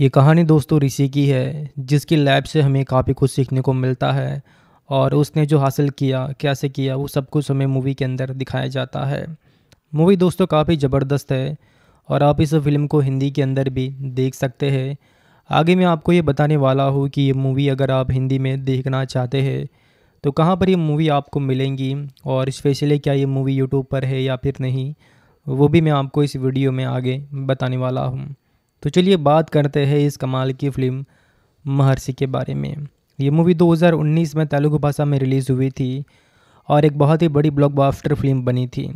ये कहानी दोस्तों ऋषि की है जिसकी लैब से हमें काफ़ी कुछ सीखने को मिलता है और उसने जो हासिल किया कैसे किया वो सब कुछ हमें मूवी के अंदर दिखाया जाता है मूवी दोस्तों काफ़ी ज़बरदस्त है और आप इस फिल्म को हिंदी के अंदर भी देख सकते हैं आगे मैं आपको ये बताने वाला हूँ कि ये मूवी अगर आप हिंदी में देखना चाहते हैं तो कहाँ पर ये मूवी आपको मिलेंगी और स्पेशली क्या ये मूवी यूट्यूब पर है या फिर नहीं वो भी मैं आपको इस वीडियो में आगे बताने वाला हूँ तो चलिए बात करते हैं इस कमाल की फिल्म महर्षि के बारे में ये मूवी 2019 में तेलुगु भाषा में रिलीज़ हुई थी और एक बहुत ही बड़ी ब्लॉकबस्टर फिल्म बनी थी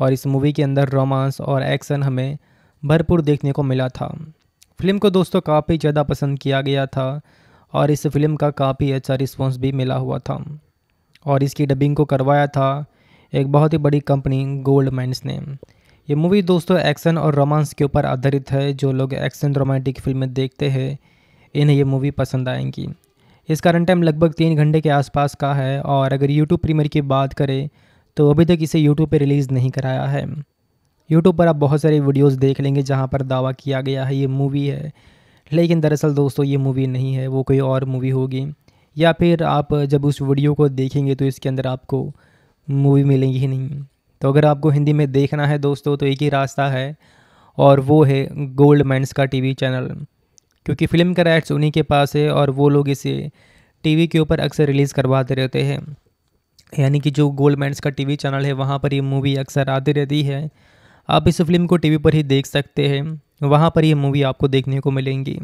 और इस मूवी के अंदर रोमांस और एक्शन हमें भरपूर देखने को मिला था फिल्म को दोस्तों काफ़ी ज़्यादा पसंद किया गया था और इस फिल्म का काफ़ी अच्छा रिस्पॉन्स भी मिला हुआ था और इसकी डबिंग को करवाया था एक बहुत ही बड़ी कंपनी गोल्ड माइंस ने ये मूवी दोस्तों एक्शन और रोमांस के ऊपर आधारित है जो लोग एक्शन रोमांटिक फिल्में देखते हैं इन्हें ये मूवी पसंद आएंगी इसका रन टाइम लगभग तीन घंटे के आसपास का है और अगर यूट्यूब प्रीमियर की बात करें तो अभी तक इसे यूट्यूब पर रिलीज़ नहीं कराया है यूट्यूब पर आप बहुत सारे वीडियोस देख लेंगे जहाँ पर दावा किया गया है ये मूवी है लेकिन दरअसल दोस्तों ये मूवी नहीं है वो कोई और मूवी होगी या फिर आप जब उस वीडियो को देखेंगे तो इसके अंदर आपको मूवी मिलेंगी ही नहीं तो अगर आपको हिंदी में देखना है दोस्तों तो एक ही रास्ता है और वो है गोल्ड मैंस का टीवी चैनल क्योंकि फ़िल्म का राइट्स उन्हीं के पास है और वो लोग इसे टीवी के ऊपर अक्सर रिलीज़ करवाते रहते हैं यानी कि जो गोल्ड मैंस का टीवी चैनल है वहाँ पर ये मूवी अक्सर आती रहती है आप इस फिल्म को टीवी पर ही देख सकते हैं वहाँ पर ये मूवी आपको देखने को मिलेंगी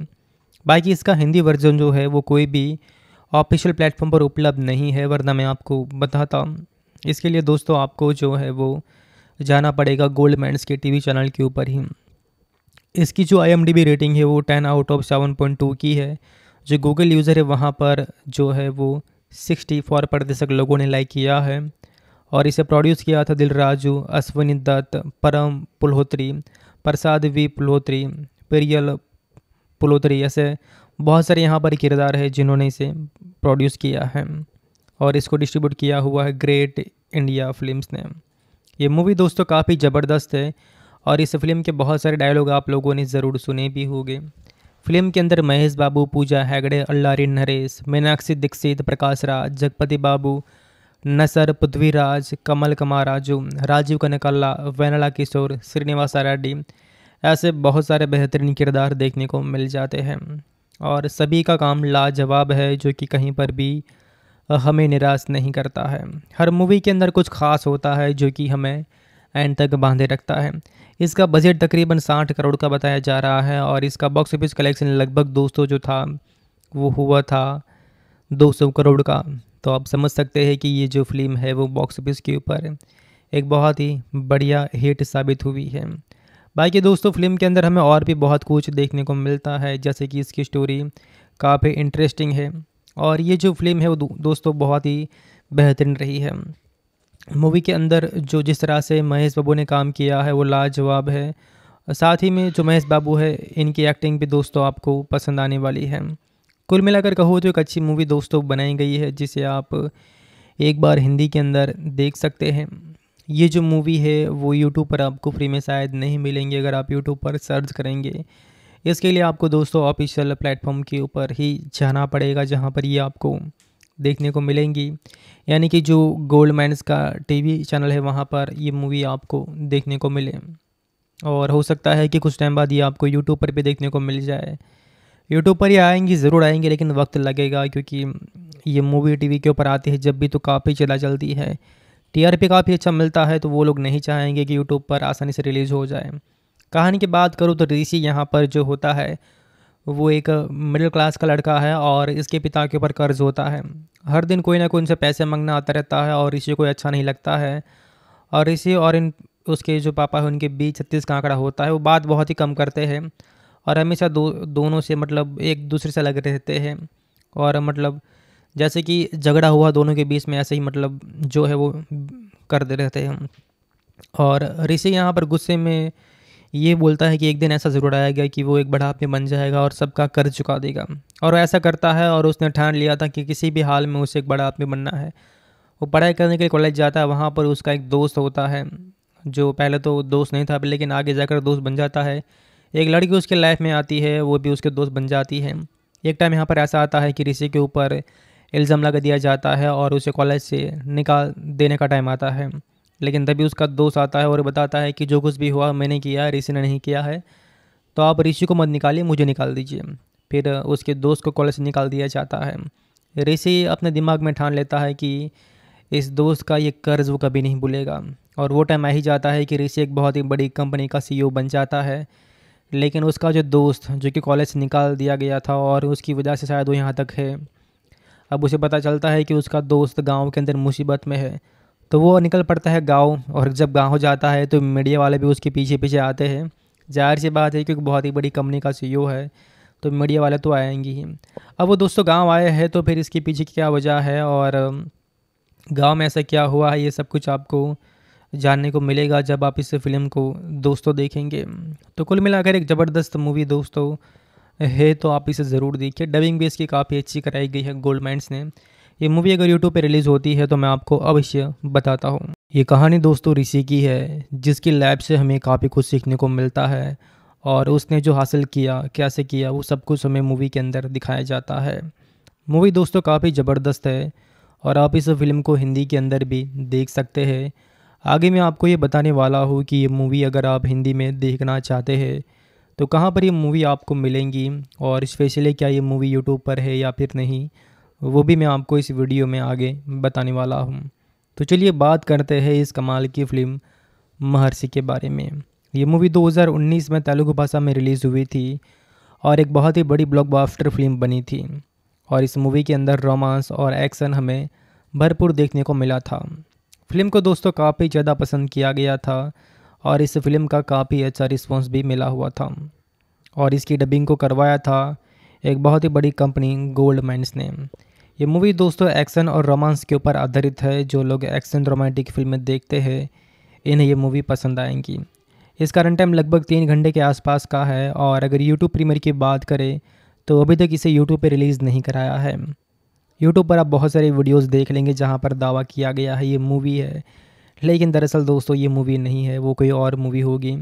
बाकी इसका हिंदी वर्जन जो है वो कोई भी ऑफिशियल प्लेटफॉर्म पर उपलब्ध नहीं है वरना मैं आपको बताता इसके लिए दोस्तों आपको जो है वो जाना पड़ेगा गोल्ड मैंस के टीवी चैनल के ऊपर ही इसकी जो आई रेटिंग है वो ten out of seven point two की है जो गूगल यूज़र है वहाँ पर जो है वो सिक्सटी फोर प्रतिशत लोगों ने लाइक किया है और इसे प्रोड्यूस किया था दिलराजू अश्विनी दत्त परम पुल्होत्री प्रसाद वी पुल्होत्री पेरियल पुल्होत्री ऐसे बहुत सारे यहाँ पर किरदार है जिन्होंने इसे प्रोड्यूस किया है और इसको डिस्ट्रीब्यूट किया हुआ है ग्रेट इंडिया फिल्म्स ने ये मूवी दोस्तों काफ़ी ज़बरदस्त है और इस फिल्म के बहुत सारे डायलॉग आप लोगों ने ज़रूर सुने भी होंगे फिल्म के अंदर महेश बाबू पूजा हैगड़े अल्लारी नरेश मीनाक्षी दीक्षित प्रकाश राज जगपति बाबू नसर पृथ्वीराज कमल कमाराजू राजीव कनकल्ला वेनला किशोर श्रीनिवास रेड्डी ऐसे बहुत सारे बेहतरीन किरदार देखने को मिल जाते हैं और सभी का काम लाजवाब है जो कि कहीं पर भी हमें निराश नहीं करता है हर मूवी के अंदर कुछ खास होता है जो कि हमें एंड तक बांधे रखता है इसका बजट तकरीबन साठ करोड़ का बताया जा रहा है और इसका बॉक्स ऑफिस कलेक्शन लगभग दोस्तों जो था वो हुआ था 200 करोड़ का तो आप समझ सकते हैं कि ये जो फिल्म है वो बॉक्स ऑफिस के ऊपर एक बहुत ही बढ़िया हिट साबित हुई है बाकी दोस्तों फिल्म के अंदर हमें और भी बहुत कुछ देखने को मिलता है जैसे कि इसकी स्टोरी काफ़ी इंटरेस्टिंग है और ये जो फिल्म है वो दो, दोस्तों बहुत ही बेहतरीन रही है मूवी के अंदर जो जिस तरह से महेश बाबू ने काम किया है वो लाजवाब है साथ ही में जो महेश बाबू है इनकी एक्टिंग भी दोस्तों आपको पसंद आने वाली है कुल मिलाकर कहो तो एक अच्छी मूवी दोस्तों बनाई गई है जिसे आप एक बार हिंदी के अंदर देख सकते हैं ये जो मूवी है वो यूट्यूब पर आपको फ्री में शायद नहीं मिलेंगी अगर आप यूट्यूब पर सर्च करेंगे इसके लिए आपको दोस्तों ऑफिशियल प्लेटफॉर्म के ऊपर ही जाना पड़ेगा जहाँ पर ये आपको देखने को मिलेंगी यानी कि जो गोल्ड मैंस का टीवी चैनल है वहाँ पर ये मूवी आपको देखने को मिले और हो सकता है कि कुछ टाइम बाद ये आपको यूट्यूब पर भी देखने को मिल जाए यूट्यूब पर ये आएंगी ज़रूर आएंगी लेकिन वक्त लगेगा क्योंकि ये मूवी टीवी के ऊपर आती है जब भी तो काफ़ी चला चलती है टीआरपी काफ़ी अच्छा मिलता है तो वो लोग नहीं चाहेंगे कि यूट्यूब पर आसानी से रिलीज़ हो जाए कहानी की बात करूँ तो ऋषि यहाँ पर जो होता है वो एक मिडिल क्लास का लड़का है और इसके पिता के ऊपर कर्ज होता है हर दिन कोई ना कोई उनसे पैसे मांगना आता रहता है और ऋषि को अच्छा नहीं लगता है और ऋषि और इन उसके जो पापा हैं उनके बीच छत्तीस का आंकड़ा होता है वो बात बहुत ही कम करते हैं और हमेशा दो दोनों से मतलब एक दूसरे से अलग रहते हैं और मतलब जैसे कि झगड़ा हुआ दोनों के बीच में ऐसे ही मतलब जो है वो करते रहते हैं और ऋषि यहाँ पर गुस्से में ये बोलता है कि एक दिन ऐसा ज़रूर आएगा कि वो एक बड़ा आदमी बन जाएगा और सबका कर्ज चुका देगा और ऐसा करता है और उसने ठान लिया था कि किसी भी हाल में उसे एक बड़ा आदमी बनना है वो पढ़ाई करने के लिए कॉलेज जाता है वहाँ पर उसका एक दोस्त होता है जो पहले तो दोस्त नहीं था लेकिन आगे जाकर दोस्त बन जाता है एक लड़की उसके लाइफ में आती है वो भी उसके दोस्त बन जाती है एक टाइम यहाँ पर ऐसा आता है कि ऋषि के ऊपर इल्ज़ाम लगा दिया जाता है और उसे कॉलेज से निकाल देने का टाइम आता है लेकिन तभी उसका दोस्त आता है और बताता है कि जो कुछ भी हुआ मैंने किया है ऋषि ने नहीं किया है तो आप ऋषि को मत निकालिए मुझे निकाल दीजिए फिर उसके दोस्त को कॉलेज से निकाल दिया जाता है ऋषि अपने दिमाग में ठान लेता है कि इस दोस्त का ये कर्ज वो कभी नहीं भूलेगा और वो टाइम आ ही जाता है कि ऋषि एक बहुत ही बड़ी कंपनी का सीईओ e बन जाता है लेकिन उसका जो दोस्त जो कि कॉलेज से निकाल दिया गया था और उसकी वजह से शायद वो यहाँ तक है अब उसे पता चलता है कि उसका दोस्त गांव के अंदर मुसीबत में है तो वो निकल पड़ता है गाँव और जब गाँव जाता है तो मीडिया वाले भी उसके पीछे पीछे आते हैं जाहिर सी बात है क्योंकि बहुत ही बड़ी कंपनी का सी e है तो मीडिया वाले तो आएंगे ही अब वो दोस्तों गांव आए हैं तो फिर इसके पीछे क्या वजह है और गांव में ऐसा क्या हुआ है ये सब कुछ आपको जानने को मिलेगा जब आप इस फिल्म को दोस्तों देखेंगे तो कुल मिलाकर एक ज़बरदस्त मूवी दोस्तों है तो आप इसे ज़रूर देखिए डबिंग भी इसकी काफ़ी अच्छी कराई गई है गोल्ड माइंड्स ने ये मूवी अगर यूट्यूब पे रिलीज़ होती है तो मैं आपको अवश्य बताता हूँ ये कहानी दोस्तों ऋषि की है जिसकी लैब से हमें काफ़ी कुछ सीखने को मिलता है और उसने जो हासिल किया कैसे किया वो सब कुछ हमें मूवी के अंदर दिखाया जाता है मूवी दोस्तों काफ़ी ज़बरदस्त है और आप इस फिल्म को हिंदी के अंदर भी देख सकते हैं आगे मैं आपको ये बताने वाला हूँ कि ये मूवी अगर आप हिंदी में देखना चाहते हैं तो कहाँ पर ये मूवी आपको मिलेंगी और स्पेशली क्या ये मूवी यूट्यूब पर है या फिर नहीं वो भी मैं आपको इस वीडियो में आगे बताने वाला हूँ तो चलिए बात करते हैं इस कमाल की फिल्म महर्षि के बारे में ये मूवी 2019 में तेलुगु भाषा में रिलीज़ हुई थी और एक बहुत ही बड़ी ब्लॉकबस्टर फिल्म बनी थी और इस मूवी के अंदर रोमांस और एक्शन हमें भरपूर देखने को मिला था फिल्म को दोस्तों काफ़ी ज़्यादा पसंद किया गया था और इस फिल्म का काफ़ी अच्छा रिस्पॉन्स भी मिला हुआ था और इसकी डबिंग को करवाया था एक बहुत ही बड़ी कंपनी गोल्ड माइंस ने ये मूवी दोस्तों एक्शन और रोमांस के ऊपर आधारित है जो लोग एक्शन रोमांटिक फिल्में देखते हैं इन्हें ये मूवी पसंद आएंगी इसका रन टाइम लगभग तीन घंटे के आसपास का है और अगर यूट्यूब प्रीमियर की बात करें तो अभी तक इसे यूट्यूब पर रिलीज़ नहीं कराया है यूट्यूब पर आप बहुत सारे वीडियोज़ देख लेंगे जहाँ पर दावा किया गया है ये मूवी है लेकिन दरअसल दोस्तों ये मूवी नहीं है वो कोई और मूवी होगी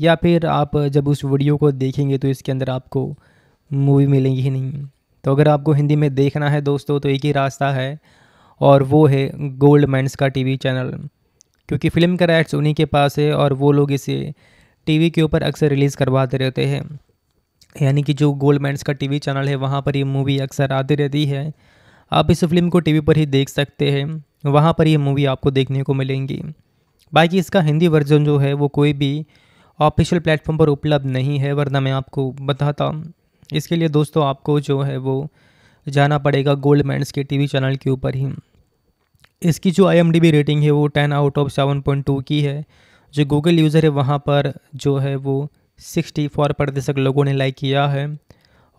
या फिर आप जब उस वीडियो को देखेंगे तो इसके अंदर आपको मूवी मिलेंगी ही नहीं तो अगर आपको हिंदी में देखना है दोस्तों तो एक ही रास्ता है और वो है गोल्ड मैंस का टीवी चैनल क्योंकि फ़िल्म का राइट्स उन्हीं के पास है और वो लोग इसे टीवी के ऊपर अक्सर रिलीज़ करवाते रहते हैं यानी कि जो गोल्ड मैंस का टीवी चैनल है वहाँ पर ये मूवी अक्सर आती रहती है आप इस फिल्म को टीवी पर ही देख सकते हैं वहाँ पर ये मूवी आपको देखने को मिलेंगी बाकी इसका हिंदी वर्जन जो है वो कोई भी ऑफिशियल प्लेटफॉर्म पर उपलब्ध नहीं है वरना मैं आपको बताता हूँ इसके लिए दोस्तों आपको जो है वो जाना पड़ेगा गोल्ड मैंस के टीवी चैनल के ऊपर ही इसकी जो आई रेटिंग है वो ten out of seven point two की है जो गूगल यूज़र है वहाँ पर जो है वो सिक्सटी फोर प्रतिशत लोगों ने लाइक किया है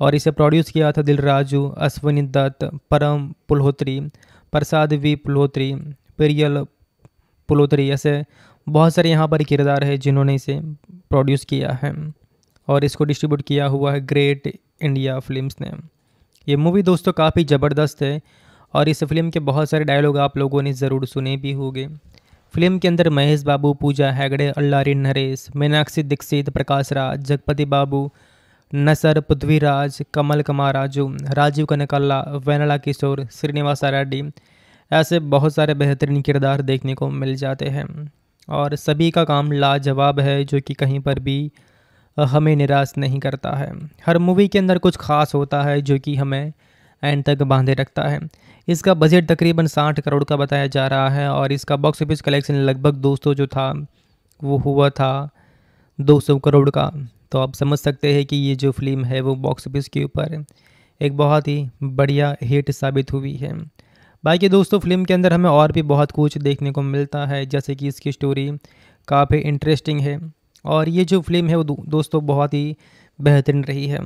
और इसे प्रोड्यूस किया था दिलराजू अश्विनी दत्त परम पुल्होत्री प्रसाद वी पुलहोत्री पेरियल पुल्होत्री ऐसे बहुत सारे यहाँ पर किरदार है जिन्होंने इसे प्रोड्यूस किया है और इसको डिस्ट्रीब्यूट किया हुआ है ग्रेट इंडिया फिल्म्स ने ये मूवी दोस्तों काफ़ी ज़बरदस्त है और इस फिल्म के बहुत सारे डायलॉग आप लोगों ने ज़रूर सुने भी होंगे फिल्म के अंदर महेश बाबू पूजा हैगड़े अल्लारी नरेश मीनाक्षी दीक्षित प्रकाश राज जगपति बाबू नसर पृथ्वीराज कमल कुमार राजू राजीव कनकल्ला वेनला किशोर श्रीनिवास रेड्डी ऐसे बहुत सारे बेहतरीन किरदार देखने को मिल जाते हैं और सभी का काम लाजवाब है जो कि कहीं पर भी हमें निराश नहीं करता है हर मूवी के अंदर कुछ खास होता है जो कि हमें एंड तक बांधे रखता है इसका बजट तकरीबन साठ करोड़ का बताया जा रहा है और इसका बॉक्स ऑफिस कलेक्शन लगभग दोस्तों जो था वो हुआ था सौ करोड़ का तो आप समझ सकते हैं कि ये जो फिल्म है वो बॉक्स ऑफिस के ऊपर एक बहुत ही बढ़िया हिट साबित हुई है बाकी दोस्तों फिल्म के अंदर हमें और भी बहुत कुछ देखने को मिलता है जैसे कि इसकी स्टोरी काफ़ी इंटरेस्टिंग है और ये जो फिल्म है वो दोस्तों बहुत ही बेहतरीन रही है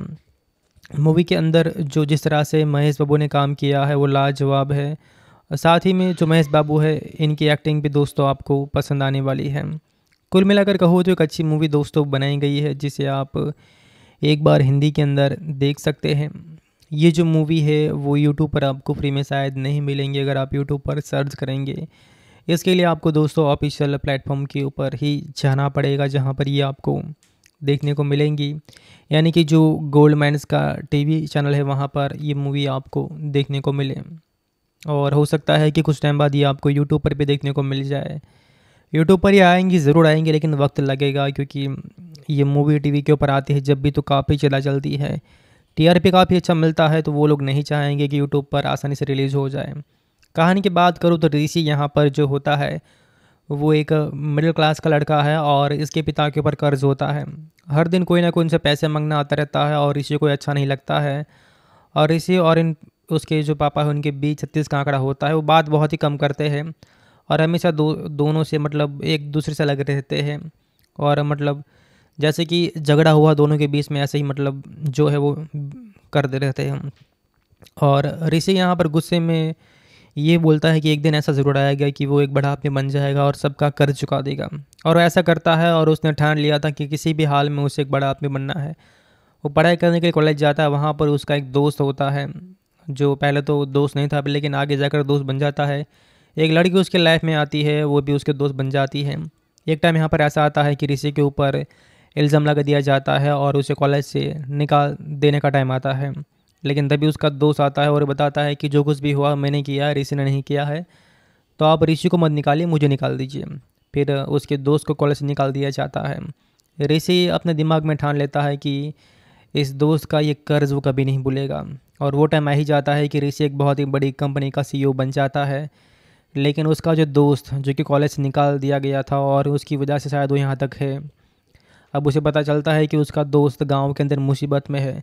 मूवी के अंदर जो जिस तरह से महेश बाबू ने काम किया है वो लाजवाब है साथ ही में जो महेश बाबू है इनकी एक्टिंग भी दोस्तों आपको पसंद आने वाली है कुल मिलाकर कहो तो एक अच्छी मूवी दोस्तों बनाई गई है जिसे आप एक बार हिंदी के अंदर देख सकते हैं ये जो मूवी है वो यूट्यूब पर आपको फ्री में शायद नहीं मिलेंगे अगर आप यूट्यूब पर सर्च करेंगे इसके लिए आपको दोस्तों ऑफिशियल प्लेटफॉर्म के ऊपर ही जाना पड़ेगा जहाँ पर ये आपको देखने को मिलेंगी यानी कि जो गोल्ड मैंस का टीवी चैनल है वहाँ पर ये मूवी आपको देखने को मिले और हो सकता है कि कुछ टाइम बाद ये आपको यूट्यूब पर भी देखने को मिल जाए यूट्यूब पर ये आएंगी ज़रूर आएंगी लेकिन वक्त लगेगा क्योंकि ये मूवी टीवी के ऊपर आती है जब भी तो काफ़ी चला चलती है टीआरपी काफ़ी अच्छा मिलता है तो वो लोग नहीं चाहेंगे कि यूट्यूब पर आसानी से रिलीज़ हो जाए कहानी की बात करूँ तो ऋषि यहाँ पर जो होता है वो एक मिडिल क्लास का लड़का है और इसके पिता के ऊपर कर्ज होता है हर दिन कोई ना कोई उनसे पैसे मांगना आता रहता है और ऋषि को अच्छा नहीं लगता है और ऋषि और इन उसके जो पापा हैं उनके बीच छत्तीस का आंकड़ा होता है वो बात बहुत ही कम करते हैं और हमेशा दो दोनों से मतलब एक दूसरे से लग रहते हैं और मतलब जैसे कि झगड़ा हुआ दोनों के बीच में ऐसे ही मतलब जो है वो करते रहते हैं और ऋषि यहाँ पर गुस्से में ये बोलता है कि एक दिन ऐसा ज़रूर आएगा कि वो एक बड़ा आदमी बन जाएगा और सबका कर्ज चुका देगा और ऐसा करता है और उसने ठान लिया था कि किसी भी हाल में उसे एक बड़ा आदमी बनना है वो पढ़ाई करने के लिए कॉलेज जाता है वहाँ पर उसका एक दोस्त होता है जो पहले तो दोस्त नहीं था लेकिन आगे जाकर दोस्त बन जाता है एक लड़की उसके लाइफ में आती है वो भी उसके दोस्त बन जाती है एक टाइम यहाँ पर ऐसा आता है कि ऋषि के ऊपर इल्ज़ाम लगा दिया जाता है और उसे कॉलेज से निकाल देने का टाइम आता है लेकिन तभी उसका दोस्त आता है और बताता है कि जो कुछ भी हुआ मैंने किया है ऋषि ने नहीं किया है तो आप ऋषि को मत निकालिए मुझे निकाल दीजिए फिर उसके दोस्त को कॉलेज से निकाल दिया जाता है ऋषि अपने दिमाग में ठान लेता है कि इस दोस्त का ये कर्ज वो कभी नहीं भूलेगा और वो टाइम आ ही जाता है कि ऋषि एक बहुत ही बड़ी कंपनी का सीईओ e बन जाता है लेकिन उसका जो दोस्त जो कि कॉलेज से निकाल दिया गया था और उसकी वजह से शायद वो यहाँ तक है अब उसे पता चलता है कि उसका दोस्त गांव के अंदर मुसीबत में है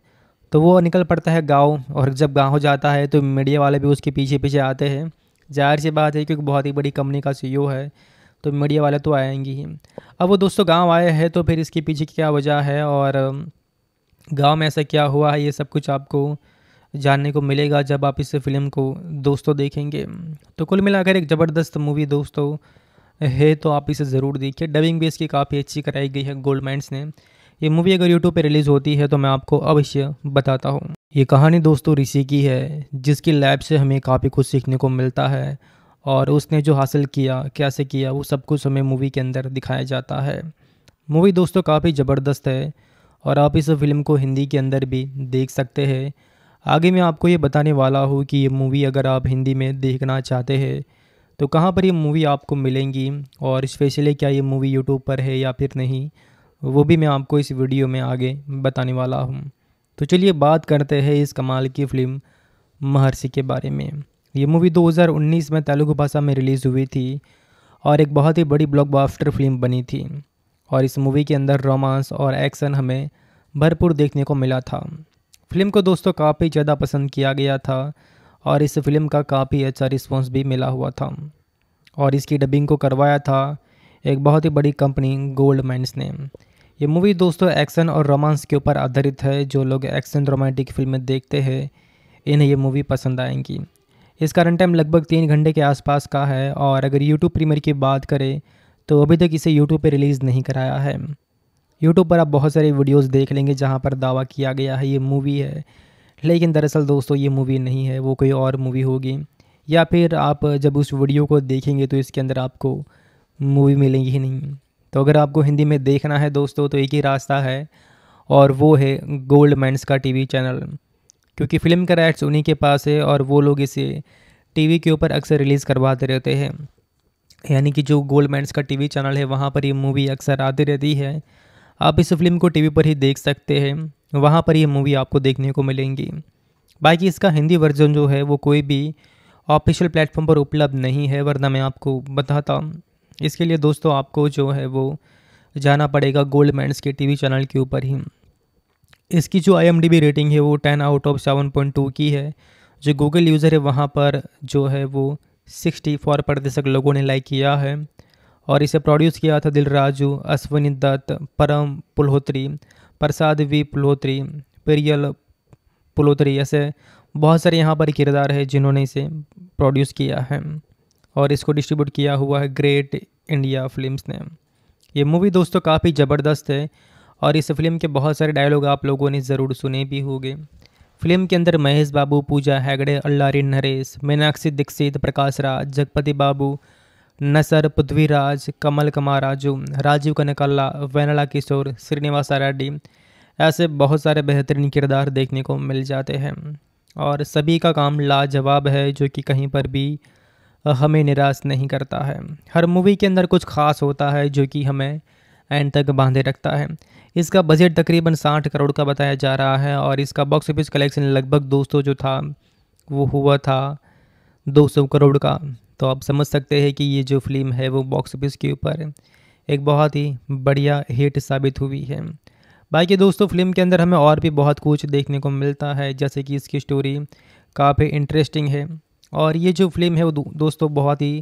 तो वो निकल पड़ता है गाँव और जब गाँव जाता है तो मीडिया वाले भी उसके पीछे पीछे आते हैं जाहिर सी बात है क्योंकि बहुत ही बड़ी कंपनी का सी e है तो मीडिया वाले तो आएंगे ही अब वो दोस्तों गांव आए हैं तो फिर इसके पीछे क्या वजह है और गांव में ऐसा क्या हुआ है ये सब कुछ आपको जानने को मिलेगा जब आप इस फिल्म को दोस्तों देखेंगे तो कुल मिलाकर एक ज़बरदस्त मूवी दोस्तों है तो आप इसे ज़रूर देखिए डबिंग भी इसकी काफ़ी अच्छी कराई गई है माइंड्स ने ये मूवी अगर यूट्यूब पे रिलीज़ होती है तो मैं आपको अवश्य बताता हूँ ये कहानी दोस्तों ऋषि की है जिसकी लैब से हमें काफ़ी कुछ सीखने को मिलता है और उसने जो हासिल किया कैसे किया वो सब कुछ हमें मूवी के अंदर दिखाया जाता है मूवी दोस्तों काफ़ी ज़बरदस्त है और आप इस फिल्म को हिंदी के अंदर भी देख सकते हैं आगे मैं आपको ये बताने वाला हूँ कि ये मूवी अगर आप हिंदी में देखना चाहते हैं तो कहाँ पर ये मूवी आपको मिलेंगी और स्पेशली क्या ये मूवी यूट्यूब पर है या फिर नहीं वो भी मैं आपको इस वीडियो में आगे बताने वाला हूँ तो चलिए बात करते हैं इस कमाल की फ़िल्म महर्षि के बारे में ये मूवी 2019 में तेलुगु भाषा में रिलीज़ हुई थी और एक बहुत ही बड़ी ब्लॉकबस्टर फिल्म बनी थी और इस मूवी के अंदर रोमांस और एक्शन हमें भरपूर देखने को मिला था फिल्म को दोस्तों काफ़ी ज़्यादा पसंद किया गया था और इस फिल्म का काफ़ी अच्छा रिस्पॉन्स भी मिला हुआ था और इसकी डबिंग को करवाया था एक बहुत ही बड़ी कंपनी गोल्ड माइंस ने ये मूवी दोस्तों एक्शन और रोमांस के ऊपर आधारित है जो लोग एक्शन रोमांटिक फिल्में देखते हैं इन्हें ये मूवी पसंद आएंगी इसका रन टाइम लगभग तीन घंटे के आसपास का है और अगर यूट्यूब प्रीमियर की बात करें तो अभी तक इसे यूट्यूब पर रिलीज़ नहीं कराया है यूट्यूब पर आप बहुत सारे वीडियोस देख लेंगे जहाँ पर दावा किया गया है ये मूवी है लेकिन दरअसल दोस्तों ये मूवी नहीं है वो कोई और मूवी होगी या फिर आप जब उस वीडियो को देखेंगे तो इसके अंदर आपको मूवी मिलेंगी ही नहीं तो अगर आपको हिंदी में देखना है दोस्तों तो एक ही रास्ता है और वो है गोल्ड मैंस का टीवी चैनल क्योंकि फ़िल्म का राइट्स उन्हीं के पास है और वो लोग इसे टीवी के ऊपर अक्सर रिलीज़ करवाते रहते हैं यानी कि जो गोल्ड मैंस का टीवी चैनल है वहाँ पर ये मूवी अक्सर आती रहती है आप इस फिल्म को टीवी पर ही देख सकते हैं वहाँ पर ये मूवी आपको देखने को मिलेंगी बाकी इसका हिंदी वर्जन जो है वो कोई भी ऑफिशियल प्लेटफॉर्म पर उपलब्ध नहीं है वरना मैं आपको बताता इसके लिए दोस्तों आपको जो है वो जाना पड़ेगा गोल्ड मैंस के टीवी चैनल के ऊपर ही इसकी जो आई रेटिंग है वो ten out of seven point two की है जो गूगल यूज़र है वहाँ पर जो है वो सिक्सटी फोर प्रतिशत लोगों ने लाइक किया है और इसे प्रोड्यूस किया था दिलराजू अश्विनी दत्त परम पुल्होत्री प्रसाद वी पुल्होत्री पेरियल पुल्होत्री ऐसे बहुत सारे यहाँ पर किरदार है जिन्होंने इसे प्रोड्यूस किया है और इसको डिस्ट्रीब्यूट किया हुआ है ग्रेट इंडिया फिल्म्स ने ये मूवी दोस्तों काफ़ी ज़बरदस्त है और इस फिल्म के बहुत सारे डायलॉग आप लोगों ने ज़रूर सुने भी होंगे फिल्म के अंदर महेश बाबू पूजा हैगड़े अल्लारी नरेश मीनाक्षी दीक्षित प्रकाश राज जगपति बाबू नसर पृथ्वीराज कमल कुमार राजू राजीव कनकल्ला वेनला किशोर श्रीनिवास रेड्डी ऐसे बहुत सारे बेहतरीन किरदार देखने को मिल जाते हैं और सभी का काम लाजवाब है जो कि कहीं पर भी हमें निराश नहीं करता है हर मूवी के अंदर कुछ खास होता है जो कि हमें एंड तक बांधे रखता है इसका बजट तकरीबन साठ करोड़ का बताया जा रहा है और इसका बॉक्स ऑफिस कलेक्शन लगभग दोस्तों जो था वो हुआ था 200 करोड़ का तो आप समझ सकते हैं कि ये जो फिल्म है वो बॉक्स ऑफिस के ऊपर एक बहुत ही बढ़िया हिट साबित हुई है बाकी दोस्तों फिल्म के अंदर हमें और भी बहुत कुछ देखने को मिलता है जैसे कि इसकी स्टोरी काफ़ी इंटरेस्टिंग है और ये जो फिल्म है वो दोस्तों बहुत ही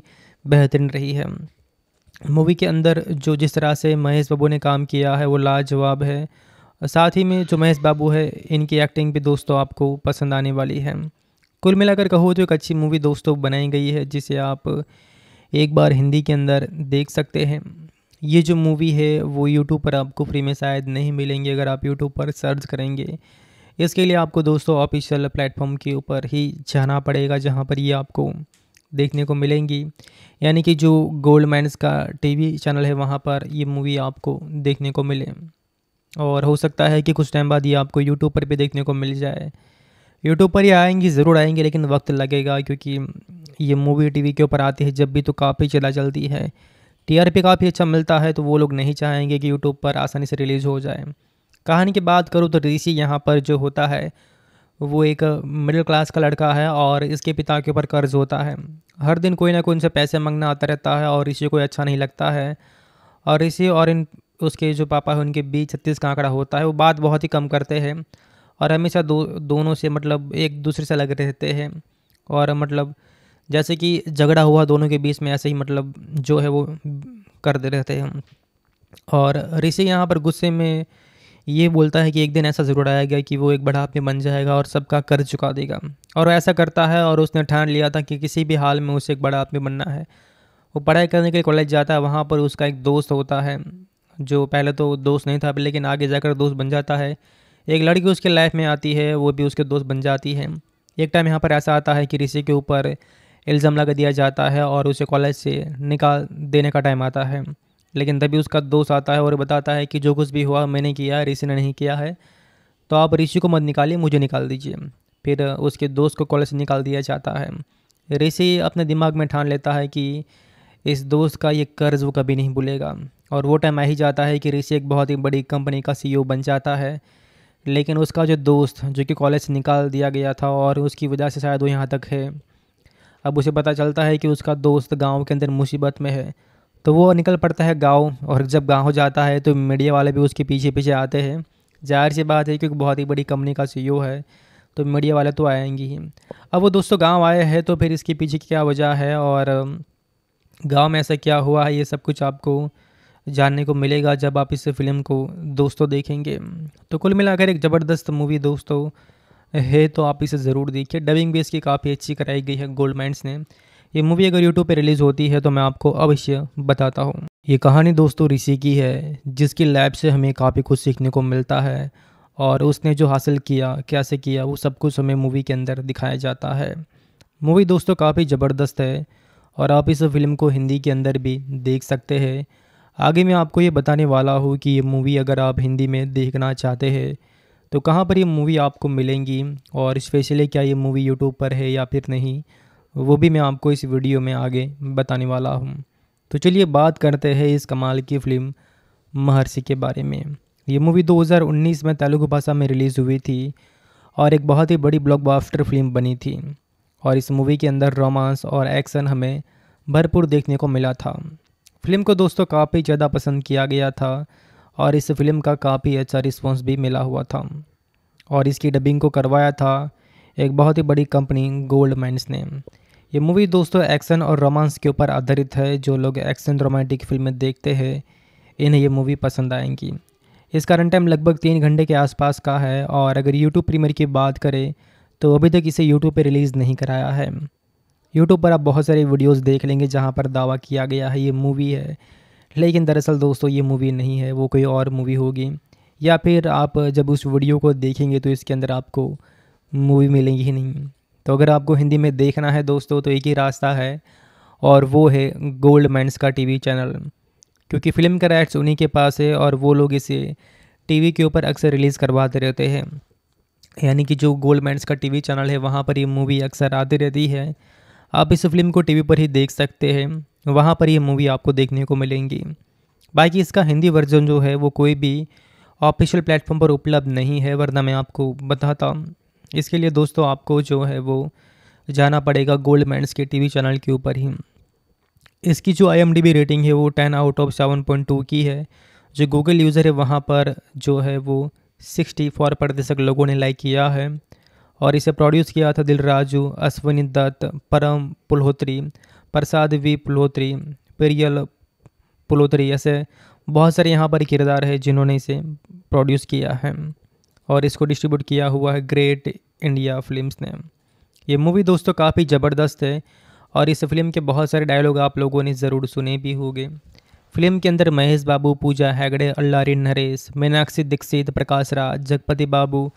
बेहतरीन रही है मूवी के अंदर जो जिस तरह से महेश बाबू ने काम किया है वो लाजवाब है साथ ही में जो महेश बाबू है इनकी एक्टिंग भी दोस्तों आपको पसंद आने वाली है कुल मिलाकर कहो तो एक अच्छी मूवी दोस्तों बनाई गई है जिसे आप एक बार हिंदी के अंदर देख सकते हैं ये जो मूवी है वो यूट्यूब पर आपको फ्री में शायद नहीं मिलेंगी अगर आप यूट्यूब पर सर्च करेंगे इसके लिए आपको दोस्तों ऑफिशियल प्लेटफॉर्म के ऊपर ही जाना पड़ेगा जहाँ पर ये आपको देखने को मिलेंगी यानी कि जो गोल्ड माइंस का टीवी चैनल है वहाँ पर ये मूवी आपको देखने को मिले और हो सकता है कि कुछ टाइम बाद ये आपको यूट्यूब पर भी देखने को मिल जाए यूट्यूब पर ही आएंगी ज़रूर आएंगी लेकिन वक्त लगेगा क्योंकि ये मूवी टीवी के ऊपर आती है जब भी तो काफ़ी चला चलती है टीआरपी काफ़ी अच्छा मिलता है तो वो लोग नहीं चाहेंगे कि यूट्यूब पर आसानी से रिलीज़ हो जाए कहानी की बात करूँ तो ऋषि यहाँ पर जो होता है वो एक मिडिल क्लास का लड़का है और इसके पिता के ऊपर कर्ज होता है हर दिन कोई ना कोई उनसे पैसे मांगना आता रहता है और ऋषि को अच्छा नहीं लगता है और ऋषि और इन उसके जो पापा हैं उनके बीच छत्तीस का आंकड़ा होता है वो बात बहुत ही कम करते हैं और हमेशा दो दोनों से मतलब एक दूसरे से लग रहते हैं और मतलब जैसे कि झगड़ा हुआ दोनों के बीच में ऐसे ही मतलब जो है वो करते रहते हैं और ऋषि यहाँ पर गुस्से में ये बोलता है कि एक दिन ऐसा ज़रूर आएगा कि वो एक बड़ा आदमी बन जाएगा और सबका कर्ज चुका देगा और ऐसा करता है और उसने ठान लिया था कि किसी भी हाल में उसे एक बड़ा आदमी बनना है वो पढ़ाई करने के लिए कॉलेज जाता है वहाँ पर उसका एक दोस्त होता है जो पहले तो दोस्त नहीं था लेकिन आगे जाकर दोस्त बन जाता है एक लड़की उसके लाइफ में आती है वो भी उसके दोस्त बन जाती है एक टाइम यहाँ पर ऐसा आता है कि ऋषि के ऊपर इल्ज़ाम लगा दिया जाता है और उसे कॉलेज से निकाल देने का टाइम आता है लेकिन तभी उसका दोस्त आता है और बताता है कि जो कुछ भी हुआ मैंने किया है ऋषि ने नहीं किया है तो आप ऋषि को मत निकालिए मुझे निकाल दीजिए फिर उसके दोस्त को कॉलेज से निकाल दिया जाता है ऋषि अपने दिमाग में ठान लेता है कि इस दोस्त का ये कर्ज वो कभी नहीं भूलेगा और वो टाइम आ ही जाता है कि ऋषि एक बहुत ही बड़ी कंपनी का सीईओ e बन जाता है लेकिन उसका जो दोस्त जो कि कॉलेज से निकाल दिया गया था और उसकी वजह से शायद वो यहाँ तक है अब उसे पता चलता है कि उसका दोस्त गांव के अंदर मुसीबत में है तो वो निकल पड़ता है गाँव और जब गाँव जाता है तो मीडिया वाले भी उसके पीछे पीछे आते हैं जाहिर सी बात है क्योंकि बहुत ही बड़ी कंपनी का सी e है तो मीडिया वाले तो आएंगे ही अब वो दोस्तों गांव आए हैं तो फिर इसके पीछे क्या वजह है और गांव में ऐसा क्या हुआ है ये सब कुछ आपको जानने को मिलेगा जब आप इस फिल्म को दोस्तों देखेंगे तो कुल मिलाकर एक ज़बरदस्त मूवी दोस्तों है तो आप इसे ज़रूर देखिए डबिंग भी इसकी काफ़ी अच्छी कराई गई है गोल्ड माइंड्स ने ये मूवी अगर यूट्यूब पे रिलीज़ होती है तो मैं आपको अवश्य बताता हूँ ये कहानी दोस्तों ऋषि की है जिसकी लैब से हमें काफ़ी कुछ सीखने को मिलता है और उसने जो हासिल किया कैसे किया वो सब कुछ हमें मूवी के अंदर दिखाया जाता है मूवी दोस्तों काफ़ी ज़बरदस्त है और आप इस फिल्म को हिंदी के अंदर भी देख सकते हैं आगे मैं आपको ये बताने वाला हूँ कि ये मूवी अगर आप हिंदी में देखना चाहते हैं तो कहाँ पर ये मूवी आपको मिलेंगी और स्पेशली क्या ये मूवी यूट्यूब पर है या फिर नहीं वो भी मैं आपको इस वीडियो में आगे बताने वाला हूँ तो चलिए बात करते हैं इस कमाल की फिल्म महर्षि के बारे में ये मूवी 2019 में तेलुगु भाषा में रिलीज़ हुई थी और एक बहुत ही बड़ी ब्लॉकबस्टर फिल्म बनी थी और इस मूवी के अंदर रोमांस और एक्शन हमें भरपूर देखने को मिला था फिल्म को दोस्तों काफ़ी ज़्यादा पसंद किया गया था और इस फिल्म का काफ़ी अच्छा रिस्पॉन्स भी मिला हुआ था और इसकी डबिंग को करवाया था एक बहुत ही बड़ी कंपनी गोल्ड माइंस ने ये मूवी दोस्तों एक्शन और रोमांस के ऊपर आधारित है जो लोग एक्शन रोमांटिक फिल्में देखते हैं इन्हें ये मूवी पसंद आएंगी इसका रन टाइम लगभग तीन घंटे के आसपास का है और अगर यूट्यूब प्रीमियर की बात करें तो अभी तक इसे यूट्यूब पर रिलीज़ नहीं कराया है यूट्यूब पर आप बहुत सारे वीडियोस देख लेंगे जहां पर दावा किया गया है ये मूवी है लेकिन दरअसल दोस्तों ये मूवी नहीं है वो कोई और मूवी होगी या फिर आप जब उस वीडियो को देखेंगे तो इसके अंदर आपको मूवी मिलेंगी ही नहीं तो अगर आपको हिंदी में देखना है दोस्तों तो एक ही रास्ता है और वो है गोल्ड मैंस का टीवी चैनल क्योंकि फ़िल्म का राइट्स उन्हीं के पास है और वो लोग इसे टीवी के ऊपर अक्सर रिलीज़ करवाते रहते हैं यानी कि जो गोल्ड मैंस का टीवी चैनल है वहाँ पर ये मूवी अक्सर आती रहती है आप इस फिल्म को टीवी पर ही देख सकते हैं वहाँ पर ये मूवी आपको देखने को मिलेंगी बाकी इसका हिंदी वर्जन जो है वो कोई भी ऑफिशियल प्लेटफॉर्म पर उपलब्ध नहीं है वरना मैं आपको बताता इसके लिए दोस्तों आपको जो है वो जाना पड़ेगा गोल्ड मैंस के टीवी चैनल के ऊपर ही इसकी जो आई रेटिंग है वो ten out of seven point two की है जो गूगल यूज़र है वहाँ पर जो है वो सिक्सटी फोर प्रतिशत लोगों ने लाइक किया है और इसे प्रोड्यूस किया था दिलराजू अश्वनी दत्त परम पुल्होत्री प्रसाद वी पुल्होत्री पेरियल पुल्होत्री ऐसे बहुत सारे यहाँ पर किरदार है जिन्होंने इसे प्रोड्यूस किया है और इसको डिस्ट्रीब्यूट किया हुआ है ग्रेट इंडिया फिल्म्स ने ये मूवी दोस्तों काफ़ी ज़बरदस्त है और इस फिल्म के बहुत सारे डायलॉग आप लोगों ने ज़रूर सुने भी होंगे फिल्म के अंदर महेश बाबू पूजा हैगड़े अल्लारी नरेश मीनाक्षी दीक्षित प्रकाश राज जगपति बाबू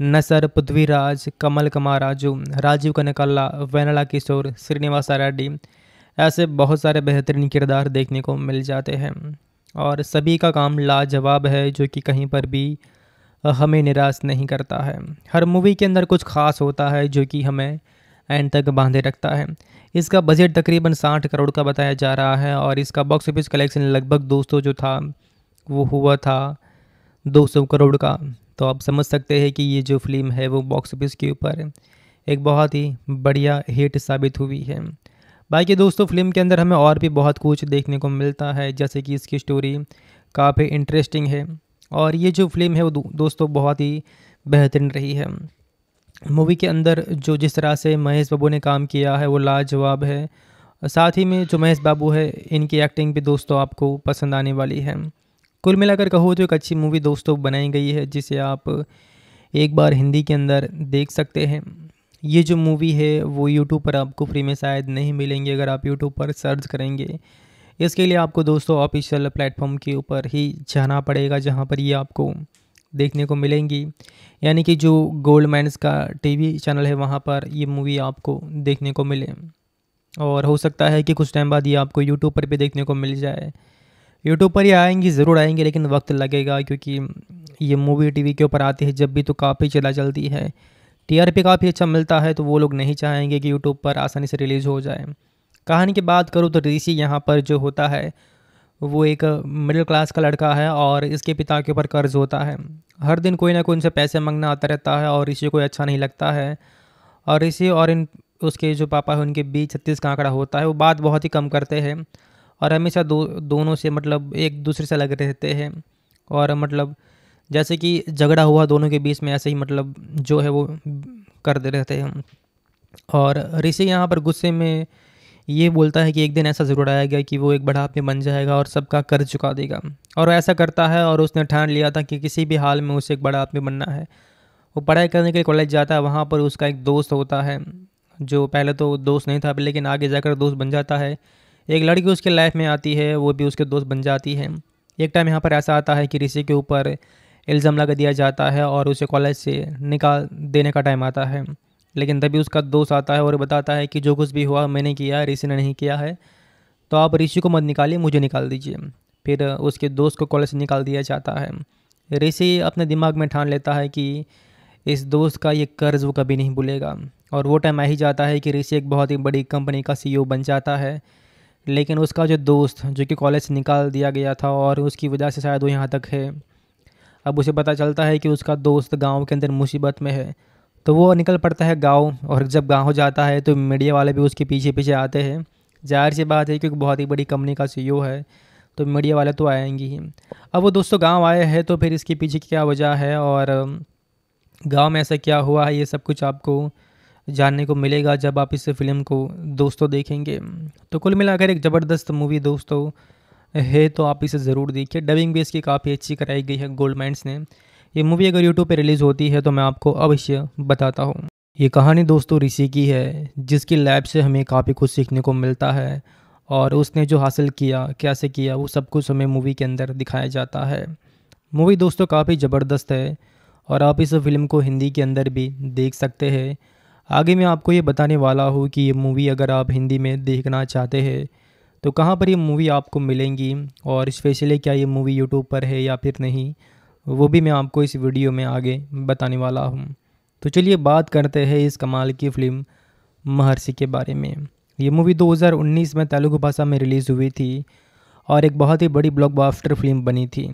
नसर पृथ्वीराज कमल कुमार राजू राजीव कनकल्ला वेनला किशोर श्रीनिवास रेड्डी ऐसे बहुत सारे बेहतरीन किरदार देखने को मिल जाते हैं और सभी का काम लाजवाब है जो कि कहीं पर भी हमें निराश नहीं करता है हर मूवी के अंदर कुछ खास होता है जो कि हमें एंड तक बांधे रखता है इसका बजट तकरीबन साठ करोड़ का बताया जा रहा है और इसका बॉक्स ऑफिस कलेक्शन लगभग दोस्तों जो था वो हुआ था सौ करोड़ का तो आप समझ सकते हैं कि ये जो फिल्म है वो बॉक्स ऑफिस के ऊपर एक बहुत ही बढ़िया हिट साबित हुई है बाकी दोस्तों फिल्म के अंदर हमें और भी बहुत कुछ देखने को मिलता है जैसे कि इसकी स्टोरी काफ़ी इंटरेस्टिंग है और ये जो फिल्म है वो दोस्तों बहुत ही बेहतरीन रही है मूवी के अंदर जो जिस तरह से महेश बाबू ने काम किया है वो लाजवाब है साथ ही में जो महेश बाबू है इनकी एक्टिंग भी दोस्तों आपको पसंद आने वाली है कुल मिलाकर कहो तो एक अच्छी मूवी दोस्तों बनाई गई है जिसे आप एक बार हिंदी के अंदर देख सकते हैं ये जो मूवी है वो यूट्यूब पर आपको फ्री में शायद नहीं मिलेंगे अगर आप यूट्यूब पर सर्च करेंगे इसके लिए आपको दोस्तों ऑफिशियल प्लेटफॉर्म के ऊपर ही जाना पड़ेगा जहाँ पर ये आपको देखने को मिलेंगी यानी कि जो गोल्ड माइंस का टीवी चैनल है वहाँ पर ये मूवी आपको देखने को मिले और हो सकता है कि कुछ टाइम बाद ये आपको यूट्यूब पर भी देखने को मिल जाए यूट्यूब पर ये आएंगी ज़रूर आएंगी लेकिन वक्त लगेगा क्योंकि ये मूवी टीवी के ऊपर आती है जब भी तो काफ़ी चला चलती है टीआरपी काफ़ी अच्छा मिलता है तो वो लोग नहीं चाहेंगे कि यूट्यूब पर आसानी से रिलीज़ हो जाए कहानी की बात करूँ तो ऋषि यहाँ पर जो होता है वो एक मिडिल क्लास का लड़का है और इसके पिता के ऊपर कर्ज होता है हर दिन कोई ना कोई उनसे पैसे मांगना आता रहता है और ऋषि को अच्छा नहीं लगता है और ऋषि और इन उसके जो पापा हैं उनके बीच छत्तीस का आंकड़ा होता है वो बात बहुत ही कम करते हैं और हमेशा दो दोनों से मतलब एक दूसरे से लग रहते हैं और मतलब जैसे कि झगड़ा हुआ दोनों के बीच में ऐसे ही मतलब जो है वो करते रहते हैं और ऋषि यहाँ पर गुस्से में ये बोलता है कि एक दिन ऐसा ज़रूर आएगा कि वो एक बड़ा आदमी बन जाएगा और सबका कर्ज चुका देगा और ऐसा करता है और उसने ठान लिया था कि किसी भी हाल में उसे एक बड़ा आदमी बनना है वो पढ़ाई करने के लिए कॉलेज जाता है वहाँ पर उसका एक दोस्त होता है जो पहले तो दोस्त नहीं था लेकिन आगे जाकर दोस्त बन जाता है एक लड़की उसके लाइफ में आती है वो भी उसके दोस्त बन जाती है एक टाइम यहाँ पर ऐसा आता है कि ऋषि के ऊपर इल्ज़ाम लगा दिया जाता है और उसे कॉलेज से निकाल देने का टाइम आता है लेकिन तभी उसका दोस्त आता है और बताता है कि जो कुछ भी हुआ मैंने किया है ऋषि ने नहीं किया है तो आप ऋषि को मत निकालिए मुझे निकाल दीजिए फिर उसके दोस्त को कॉलेज से निकाल दिया जाता है ऋषि अपने दिमाग में ठान लेता है कि इस दोस्त का ये कर्ज वो कभी नहीं भूलेगा और वो टाइम आ ही जाता है कि ऋषि एक बहुत ही बड़ी कंपनी का सीईओ e बन जाता है लेकिन उसका जो दोस्त जो कि कॉलेज से निकाल दिया गया था और उसकी वजह से शायद वो यहाँ तक है अब उसे पता चलता है कि उसका दोस्त गांव के अंदर मुसीबत में है तो वो निकल पड़ता है गाँव और जब गाँव जाता है तो मीडिया वाले भी उसके पीछे पीछे आते हैं जाहिर सी बात है क्योंकि बहुत ही बड़ी कंपनी का सी e है तो मीडिया वाले तो आएंगे ही अब वो दोस्तों गांव आए हैं तो फिर इसके पीछे क्या वजह है और गांव में ऐसा क्या हुआ है ये सब कुछ आपको जानने को मिलेगा जब आप इस फिल्म को दोस्तों देखेंगे तो कुल मिलाकर एक ज़बरदस्त मूवी दोस्तों है तो आप इसे ज़रूर देखिए डबिंग भी इसकी काफ़ी अच्छी कराई गई है गोल्डमैंड्स ने ये मूवी अगर यूट्यूब पर रिलीज़ होती है तो मैं आपको अवश्य बताता हूँ ये कहानी दोस्तों ऋषि की है जिसकी लैब से हमें काफ़ी कुछ सीखने को मिलता है और उसने जो हासिल किया कैसे किया वो सब कुछ हमें मूवी के अंदर दिखाया जाता है मूवी दोस्तों काफ़ी ज़बरदस्त है और आप इस फिल्म को हिंदी के अंदर भी देख सकते हैं आगे मैं आपको ये बताने वाला हूँ कि ये मूवी अगर आप हिंदी में देखना चाहते हैं तो कहाँ पर ये मूवी आपको मिलेंगी और स्पेशली क्या ये मूवी यूट्यूब पर है या फिर नहीं वो भी मैं आपको इस वीडियो में आगे बताने वाला हूँ तो चलिए बात करते हैं इस कमाल की फ़िल्म महर्षि के बारे में ये मूवी 2019 में तेलुगु भाषा में रिलीज़ हुई थी और एक बहुत ही बड़ी ब्लॉकबस्टर फिल्म बनी थी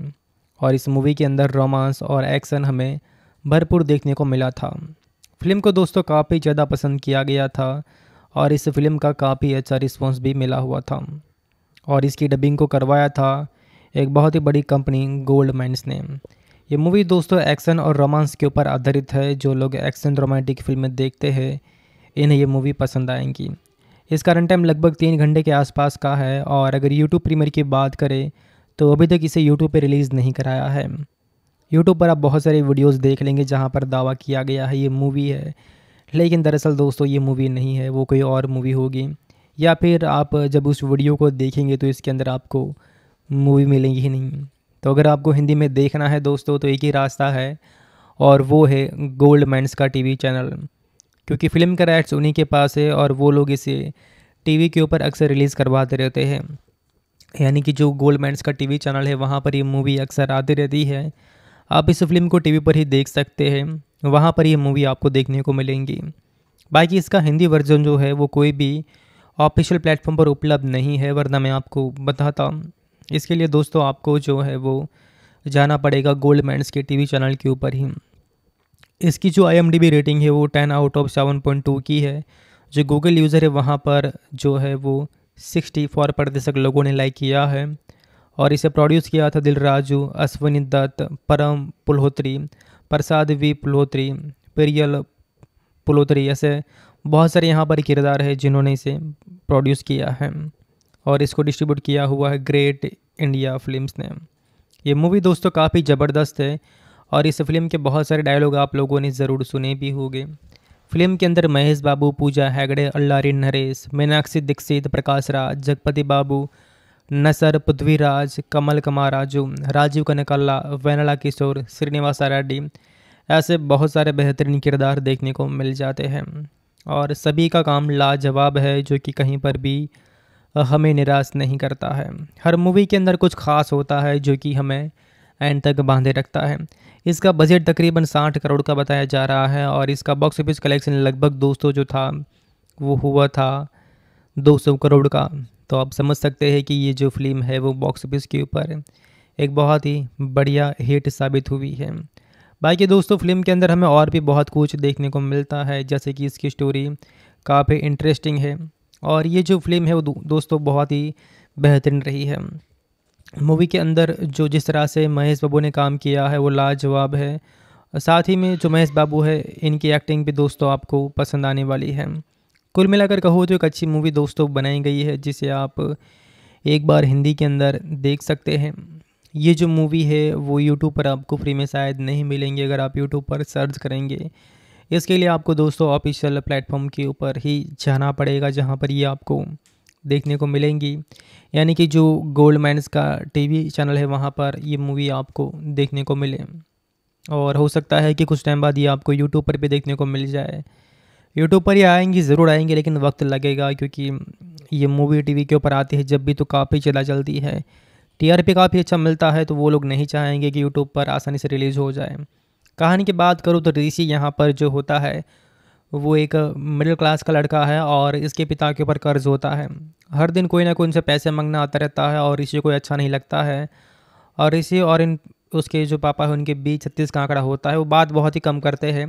और इस मूवी के अंदर रोमांस और एक्शन हमें भरपूर देखने को मिला था फिल्म को दोस्तों काफ़ी ज़्यादा पसंद किया गया था और इस फिल्म का काफ़ी अच्छा रिस्पॉन्स भी मिला हुआ था और इसकी डबिंग को करवाया था एक बहुत ही बड़ी कंपनी गोल्ड माइंस ने ये मूवी दोस्तों एक्शन और रोमांस के ऊपर आधारित है जो लोग एक्शन रोमांटिक फिल्में देखते हैं इन्हें ये मूवी पसंद आएंगी इसका रन टाइम लगभग तीन घंटे के आसपास का है और अगर यूट्यूब प्रीमियर की बात करें तो अभी तक इसे यूट्यूब पर रिलीज़ नहीं कराया है यूट्यूब पर आप बहुत सारे वीडियोस देख लेंगे जहाँ पर दावा किया गया है ये मूवी है लेकिन दरअसल दोस्तों ये मूवी नहीं है वो कोई और मूवी होगी या फिर आप जब उस वीडियो को देखेंगे तो इसके अंदर आपको मूवी मिलेंगी ही नहीं तो अगर आपको हिंदी में देखना है दोस्तों तो एक ही रास्ता है और वो है गोल्ड मैंस का टीवी चैनल क्योंकि फ़िल्म का राइट्स उन्हीं के पास है और वो लोग इसे टीवी के ऊपर अक्सर रिलीज़ करवाते रहते हैं यानी कि जो गोल्ड मैंस का टीवी चैनल है वहाँ पर ये मूवी अक्सर आती रहती है आप इस फिल्म को टीवी पर ही देख सकते हैं वहाँ पर ये मूवी आपको देखने को मिलेंगी बाकी इसका हिंदी वर्जन जो है वो कोई भी ऑफिशियल प्लेटफॉर्म पर उपलब्ध नहीं है वरना मैं आपको बताता इसके लिए दोस्तों आपको जो है वो जाना पड़ेगा गोल्ड मैंस के टीवी चैनल के ऊपर ही इसकी जो आई रेटिंग है वो ten out of seven point two की है जो गूगल यूज़र है वहाँ पर जो है वो सिक्सटी फोर प्रतिशत लोगों ने लाइक किया है और इसे प्रोड्यूस किया था दिलराजू अश्विनी दत्त परम पुल्होत्री प्रसाद वी पुल्होत्री पेरियल पुल्होत्री ऐसे बहुत सारे यहाँ पर किरदार है जिन्होंने इसे प्रोड्यूस किया है और इसको डिस्ट्रीब्यूट किया हुआ है ग्रेट इंडिया फिल्म्स ने ये मूवी दोस्तों काफ़ी ज़बरदस्त है और इस फिल्म के बहुत सारे डायलॉग आप लोगों ने ज़रूर सुने भी होंगे फिल्म के अंदर महेश बाबू पूजा हैगड़े अल्लारी नरेश मीनाक्षी दीक्षित प्रकाश राज जगपति बाबू नसर पृथ्वीराज कमल कुमार राजू राजीव कनकल्ला वेनला किशोर श्रीनिवासा रेड्डी ऐसे बहुत सारे बेहतरीन किरदार देखने को मिल जाते हैं और सभी का काम लाजवाब है जो कि कहीं पर भी हमें निराश नहीं करता है हर मूवी के अंदर कुछ खास होता है जो कि हमें एंड तक बांधे रखता है इसका बजट तकरीबन साठ करोड़ का बताया जा रहा है और इसका बॉक्स ऑफिस कलेक्शन लगभग दोस्तों जो था वो हुआ था 200 करोड़ का तो आप समझ सकते हैं कि ये जो फिल्म है वो बॉक्स ऑफिस के ऊपर एक बहुत ही बढ़िया हिट साबित हुई है बाकी दोस्तों फिल्म के अंदर हमें और भी बहुत कुछ देखने को मिलता है जैसे कि इसकी स्टोरी काफ़ी इंटरेस्टिंग है और ये जो फिल्म है वो दोस्तों बहुत ही बेहतरीन रही है मूवी के अंदर जो जिस तरह से महेश बाबू ने काम किया है वो लाजवाब है साथ ही में जो महेश बाबू है इनकी एक्टिंग भी दोस्तों आपको पसंद आने वाली है कुल मिलाकर कहो तो एक अच्छी मूवी दोस्तों बनाई गई है जिसे आप एक बार हिंदी के अंदर देख सकते हैं ये जो मूवी है वो यूट्यूब पर आपको फ्री में शायद नहीं मिलेंगी अगर आप यूट्यूब पर सर्च करेंगे इसके लिए आपको दोस्तों ऑफिशियल प्लेटफॉर्म के ऊपर ही जाना पड़ेगा जहाँ पर ये आपको देखने को मिलेंगी यानी कि जो गोल्ड माइंस का टीवी चैनल है वहाँ पर ये मूवी आपको देखने को मिले और हो सकता है कि कुछ टाइम बाद ये आपको यूट्यूब पर भी देखने को मिल जाए यूट्यूब पर ही आएंगी ज़रूर आएंगी लेकिन वक्त लगेगा क्योंकि ये मूवी टीवी के ऊपर आती है जब भी तो काफ़ी चला चलती है टीआरपी काफ़ी अच्छा मिलता है तो वो लोग नहीं चाहेंगे कि यूट्यूब पर आसानी से रिलीज़ हो जाए कहानी की बात करूँ तो ऋषि यहाँ पर जो होता है वो एक मिडिल क्लास का लड़का है और इसके पिता के ऊपर कर्ज होता है हर दिन कोई ना कोई उनसे पैसे मांगना आता रहता है और ऋषि को अच्छा नहीं लगता है और ऋषि और इन उसके जो पापा हैं उनके बीच छत्तीस का आंकड़ा होता है वो बात बहुत ही कम करते हैं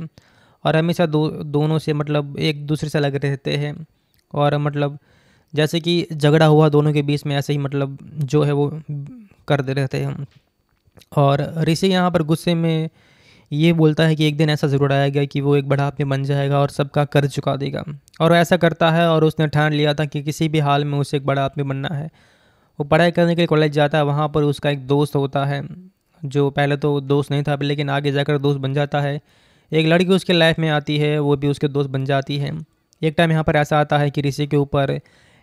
और हमेशा दो दोनों से मतलब एक दूसरे से अलग रहते हैं और मतलब जैसे कि झगड़ा हुआ दोनों के बीच में ऐसे ही मतलब जो है वो करते रहते हैं और ऋषि यहाँ पर गुस्से में ये बोलता है कि एक दिन ऐसा ज़रूर आएगा कि वो एक बड़ा आदमी बन जाएगा और सबका कर्ज चुका देगा और ऐसा करता है और उसने ठान लिया था कि किसी भी हाल में उसे एक बड़ा आदमी बनना है वो पढ़ाई करने के लिए कॉलेज जाता है वहाँ पर उसका एक दोस्त होता है जो पहले तो दोस्त नहीं था लेकिन आगे जाकर दोस्त बन जाता है एक लड़की उसके लाइफ में आती है वो भी उसके दोस्त बन जाती है एक टाइम यहाँ पर ऐसा आता है कि ऋषि के ऊपर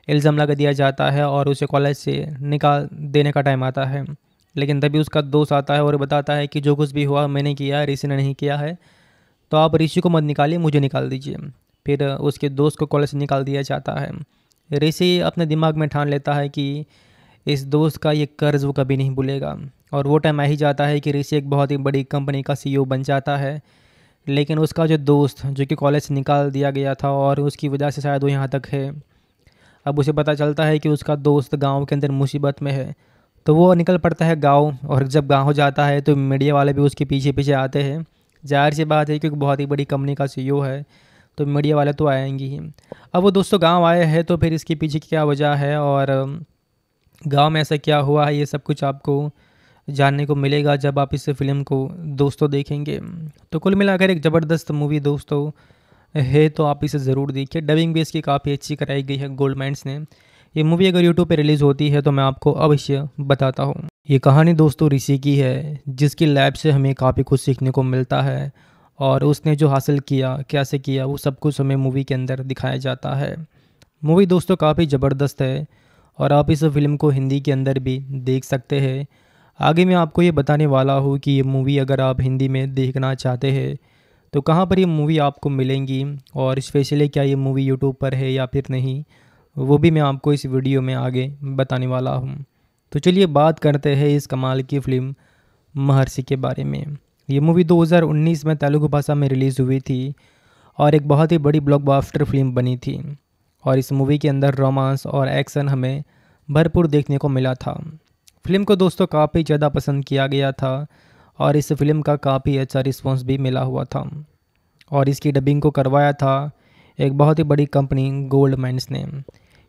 इल्ज़ाम लगा दिया जाता है और उसे कॉलेज से निकाल देने का टाइम आता है लेकिन तभी उसका दोस्त आता है और बताता है कि जो कुछ भी हुआ मैंने किया है ऋषि ने नहीं किया है तो आप ऋषि को मत निकालिए मुझे निकाल दीजिए फिर उसके दोस्त को कॉलेज से निकाल दिया जाता है ऋषि अपने दिमाग में ठान लेता है कि इस दोस्त का ये कर्ज वो कभी नहीं भूलेगा और वो टाइम आ ही जाता है कि ऋषि एक बहुत ही बड़ी कंपनी का सीईओ e बन जाता है लेकिन उसका जो दोस्त जो कि कॉलेज से निकाल दिया गया था और उसकी वजह से शायद वो यहाँ तक है अब उसे पता चलता है कि उसका दोस्त गांव के अंदर मुसीबत में है तो वो निकल पड़ता है गाँव और जब गाँव जाता है तो मीडिया वाले भी उसके पीछे पीछे आते हैं जाहिर सी बात है क्योंकि बहुत ही बड़ी कंपनी का सी e है तो मीडिया वाले तो आएंगे ही अब वो दोस्तों गांव आए हैं तो फिर इसके पीछे क्या वजह है और गांव में ऐसा क्या हुआ है ये सब कुछ आपको जानने को मिलेगा जब आप इस फिल्म को दोस्तों देखेंगे तो कुल मिलाकर एक ज़बरदस्त मूवी दोस्तों है तो आप इसे ज़रूर देखिए डबिंग भी इसकी काफ़ी अच्छी कराई गई है गोल्ड माइंड्स ने ये मूवी अगर यूट्यूब पे रिलीज़ होती है तो मैं आपको अवश्य बताता हूँ ये कहानी दोस्तों ऋषि की है जिसकी लैब से हमें काफ़ी कुछ सीखने को मिलता है और उसने जो हासिल किया कैसे किया वो सब कुछ हमें मूवी के अंदर दिखाया जाता है मूवी दोस्तों काफ़ी ज़बरदस्त है और आप इस फिल्म को हिंदी के अंदर भी देख सकते हैं आगे मैं आपको ये बताने वाला हूँ कि ये मूवी अगर आप हिंदी में देखना चाहते हैं तो कहाँ पर ये मूवी आपको मिलेंगी और स्पेशली क्या ये मूवी यूट्यूब पर है या फिर नहीं वो भी मैं आपको इस वीडियो में आगे बताने वाला हूँ तो चलिए बात करते हैं इस कमाल की फिल्म महर्षि के बारे में ये मूवी 2019 में तेलुगु भाषा में रिलीज़ हुई थी और एक बहुत ही बड़ी ब्लॉकबस्टर फिल्म बनी थी और इस मूवी के अंदर रोमांस और एक्शन हमें भरपूर देखने को मिला था फिल्म को दोस्तों काफ़ी ज़्यादा पसंद किया गया था और इस फिल्म का काफ़ी अच्छा रिस्पॉन्स भी मिला हुआ था और इसकी डबिंग को करवाया था एक बहुत ही बड़ी कंपनी गोल्ड माइंस ने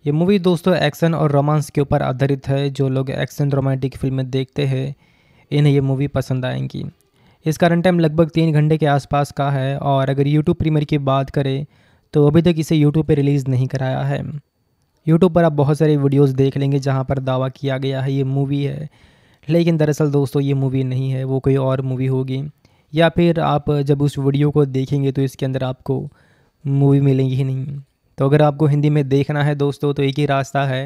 ये मूवी दोस्तों एक्शन और रोमांस के ऊपर आधारित है जो लोग एक्शन रोमांटिक फिल्में देखते हैं इन्हें ये मूवी पसंद आएंगी इसका रन टाइम लगभग तीन घंटे के आसपास का है और अगर यूट्यूब प्रीमियर की बात करें तो अभी तक इसे यूट्यूब पर रिलीज़ नहीं कराया है यूट्यूब पर आप बहुत सारे वीडियोज़ देख लेंगे जहाँ पर दावा किया गया है ये मूवी है लेकिन दरअसल दोस्तों ये मूवी नहीं है वो कोई और मूवी होगी या फिर आप जब उस वीडियो को देखेंगे तो इसके अंदर आपको मूवी मिलेंगी ही नहीं तो अगर आपको हिंदी में देखना है दोस्तों तो एक ही रास्ता है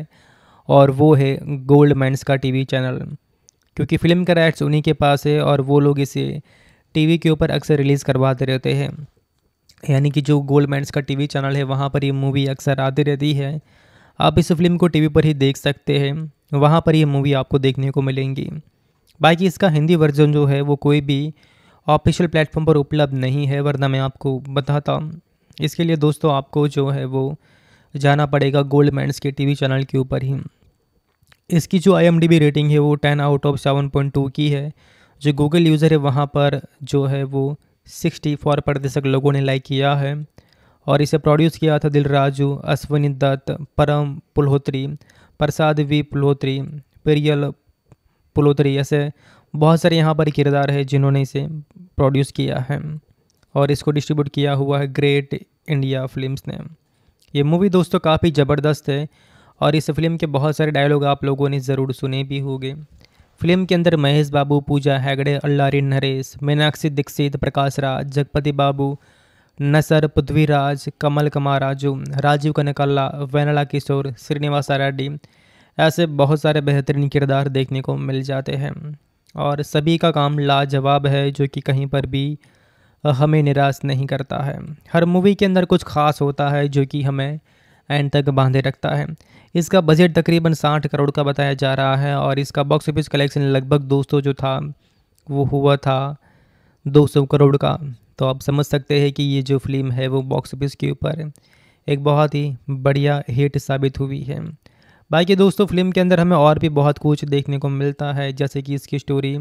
और वो है गोल्ड मैंस का टीवी चैनल क्योंकि फ़िल्म का राइट्स उन्हीं के पास है और वो लोग इसे टीवी के ऊपर अक्सर रिलीज़ करवाते रहते हैं यानी कि जो गोल्ड मैंस का टीवी चैनल है वहाँ पर ये मूवी अक्सर आती रहती है आप इस फिल्म को टीवी पर ही देख सकते हैं वहाँ पर ये मूवी आपको देखने को मिलेंगी बाकी इसका हिंदी वर्जन जो है वो कोई भी ऑफिशियल प्लेटफॉर्म पर उपलब्ध नहीं है वरना मैं आपको बताता इसके लिए दोस्तों आपको जो है वो जाना पड़ेगा गोल्ड मैंस के टीवी चैनल के ऊपर ही इसकी जो आई रेटिंग है वो ten out of seven point two की है जो गूगल यूज़र है वहाँ पर जो है वो सिक्सटी फोर प्रतिशत लोगों ने लाइक किया है और इसे प्रोड्यूस किया था दिलराजू अश्वनी दत्त परम पुल्होत्री प्रसाद वी पुलहोत्री पेरियल पुल्होत्री ऐसे बहुत सारे यहाँ पर किरदार है जिन्होंने इसे प्रोड्यूस किया है और इसको डिस्ट्रीब्यूट किया हुआ है ग्रेट इंडिया फिल्म्स ने ये मूवी दोस्तों काफ़ी ज़बरदस्त है और इस फिल्म के बहुत सारे डायलॉग आप लोगों ने ज़रूर सुने भी होंगे फिल्म के अंदर महेश बाबू पूजा हैगड़े अल्लारी नरेश मीनाक्षी दीक्षित प्रकाश राज जगपति बाबू नसर पृथ्वीराज कमल कुमार राजू राजीव कनकल्ला वेनला किशोर श्रीनिवास रेड्डी ऐसे बहुत सारे बेहतरीन किरदार देखने को मिल जाते हैं और सभी का काम लाजवाब है जो कि कहीं पर भी हमें निराश नहीं करता है हर मूवी के अंदर कुछ खास होता है जो कि हमें एंड तक बांधे रखता है इसका बजट तकरीबन साठ करोड़ का बताया जा रहा है और इसका बॉक्स ऑफिस कलेक्शन लगभग दोस्तों जो था वो हुआ था सौ करोड़ का तो आप समझ सकते हैं कि ये जो फिल्म है वो बॉक्स ऑफिस के ऊपर एक बहुत ही बढ़िया हिट साबित हुई है बाकी दोस्तों फिल्म के अंदर हमें और भी बहुत कुछ देखने को मिलता है जैसे कि इसकी स्टोरी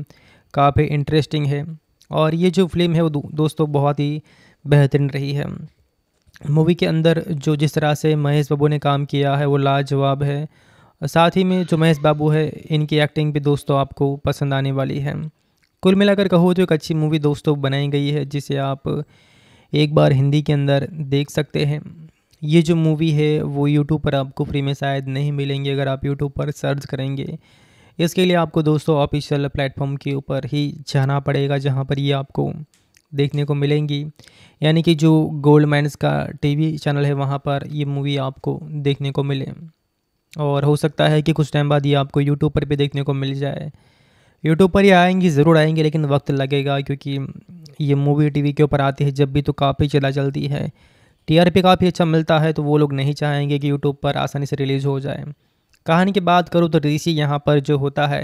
काफ़ी इंटरेस्टिंग है और ये जो फिल्म है वो दोस्तों बहुत ही बेहतरीन रही है मूवी के अंदर जो जिस तरह से महेश बाबू ने काम किया है वो लाजवाब है साथ ही में जो महेश बाबू है इनकी एक्टिंग भी दोस्तों आपको पसंद आने वाली है कुल मिलाकर कहो तो एक अच्छी मूवी दोस्तों बनाई गई है जिसे आप एक बार हिंदी के अंदर देख सकते हैं ये जो मूवी है वो यूट्यूब पर आपको फ्री में शायद नहीं मिलेंगे अगर आप यूट्यूब पर सर्च करेंगे इसके लिए आपको दोस्तों ऑफिशियल प्लेटफॉर्म के ऊपर ही जाना पड़ेगा जहाँ पर ये आपको देखने को मिलेंगी यानी कि जो गोल्ड माइंस का टीवी चैनल है वहाँ पर ये मूवी आपको देखने को मिले और हो सकता है कि कुछ टाइम बाद ये आपको यूट्यूब पर भी देखने को मिल जाए यूट्यूब पर ये आएंगी ज़रूर आएंगी लेकिन वक्त लगेगा क्योंकि ये मूवी टीवी के ऊपर आती है जब भी तो काफ़ी चला चलती है टीआरपी काफ़ी अच्छा मिलता है तो वो लोग नहीं चाहेंगे कि यूट्यूब पर आसानी से रिलीज़ हो जाए कहानी की बात करूँ तो ऋषि यहाँ पर जो होता है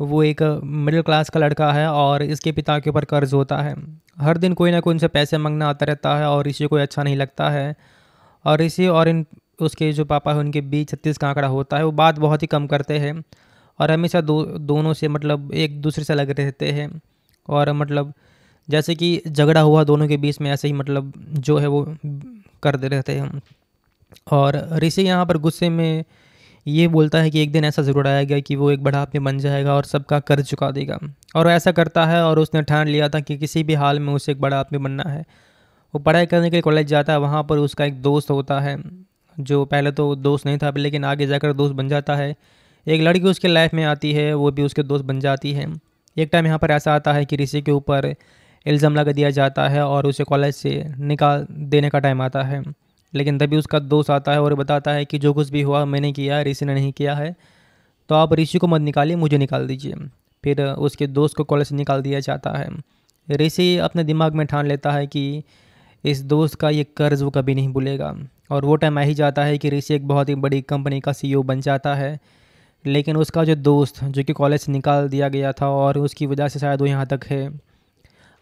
वो एक मिडिल क्लास का लड़का है और इसके पिता के ऊपर कर्ज होता है हर दिन कोई ना कोई उनसे पैसे मांगना आता रहता है और ऋषि को अच्छा नहीं लगता है और ऋषि और इन उसके जो पापा हैं उनके बीच छत्तीस का आंकड़ा होता है वो बात बहुत ही कम करते हैं और हमेशा दो दोनों से मतलब एक दूसरे से लग रहते हैं और मतलब जैसे कि झगड़ा हुआ दोनों के बीच में ऐसे ही मतलब जो है वो करते रहते हैं और ऋषि यहाँ पर गुस्से में ये बोलता है कि एक दिन ऐसा ज़रूर आएगा कि वो एक बड़ा आदमी बन जाएगा और सबका कर्ज चुका देगा और ऐसा करता है और उसने ठान लिया था कि किसी भी हाल में उसे एक बड़ा आदमी बनना है वो पढ़ाई करने के लिए कॉलेज जाता है वहाँ पर उसका एक दोस्त होता है जो पहले तो दोस्त नहीं था लेकिन आगे जाकर दोस्त बन जाता है एक लड़की उसके लाइफ में आती है वो भी उसके दोस्त बन जाती है एक टाइम यहाँ पर ऐसा आता है कि ऋषि के ऊपर इल्ज़ाम लगा दिया जाता है और उसे कॉलेज से निकाल देने का टाइम आता है लेकिन तभी उसका दोस्त आता है और बताता है कि जो कुछ भी हुआ मैंने किया है ऋषि ने नहीं किया है तो आप ऋषि को मत निकालिए मुझे निकाल दीजिए फिर उसके दोस्त को कॉलेज से निकाल दिया जाता है ऋषि अपने दिमाग में ठान लेता है कि इस दोस्त का ये कर्ज वो कभी नहीं भूलेगा और वो टाइम आ ही जाता है कि ऋषि एक बहुत ही बड़ी कंपनी का सीईओ e बन जाता है लेकिन उसका जो दोस्त जो कि कॉलेज से निकाल दिया गया था और उसकी वजह से शायद वो यहाँ तक है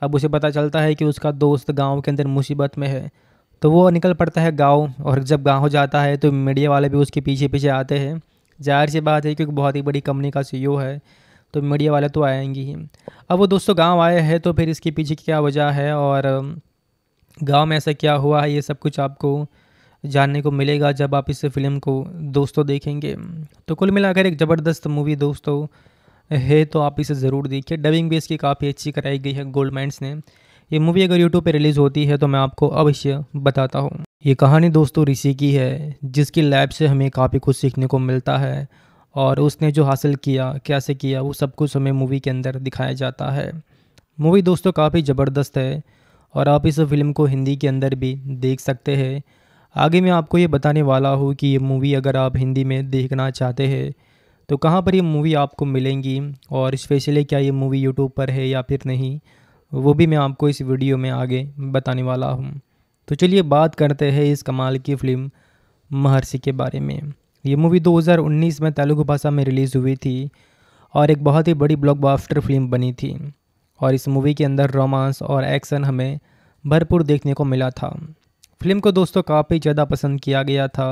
अब उसे पता चलता है कि उसका दोस्त गांव के अंदर मुसीबत में है तो वो निकल पड़ता है गाँव और जब गाँव जाता है तो मीडिया वाले भी उसके पीछे पीछे आते हैं जाहिर सी बात है क्योंकि बहुत ही बड़ी कंपनी का सी e है तो मीडिया वाले तो आएंगे ही अब वो दोस्तों गांव आए हैं तो फिर इसके पीछे क्या वजह है और गांव में ऐसा क्या हुआ है ये सब कुछ आपको जानने को मिलेगा जब आप इस फिल्म को दोस्तों देखेंगे तो कुल मिलाकर एक ज़बरदस्त मूवी दोस्तों है तो आप इसे ज़रूर देखिए डबिंग भी इसकी काफ़ी अच्छी कराई गई है गोल्डमैंड्स ने ये मूवी अगर यूट्यूब पे रिलीज़ होती है तो मैं आपको अवश्य बताता हूँ ये कहानी दोस्तों ऋषि की है जिसकी लैब से हमें काफ़ी कुछ सीखने को मिलता है और उसने जो हासिल किया कैसे किया वो सब कुछ हमें मूवी के अंदर दिखाया जाता है मूवी दोस्तों काफ़ी ज़बरदस्त है और आप इस फिल्म को हिंदी के अंदर भी देख सकते हैं आगे मैं आपको ये बताने वाला हूँ कि ये मूवी अगर आप हिंदी में देखना चाहते हैं तो कहाँ पर ये मूवी आपको मिलेंगी और स्पेशली क्या ये मूवी यूट्यूब पर है या फिर नहीं वो भी मैं आपको इस वीडियो में आगे बताने वाला हूँ तो चलिए बात करते हैं इस कमाल की फ़िल्म महर्षि के बारे में ये मूवी 2019 में तेलुगु भाषा में रिलीज़ हुई थी और एक बहुत ही बड़ी ब्लॉकबस्टर फिल्म बनी थी और इस मूवी के अंदर रोमांस और एक्शन हमें भरपूर देखने को मिला था फिल्म को दोस्तों काफ़ी ज़्यादा पसंद किया गया था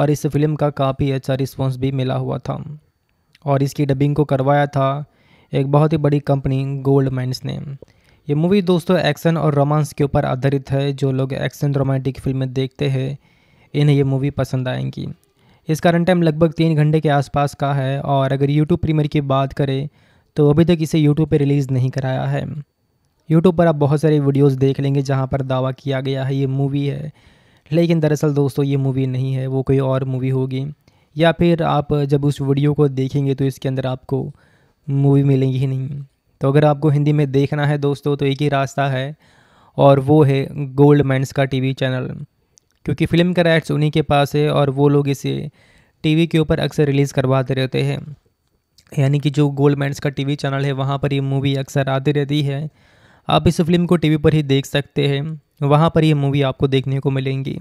और इस फिल्म का काफ़ी अच्छा रिस्पॉन्स भी मिला हुआ था और इसकी डबिंग को करवाया था एक बहुत ही बड़ी कंपनी गोल्ड माइंस ने ये मूवी दोस्तों एक्शन और रोमांस के ऊपर आधारित है जो लोग एक्शन रोमांटिक फिल्में देखते हैं इन्हें ये मूवी पसंद आएंगी इसका रन टाइम लगभग तीन घंटे के आसपास का है और अगर यूट्यूब प्रीमियर की बात करें तो अभी तक इसे यूट्यूब पर रिलीज़ नहीं कराया है यूट्यूब पर आप बहुत सारे वीडियोस देख लेंगे जहाँ पर दावा किया गया है ये मूवी है लेकिन दरअसल दोस्तों ये मूवी नहीं है वो कोई और मूवी होगी या फिर आप जब उस वीडियो को देखेंगे तो इसके अंदर आपको मूवी मिलेंगी ही नहीं तो अगर आपको हिंदी में देखना है दोस्तों तो एक ही रास्ता है और वो है गोल्ड मैंस का टीवी चैनल क्योंकि फ़िल्म का राइट्स उन्हीं के पास है और वो लोग इसे टीवी के ऊपर अक्सर रिलीज़ करवाते रहते हैं यानी कि जो गोल्ड मैंस का टीवी चैनल है वहाँ पर ये मूवी अक्सर आती रहती है आप इस फिल्म को टीवी पर ही देख सकते हैं वहाँ पर ये मूवी आपको देखने को मिलेंगी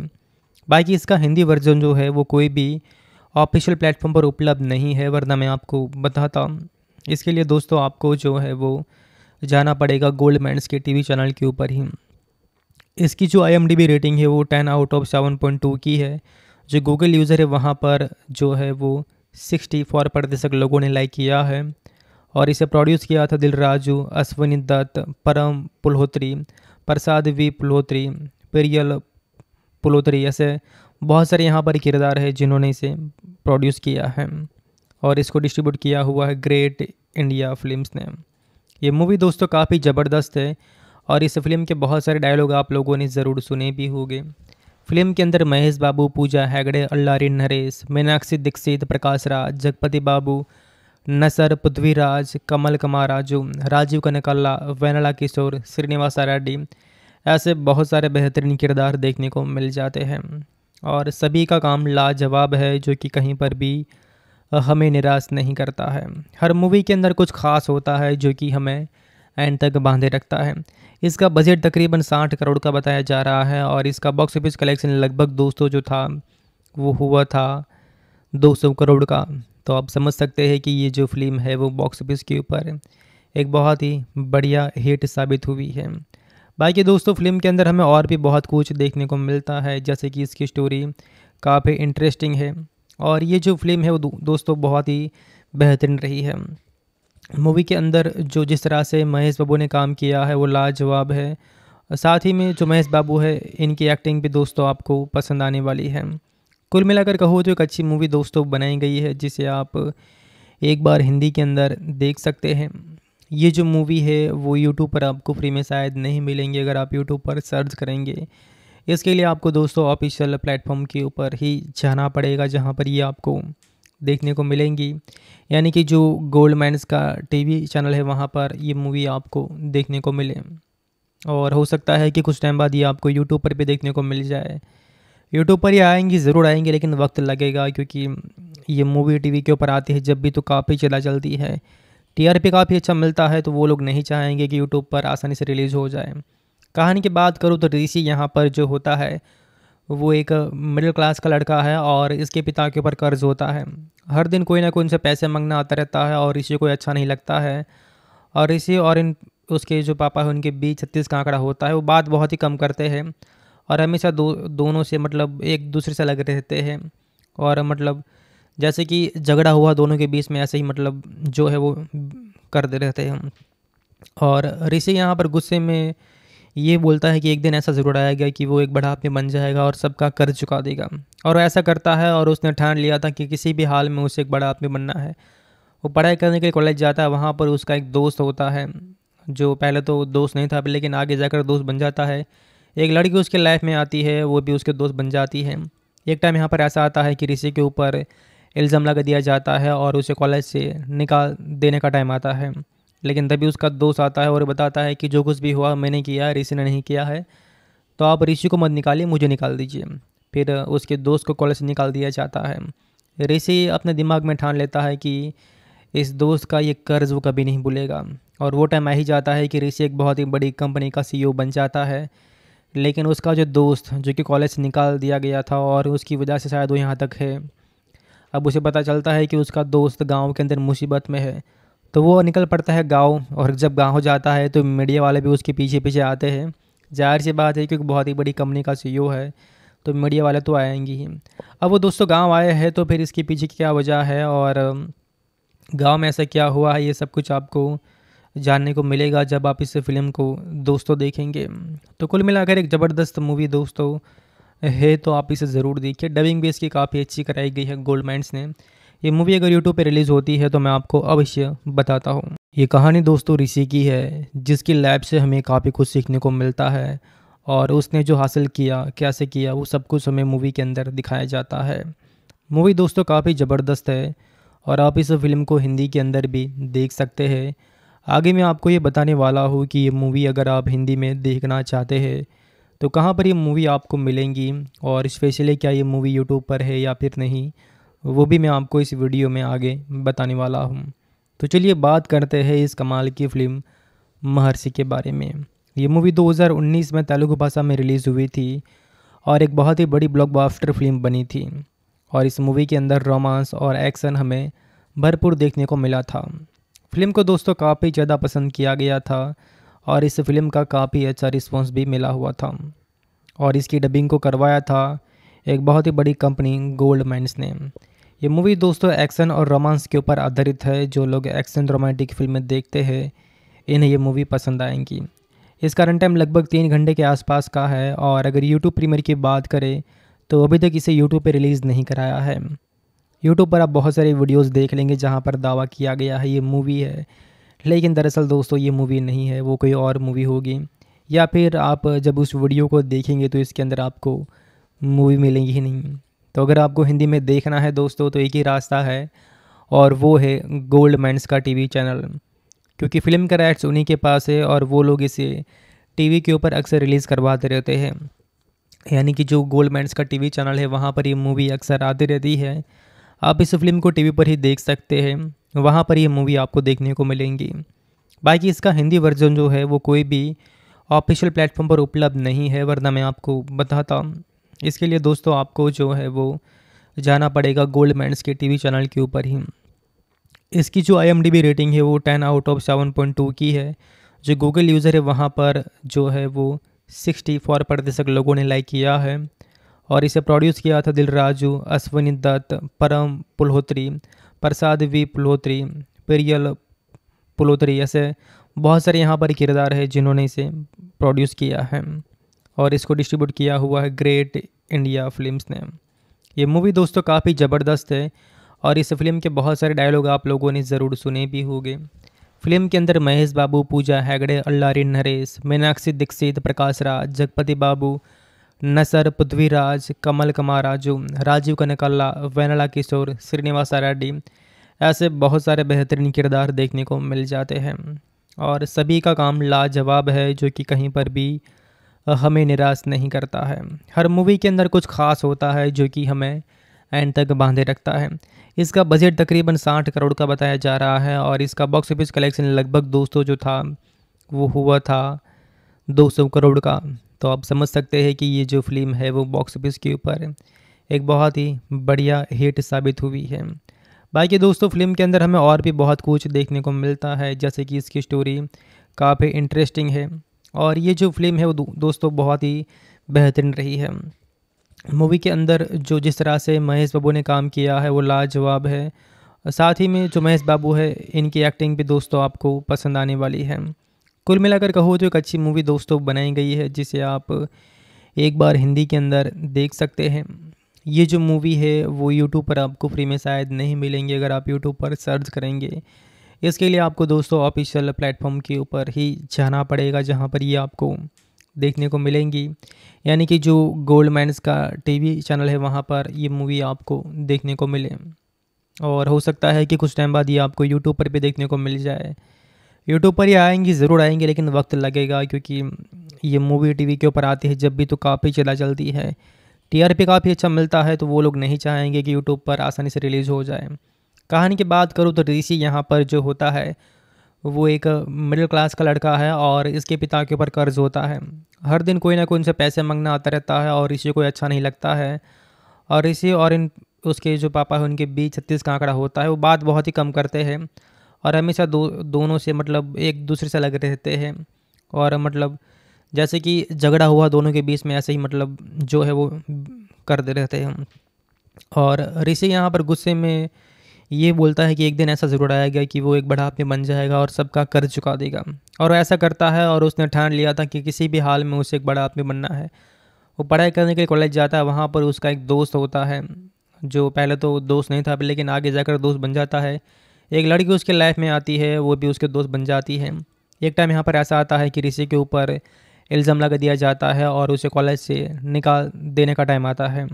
बाकी इसका हिंदी वर्जन जो है वो कोई भी ऑफिशियल प्लेटफॉर्म पर उपलब्ध नहीं है वरना मैं आपको बताता इसके लिए दोस्तों आपको जो है वो जाना पड़ेगा गोल्ड मैंस के टीवी चैनल के ऊपर ही इसकी जो आई रेटिंग है वो ten out of seven point two की है जो गूगल यूज़र है वहाँ पर जो है वो सिक्सटी फोर प्रतिशत लोगों ने लाइक किया है और इसे प्रोड्यूस किया था दिल राजू अश्विनी दत्त परम पुल्होत्री प्रसाद वी पुलहोत्री पेरियल पुल्होत्री ऐसे बहुत सारे यहाँ पर किरदार है जिन्होंने इसे प्रोड्यूस किया है और इसको डिस्ट्रीब्यूट किया हुआ है ग्रेट इंडिया फिल्म्स ने ये मूवी दोस्तों काफ़ी ज़बरदस्त है और इस फिल्म के बहुत सारे डायलॉग आप लोगों ने ज़रूर सुने भी होंगे फिल्म के अंदर महेश बाबू पूजा हैगड़े अल्लारी नरेश मीनाक्षी दीक्षित प्रकाश राज जगपति बाबू नसर पृथ्वीराज कमल कमाराजू राजू राजीव कनकल्ला वेनला किशोर श्रीनिवास रेड्डी ऐसे बहुत सारे बेहतरीन किरदार देखने को मिल जाते हैं और सभी का काम लाजवाब है जो कि कहीं पर भी हमें निराश नहीं करता है हर मूवी के अंदर कुछ खास होता है जो कि हमें एंड तक बांधे रखता है इसका बजट तकरीबन साठ करोड़ का बताया जा रहा है और इसका बॉक्स ऑफिस कलेक्शन लगभग दोस्तों जो था वो हुआ था 200 करोड़ का तो आप समझ सकते हैं कि ये जो फिल्म है वो बॉक्स ऑफिस के ऊपर एक बहुत ही बढ़िया हिट साबित हुई है बाकी दोस्तों फिल्म के अंदर हमें और भी बहुत कुछ देखने को मिलता है जैसे कि इसकी स्टोरी काफ़ी इंटरेस्टिंग है और ये जो फिल्म है वो दोस्तों बहुत ही बेहतरीन रही है मूवी के अंदर जो जिस तरह से महेश बाबू ने काम किया है वो लाजवाब है साथ ही में जो महेश बाबू है इनकी एक्टिंग भी दोस्तों आपको पसंद आने वाली है कुल मिलाकर कहो तो एक अच्छी मूवी दोस्तों बनाई गई है जिसे आप एक बार हिंदी के अंदर देख सकते हैं ये जो मूवी है वो यूट्यूब पर आपको फ्री में शायद नहीं मिलेंगी अगर आप यूट्यूब पर सर्च करेंगे इसके लिए आपको दोस्तों ऑफिशियल प्लेटफॉर्म के ऊपर ही जाना पड़ेगा जहाँ पर ये आपको देखने को मिलेंगी यानी कि जो गोल्ड मैंस का टीवी चैनल है वहाँ पर ये मूवी आपको देखने को मिले और हो सकता है कि कुछ टाइम बाद ये आपको यूट्यूब पर भी देखने को मिल जाए यूट्यूब पर ये आएंगी ज़रूर आएंगी लेकिन वक्त लगेगा क्योंकि ये मूवी टीवी के ऊपर आती है जब भी तो काफ़ी चला चलती है टीआरपी काफ़ी अच्छा मिलता है तो वो लोग नहीं चाहेंगे कि यूट्यूब पर आसानी से रिलीज़ हो जाए कहानी की बात करूँ तो ऋषि यहाँ पर जो होता है वो एक मिडिल क्लास का लड़का है और इसके पिता के ऊपर कर्ज होता है हर दिन कोई ना कोई उनसे पैसे मांगना आता रहता है और ऋषि को अच्छा नहीं लगता है और ऋषि और इन उसके जो पापा हैं उनके बीच छत्तीस का आंकड़ा होता है वो बात बहुत ही कम करते हैं और हमेशा दो दोनों से मतलब एक दूसरे से लग रहते हैं और मतलब जैसे कि झगड़ा हुआ दोनों के बीच में ऐसे ही मतलब जो है वो करते रहते हैं और ऋषि यहाँ पर गुस्से में ये बोलता है कि एक दिन ऐसा ज़रूर आएगा कि वो एक बड़ा आदमी बन जाएगा और सबका कर्ज चुका देगा और ऐसा करता है और उसने ठान लिया था कि किसी भी हाल में उसे एक बड़ा आदमी बनना है वो पढ़ाई करने के लिए कॉलेज जाता है वहाँ पर उसका एक दोस्त होता है जो पहले तो दोस्त नहीं था लेकिन आगे जाकर दोस्त बन जाता है एक लड़की उसके लाइफ में आती है वो भी उसके दोस्त बन जाती है एक टाइम यहाँ पर ऐसा आता है कि ऋषि के ऊपर इल्ज़ाम लगा दिया जाता है और उसे कॉलेज से निकाल देने का टाइम आता है लेकिन तभी उसका दोस्त आता है और बताता है कि जो कुछ भी हुआ मैंने किया है ऋषि ने नहीं किया है तो आप ऋषि को मत निकालिए मुझे निकाल दीजिए फिर उसके दोस्त को कॉलेज से निकाल दिया जाता है ऋषि अपने दिमाग में ठान लेता है कि इस दोस्त का ये कर्ज वो कभी नहीं भूलेगा और वो टाइम आ ही जाता है कि ऋषि एक बहुत ही बड़ी कंपनी का सीईओ e बन जाता है लेकिन उसका जो दोस्त जो कि कॉलेज से निकाल दिया गया था और उसकी वजह से शायद वो यहाँ तक है अब उसे पता चलता है कि उसका दोस्त गांव के अंदर मुसीबत में है तो वो निकल पड़ता है गाँव और जब गाँव जाता है तो मीडिया वाले भी उसके पीछे पीछे आते हैं जाहिर सी बात है क्योंकि बहुत ही बड़ी कंपनी का सी e है तो मीडिया वाले तो आएंगे ही अब वो दोस्तों गांव आए हैं तो फिर इसके पीछे क्या वजह है और गांव में ऐसा क्या हुआ है ये सब कुछ आपको जानने को मिलेगा जब आप इस फिल्म को दोस्तों देखेंगे तो कुल मिलाकर एक ज़बरदस्त मूवी दोस्तों है तो आप इसे ज़रूर देखिए डबिंग भी इसकी काफ़ी अच्छी कराई गई है गोल्ड माइंड्स ने ये मूवी अगर यूट्यूब पे रिलीज़ होती है तो मैं आपको अवश्य बताता हूँ ये कहानी दोस्तों ऋषि की है जिसकी लैब से हमें काफ़ी कुछ सीखने को मिलता है और उसने जो हासिल किया कैसे किया वो सब कुछ हमें मूवी के अंदर दिखाया जाता है मूवी दोस्तों काफ़ी ज़बरदस्त है और आप इस फिल्म को हिंदी के अंदर भी देख सकते हैं आगे मैं आपको ये बताने वाला हूँ कि ये मूवी अगर आप हिंदी में देखना चाहते हैं तो कहाँ पर ये मूवी आपको मिलेंगी और स्पेशली क्या ये मूवी यूट्यूब पर है या फिर नहीं वो भी मैं आपको इस वीडियो में आगे बताने वाला हूँ तो चलिए बात करते हैं इस कमाल की फिल्म महर्षि के बारे में ये मूवी 2019 में तेलुगु भाषा में रिलीज़ हुई थी और एक बहुत ही बड़ी ब्लॉकबस्टर फिल्म बनी थी और इस मूवी के अंदर रोमांस और एक्शन हमें भरपूर देखने को मिला था फिल्म को दोस्तों काफ़ी ज़्यादा पसंद किया गया था और इस फिल्म का काफ़ी अच्छा रिस्पॉन्स भी मिला हुआ था और इसकी डबिंग को करवाया था एक बहुत ही बड़ी कंपनी गोल्ड माइंस ने ये मूवी दोस्तों एक्शन और रोमांस के ऊपर आधारित है जो लोग एक्शन रोमांटिक फिल्में देखते हैं इन्हें ये मूवी पसंद आएंगी इसका रन टाइम लगभग तीन घंटे के आसपास का है और अगर यूट्यूब प्रीमियर की बात करें तो अभी तक इसे यूट्यूब पर रिलीज़ नहीं कराया है यूट्यूब पर आप बहुत सारे वीडियोस देख लेंगे जहां पर दावा किया गया है ये मूवी है लेकिन दरअसल दोस्तों ये मूवी नहीं है वो कोई और मूवी होगी या फिर आप जब उस वीडियो को देखेंगे तो इसके अंदर आपको मूवी मिलेंगी ही नहीं तो अगर आपको हिंदी में देखना है दोस्तों तो एक ही रास्ता है और वो है गोल्ड मैंस का टीवी चैनल क्योंकि फ़िल्म का राइट्स उन्हीं के पास है और वो लोग इसे टीवी के ऊपर अक्सर रिलीज़ करवाते रहते हैं यानी कि जो गोल्ड मैंस का टीवी चैनल है वहाँ पर ये मूवी अक्सर आती रहती है आप इस फिल्म को टीवी पर ही देख सकते हैं वहाँ पर ये मूवी आपको देखने को मिलेंगी बाकी इसका हिंदी वर्जन जो है वो कोई भी ऑफिशियल प्लेटफॉर्म पर उपलब्ध नहीं है वरना मैं आपको बताता इसके लिए दोस्तों आपको जो है वो जाना पड़ेगा गोल्ड मैंस के टीवी चैनल के ऊपर ही इसकी जो आई रेटिंग है वो ten out of seven point two की है जो गूगल यूज़र है वहाँ पर जो है वो सिक्सटी फोर प्रतिशत लोगों ने लाइक किया है और इसे प्रोड्यूस किया था दिलराजू अश्विनी दत्त परम पुल्होत्री प्रसाद वी पुलहोत्री पेरियल पुल्होत्री ऐसे बहुत सारे यहाँ पर किरदार है जिन्होंने इसे प्रोड्यूस किया है और इसको डिस्ट्रीब्यूट किया हुआ है ग्रेट इंडिया फिल्म्स ने ये मूवी दोस्तों काफ़ी ज़बरदस्त है और इस फिल्म के बहुत सारे डायलॉग आप लोगों ने ज़रूर सुने भी होंगे फिल्म के अंदर महेश बाबू पूजा हैगड़े अल्लारी नरेश मीनाक्षी दीक्षित प्रकाश राज जगपति बाबू नसर पृथ्वीराज कमल कुमार राजू राजीव कनकल्ला वेनला किशोर श्रीनिवास रेड्डी ऐसे बहुत सारे बेहतरीन किरदार देखने को मिल जाते हैं और सभी का काम लाजवाब है जो कि कहीं पर भी हमें निराश नहीं करता है हर मूवी के अंदर कुछ खास होता है जो कि हमें एंड तक बांधे रखता है इसका बजट तकरीबन साठ करोड़ का बताया जा रहा है और इसका बॉक्स ऑफिस कलेक्शन लगभग दोस्तों जो था वो हुआ था दो करोड़ का तो आप समझ सकते हैं कि ये जो फिल्म है वो बॉक्स ऑफिस के ऊपर एक बहुत ही बढ़िया हिट साबित हुई है बाकी दोस्तों फिल्म के अंदर हमें और भी बहुत कुछ देखने को मिलता है जैसे कि इसकी स्टोरी काफ़ी इंटरेस्टिंग है और ये जो फिल्म है वो दो, दोस्तों बहुत ही बेहतरीन रही है मूवी के अंदर जो जिस तरह से महेश बाबू ने काम किया है वो लाजवाब है साथ ही में जो महेश बाबू है इनकी एक्टिंग भी दोस्तों आपको पसंद आने वाली है कुल मिलाकर कहो तो एक अच्छी मूवी दोस्तों बनाई गई है जिसे आप एक बार हिंदी के अंदर देख सकते हैं ये जो मूवी है वो यूट्यूब पर आपको फ्री में शायद नहीं मिलेंगे अगर आप यूट्यूब पर सर्च करेंगे इसके लिए आपको दोस्तों ऑफिशियल प्लेटफॉर्म के ऊपर ही जाना पड़ेगा जहाँ पर ये आपको देखने को मिलेंगी यानी कि जो गोल्ड मैंस का टीवी चैनल है वहाँ पर ये मूवी आपको देखने को मिले और हो सकता है कि कुछ टाइम बाद ये आपको यूट्यूब पर भी देखने को मिल जाए यूट्यूब पर ये आएंगी ज़रूर आएंगी लेकिन वक्त लगेगा क्योंकि ये मूवी टीवी के ऊपर आती है जब भी तो काफ़ी चला चलती है टीआरपी काफ़ी अच्छा मिलता है तो वो लोग नहीं चाहेंगे कि यूट्यूब पर आसानी से रिलीज़ हो जाए कहानी की बात करूँ तो ऋषि यहाँ पर जो होता है वो एक मिडिल क्लास का लड़का है और इसके पिता के ऊपर कर्ज होता है हर दिन कोई ना कोई उनसे पैसे मांगना आता रहता है और ऋषि को अच्छा नहीं लगता है और ऋषि और इन उसके जो पापा हैं उनके बीच छत्तीस का आंकड़ा होता है वो बात बहुत ही कम करते हैं और हमेशा दो दोनों से मतलब एक दूसरे से लग रहते हैं और मतलब जैसे कि झगड़ा हुआ दोनों के बीच में ऐसे ही मतलब जो है वो करते रहते हैं और ऋषि यहाँ पर गुस्से में ये बोलता है कि एक दिन ऐसा ज़रूर आएगा कि वो एक बड़ा आदमी बन जाएगा और सबका कर्ज चुका देगा और ऐसा करता है और उसने ठान लिया था कि किसी भी हाल में उसे एक बड़ा आदमी बनना है वो पढ़ाई करने के लिए कॉलेज जाता है वहाँ पर उसका एक दोस्त होता है जो पहले तो दोस्त नहीं था लेकिन आगे जाकर दोस्त बन जाता है एक लड़की उसके लाइफ में आती है वो भी उसके दोस्त बन जाती है एक टाइम यहाँ पर ऐसा आता है कि ऋषि के ऊपर इल्ज़ाम लगा दिया जाता है और उसे कॉलेज से निकाल देने का टाइम आता है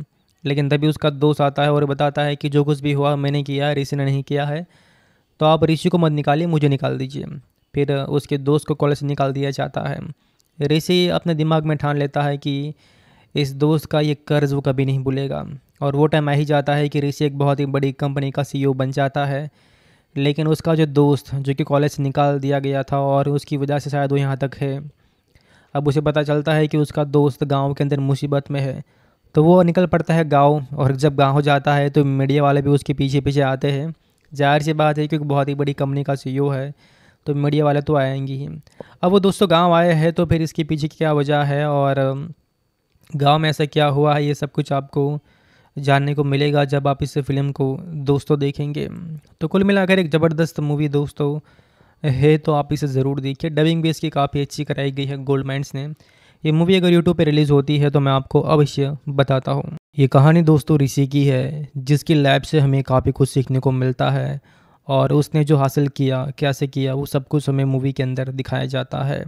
लेकिन तभी उसका दोस्त आता है और बताता है कि जो कुछ भी हुआ मैंने किया ऋषि ने नहीं किया है तो आप ऋषि को मत निकालिए मुझे निकाल दीजिए फिर उसके दोस्त को कॉलेज से निकाल दिया जाता है ऋषि अपने दिमाग में ठान लेता है कि इस दोस्त का ये कर्ज वो कभी नहीं भूलेगा और वो टाइम आ ही जाता है कि ऋषि एक बहुत ही बड़ी कंपनी का सीईओ e बन जाता है लेकिन उसका जो दोस्त जो कि कॉलेज से निकाल दिया गया था और उसकी वजह से शायद वो यहाँ तक है अब उसे पता चलता है कि उसका दोस्त गांव के अंदर मुसीबत में है तो वो निकल पड़ता है गाँव और जब गाँव जाता है तो मीडिया वाले भी उसके पीछे पीछे आते हैं जाहिर सी बात है क्योंकि बहुत ही बड़ी कंपनी का सी e है तो मीडिया वाले तो आएंगे ही अब वो दोस्तों गांव आए हैं तो फिर इसके पीछे क्या वजह है और गांव में ऐसा क्या हुआ है ये सब कुछ आपको जानने को मिलेगा जब आप इस फिल्म को दोस्तों देखेंगे तो कुल मिलाकर एक ज़बरदस्त मूवी दोस्तों है तो आप इसे ज़रूर देखिए डबिंग भी इसकी काफ़ी अच्छी कराई गई है गोल्ड माइंड्स ने ये मूवी अगर यूट्यूब पर रिलीज़ होती है तो मैं आपको अवश्य बताता हूँ ये कहानी दोस्तों ऋषि की है जिसकी लैब से हमें काफ़ी कुछ सीखने को मिलता है और उसने जो हासिल किया कैसे किया वो सब कुछ हमें मूवी के अंदर दिखाया जाता है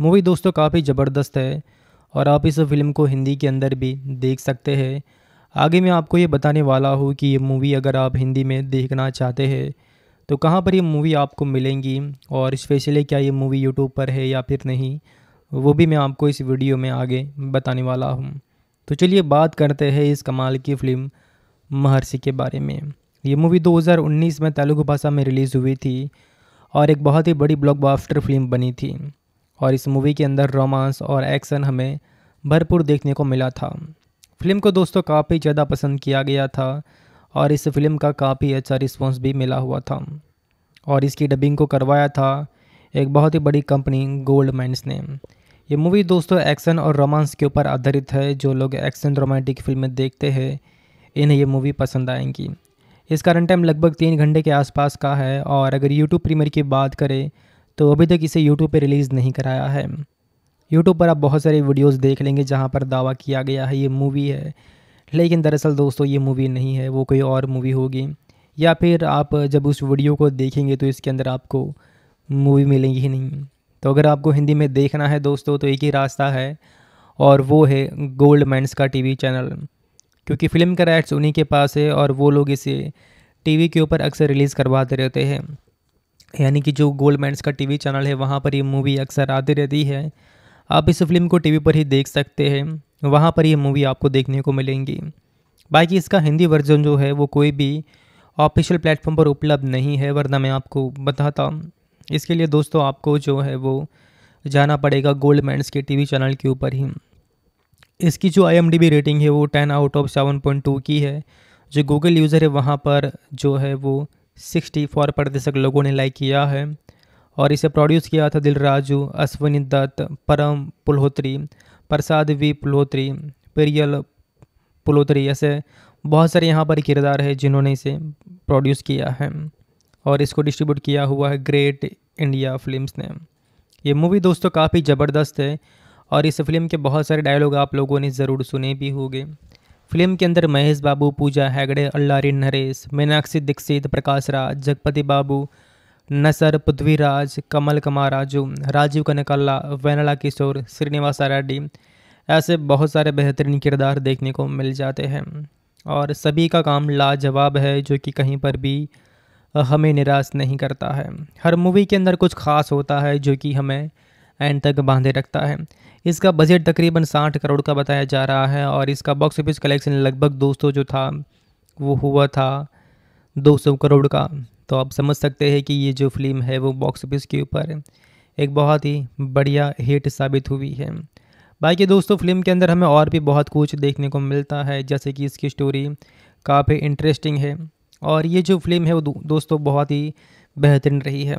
मूवी दोस्तों काफ़ी ज़बरदस्त है और आप इस फिल्म को हिंदी के अंदर भी देख सकते हैं आगे मैं आपको ये बताने वाला हूँ कि ये मूवी अगर आप हिंदी में देखना चाहते हैं तो कहाँ पर ये मूवी आपको मिलेंगी और स्पेशली क्या ये मूवी यूट्यूब पर है या फिर नहीं वो भी मैं आपको इस वीडियो में आगे बताने वाला हूँ तो चलिए बात करते हैं इस कमाल की फिल्म महर्षि के बारे में ये मूवी 2019 में तेलुगु भाषा में रिलीज़ हुई थी और एक बहुत ही बड़ी ब्लॉकबस्टर फिल्म बनी थी और इस मूवी के अंदर रोमांस और एक्शन हमें भरपूर देखने को मिला था फिल्म को दोस्तों काफ़ी ज़्यादा पसंद किया गया था और इस फिल्म का काफ़ी अच्छा रिस्पॉन्स भी मिला हुआ था और इसकी डबिंग को करवाया था एक बहुत ही बड़ी कंपनी गोल्ड माइंस ने ये मूवी दोस्तों एक्शन और रोमांस के ऊपर आधारित है जो लोग एक्शन रोमांटिक फिल्में देखते हैं इन्हें ये मूवी पसंद आएंगी इसका रन टाइम लगभग तीन घंटे के आसपास का है और अगर यूट्यूब प्रीमियर की बात करें तो अभी तक इसे YouTube पर रिलीज़ नहीं कराया है यूट्यूब पर आप बहुत सारे वीडियोस देख लेंगे जहाँ पर दावा किया गया है ये मूवी है लेकिन दरअसल दोस्तों ये मूवी नहीं है वो कोई और मूवी होगी या फिर आप जब उस वीडियो को देखेंगे तो इसके अंदर आपको मूवी मिलेंगी ही नहीं तो अगर आपको हिंदी में देखना है दोस्तों तो एक ही रास्ता है और वो है गोल्ड मैंस का टीवी चैनल क्योंकि फ़िल्म का राइट्स उन्हीं के पास है और वो लोग इसे टीवी के ऊपर अक्सर रिलीज़ करवाते रहते हैं यानी कि जो गोल्ड मैंस का टीवी चैनल है वहाँ पर ये मूवी अक्सर आती रहती है आप इस फिल्म को टीवी पर ही देख सकते हैं वहाँ पर ये मूवी आपको देखने को मिलेंगी बाकी इसका हिंदी वर्जन जो है वो कोई भी ऑफिशियल प्लेटफॉर्म पर उपलब्ध नहीं है वरना मैं आपको बताता इसके लिए दोस्तों आपको जो है वो जाना पड़ेगा गोल्ड मैंस के टीवी चैनल के ऊपर ही इसकी जो आई रेटिंग है वो ten out of seven point two की है जो गूगल यूज़र है वहाँ पर जो है वो सिक्सटी फोर प्रतिशत लोगों ने लाइक किया है और इसे प्रोड्यूस किया था दिलराजू अश्विनी दत्त परम पुल्होत्री प्रसाद वी पुलहोत्री पेरियल पुल्होत्री ऐसे बहुत सारे यहाँ पर किरदार है जिन्होंने इसे प्रोड्यूस किया है और इसको डिस्ट्रीब्यूट किया हुआ है ग्रेट इंडिया फिल्म्स ने ये मूवी दोस्तों काफ़ी ज़बरदस्त है और इस फिल्म के बहुत सारे डायलॉग आप लोगों ने ज़रूर सुने भी होंगे फिल्म के अंदर महेश बाबू पूजा हैगड़े अल्लारी नरेश मीनाक्षी दीक्षित प्रकाश राज जगपति बाबू नसर पृथ्वीराज कमल कमाराजू राजू राजीव कनकल्ला वेनला किशोर श्रीनिवास रेड्डी ऐसे बहुत सारे बेहतरीन किरदार देखने को मिल जाते हैं और सभी का काम लाजवाब है जो कि कहीं पर भी हमें निराश नहीं करता है हर मूवी के अंदर कुछ खास होता है जो कि हमें एंड तक बांधे रखता है इसका बजट तकरीबन साठ करोड़ का बताया जा रहा है और इसका बॉक्स ऑफिस कलेक्शन लगभग दोस्तों जो था वो हुआ था 200 करोड़ का तो आप समझ सकते हैं कि ये जो फिल्म है वो बॉक्स ऑफिस के ऊपर एक बहुत ही बढ़िया हिट साबित हुई है बाकी दोस्तों फिल्म के अंदर हमें और भी बहुत कुछ देखने को मिलता है जैसे कि इसकी स्टोरी काफ़ी इंटरेस्टिंग है और ये जो फिल्म है वो दोस्तों बहुत ही बेहतरीन रही है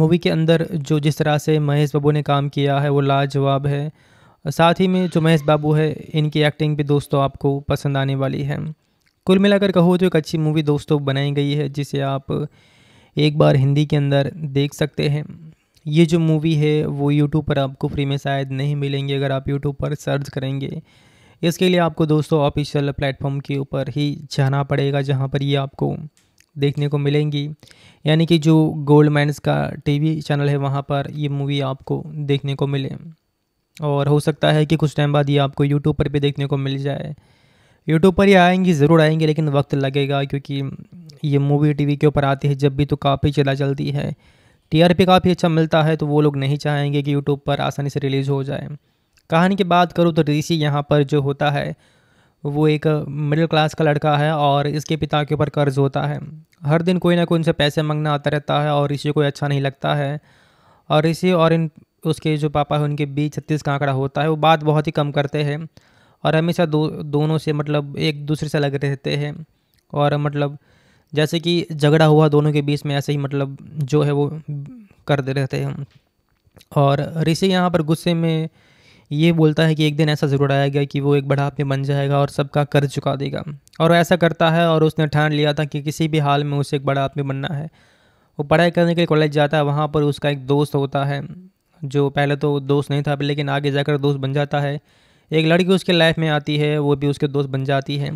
मूवी के अंदर जो जिस तरह से महेश बाबू ने काम किया है वो लाजवाब है साथ ही में जो महेश बाबू है इनकी एक्टिंग भी दोस्तों आपको पसंद आने वाली है कुल मिलाकर कहो तो एक अच्छी मूवी दोस्तों बनाई गई है जिसे आप एक बार हिंदी के अंदर देख सकते हैं ये जो मूवी है वो यूट्यूब पर आपको फ्री में शायद नहीं मिलेंगी अगर आप यूट्यूब पर सर्च करेंगे इसके लिए आपको दोस्तों ऑफिशियल प्लेटफॉर्म के ऊपर ही जाना पड़ेगा जहाँ पर ये आपको देखने को मिलेंगी यानी कि जो गोल्ड मैंस का टीवी चैनल है वहाँ पर ये मूवी आपको देखने को मिले और हो सकता है कि कुछ टाइम बाद ये आपको यूट्यूब पर भी देखने को मिल जाए यूट्यूब पर ये आएंगी ज़रूर आएंगी लेकिन वक्त लगेगा क्योंकि ये मूवी टीवी के ऊपर आती है जब भी तो काफ़ी ज़्यादा चलती है टीआरपी काफ़ी अच्छा मिलता है तो वो लोग नहीं चाहेंगे कि यूट्यूब पर आसानी से रिलीज़ हो जाए कहानी की बात करूँ तो ऋषि यहाँ पर जो होता है वो एक मिडिल क्लास का लड़का है और इसके पिता के ऊपर कर्ज होता है हर दिन कोई ना कोई उनसे पैसे मांगना आता रहता है और ऋषि को अच्छा नहीं लगता है और ऋषि और इन उसके जो पापा हैं उनके बीच छत्तीस का आंकड़ा होता है वो बात बहुत ही कम करते हैं और हमेशा दो दोनों से मतलब एक दूसरे से लग रहते हैं और मतलब जैसे कि झगड़ा हुआ दोनों के बीच में ऐसे ही मतलब जो है वो करते रहते हैं और ऋषि यहाँ पर गुस्से में ये बोलता है कि एक दिन ऐसा ज़रूर आएगा कि वो एक बड़ा आदमी बन जाएगा और सबका कर्ज चुका देगा और ऐसा करता है और उसने ठान लिया था कि किसी भी हाल में उसे एक बड़ा आदमी बनना है वो पढ़ाई करने के लिए कॉलेज जाता है वहाँ पर उसका एक दोस्त होता है जो पहले तो दोस्त नहीं था लेकिन आगे जाकर दोस्त बन जाता है एक लड़की उसके लाइफ में आती है वो भी उसके दोस्त बन जाती है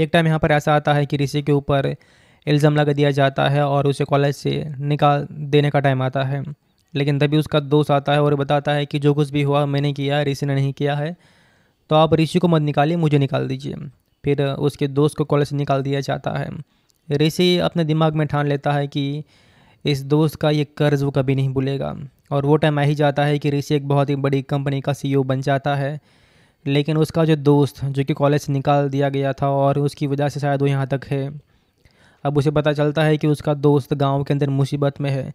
एक टाइम यहाँ पर ऐसा आता है कि ऋषि के ऊपर इल्ज़ाम लगा दिया जाता है और उसे कॉलेज से निकाल देने का टाइम आता है लेकिन तभी उसका दोस्त आता है और बताता है कि जो कुछ भी हुआ मैंने किया है ऋषि ने नहीं किया है तो आप ऋषि को मत निकालिए मुझे निकाल दीजिए फिर उसके दोस्त को कॉलेज से निकाल दिया जाता है ऋषि अपने दिमाग में ठान लेता है कि इस दोस्त का ये कर्ज वो कभी नहीं भूलेगा और वो टाइम आ ही जाता है कि ऋषि एक बहुत ही बड़ी कंपनी का सीईओ e बन जाता है लेकिन उसका जो दोस्त जो कि कॉलेज से निकाल दिया गया था और उसकी वजह से शायद वो यहाँ तक है अब उसे पता चलता है कि उसका दोस्त गांव के अंदर मुसीबत में है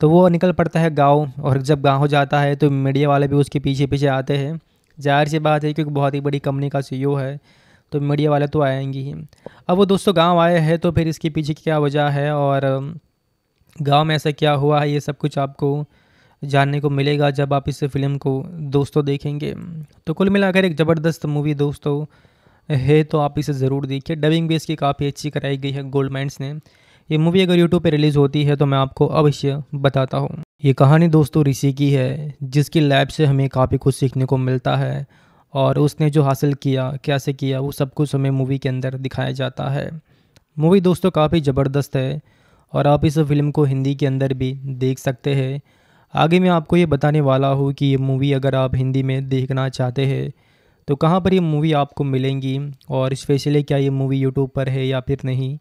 तो वो निकल पड़ता है गाँव और जब गाँव जाता है तो मीडिया वाले भी उसके पीछे पीछे आते हैं जाहिर सी बात है क्योंकि बहुत ही बड़ी कंपनी का सी e है तो मीडिया वाले तो आएंगे ही अब वो दोस्तों गांव आए हैं तो फिर इसके पीछे क्या वजह है और गांव में ऐसा क्या हुआ है ये सब कुछ आपको जानने को मिलेगा जब आप इस फिल्म को दोस्तों देखेंगे तो कुल मिलाकर एक ज़बरदस्त मूवी दोस्तों है तो आप इसे ज़रूर देखिए डबिंग भी इसकी काफ़ी अच्छी कराई गई है गोल्ड माइंड्स ने ये मूवी अगर यूट्यूब पर रिलीज़ होती है तो मैं आपको अवश्य बताता हूँ ये कहानी दोस्तों ऋषि की है जिसकी लैब से हमें काफ़ी कुछ सीखने को मिलता है और उसने जो हासिल किया कैसे किया वो सब कुछ हमें मूवी के अंदर दिखाया जाता है मूवी दोस्तों काफ़ी ज़बरदस्त है और आप इस फिल्म को हिंदी के अंदर भी देख सकते हैं आगे मैं आपको ये बताने वाला हूँ कि ये मूवी अगर आप हिंदी में देखना चाहते हैं तो कहाँ पर ये मूवी आपको मिलेंगी और स्पेशली क्या ये मूवी यूट्यूब पर है या फिर नहीं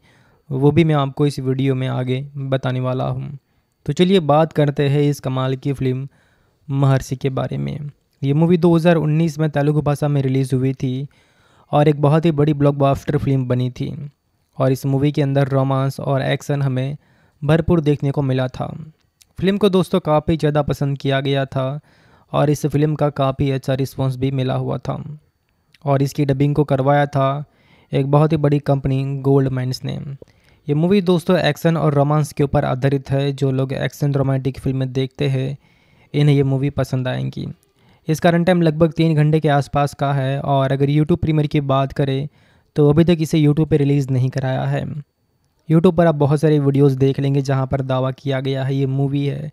वो भी मैं आपको इस वीडियो में आगे बताने वाला हूँ तो चलिए बात करते हैं इस कमाल की फिल्म महर्षि के बारे में ये मूवी 2019 में तेलुगु भाषा में रिलीज़ हुई थी और एक बहुत ही बड़ी ब्लॉकबस्टर फिल्म बनी थी और इस मूवी के अंदर रोमांस और एक्शन हमें भरपूर देखने को मिला था फिल्म को दोस्तों काफ़ी ज़्यादा पसंद किया गया था और इस फिल्म का काफ़ी अच्छा रिस्पॉन्स भी मिला हुआ था और इसकी डबिंग को करवाया था एक बहुत ही बड़ी कंपनी गोल्ड माइंस ने ये मूवी दोस्तों एक्शन और रोमांस के ऊपर आधारित है जो लोग एक्शन रोमांटिक फिल्में देखते हैं इन्हें ये मूवी पसंद आएंगी इसका रन टाइम लगभग तीन घंटे के आसपास का है और अगर यूट्यूब प्रीमियर की बात करें तो अभी तक इसे यूट्यूब पर रिलीज़ नहीं कराया है यूट्यूब पर आप बहुत सारे वीडियोस देख लेंगे जहां पर दावा किया गया है ये मूवी है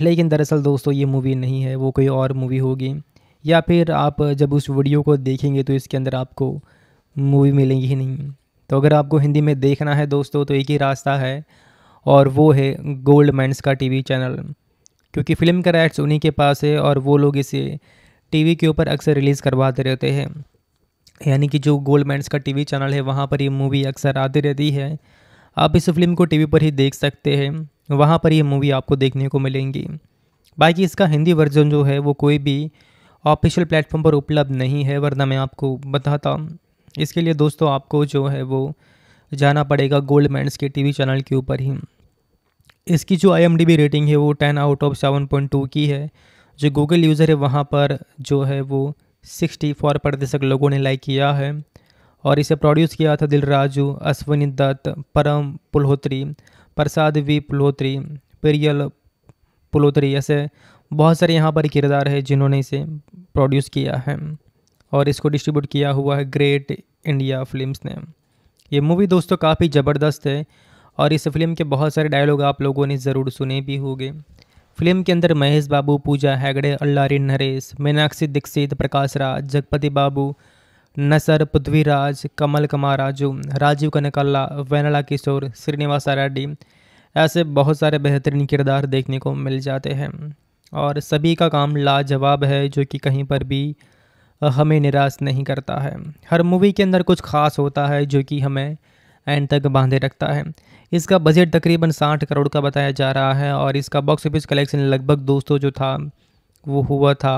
लेकिन दरअसल दोस्तों ये मूवी नहीं है वो कोई और मूवी होगी या फिर आप जब उस वीडियो को देखेंगे तो इसके अंदर आपको मूवी मिलेंगी ही नहीं तो अगर आपको हिंदी में देखना है दोस्तों तो एक ही रास्ता है और वो है गोल्ड मैंस का टीवी चैनल क्योंकि फ़िल्म का राइट्स उन्हीं के पास है और वो लोग इसे टीवी के ऊपर अक्सर रिलीज़ करवाते रहते हैं यानी कि जो गोल्ड मैंस का टीवी चैनल है वहाँ पर ये मूवी अक्सर आती रहती है आप इस फिल्म को टीवी पर ही देख सकते हैं वहाँ पर ये मूवी आपको देखने को मिलेंगी बाकी इसका हिंदी वर्जन जो है वो कोई भी ऑफिशियल प्लेटफॉर्म पर उपलब्ध नहीं है वरना मैं आपको बताता इसके लिए दोस्तों आपको जो है वो जाना पड़ेगा गोल्ड मैंस के टीवी चैनल के ऊपर ही इसकी जो आई रेटिंग है वो ten out of seven point two की है जो गूगल यूज़र है वहाँ पर जो है वो सिक्सटी फोर प्रतिशत लोगों ने लाइक किया है और इसे प्रोड्यूस किया था दिलराजू अश्विनी दत्त परम पुल्होत्री प्रसाद वी पुल्होत्री पेरियल पुल्होत्री ऐसे बहुत सारे यहाँ पर किरदार है जिन्होंने इसे प्रोड्यूस किया है और इसको डिस्ट्रीब्यूट किया हुआ है ग्रेट इंडिया फिल्म्स ने ये मूवी दोस्तों काफ़ी ज़बरदस्त है और इस फिल्म के बहुत सारे डायलॉग आप लोगों ने ज़रूर सुने भी होंगे फिल्म के अंदर महेश बाबू पूजा हैगड़े अल्लारी नरेश मीनाक्षी दीक्षित प्रकाश राज जगपति बाबू नसर पृथ्वीराज कमल कुमार राजू राजीव कनकल्ला वेनला किशोर श्रीनिवास रेड्डी ऐसे बहुत सारे बेहतरीन किरदार देखने को मिल जाते हैं और सभी का काम लाजवाब है जो कि कहीं पर भी हमें निराश नहीं करता है हर मूवी के अंदर कुछ खास होता है जो कि हमें एंड तक बांधे रखता है इसका बजट तकरीबन साठ करोड़ का बताया जा रहा है और इसका बॉक्स ऑफिस कलेक्शन लगभग दोस्तों जो था वो हुआ था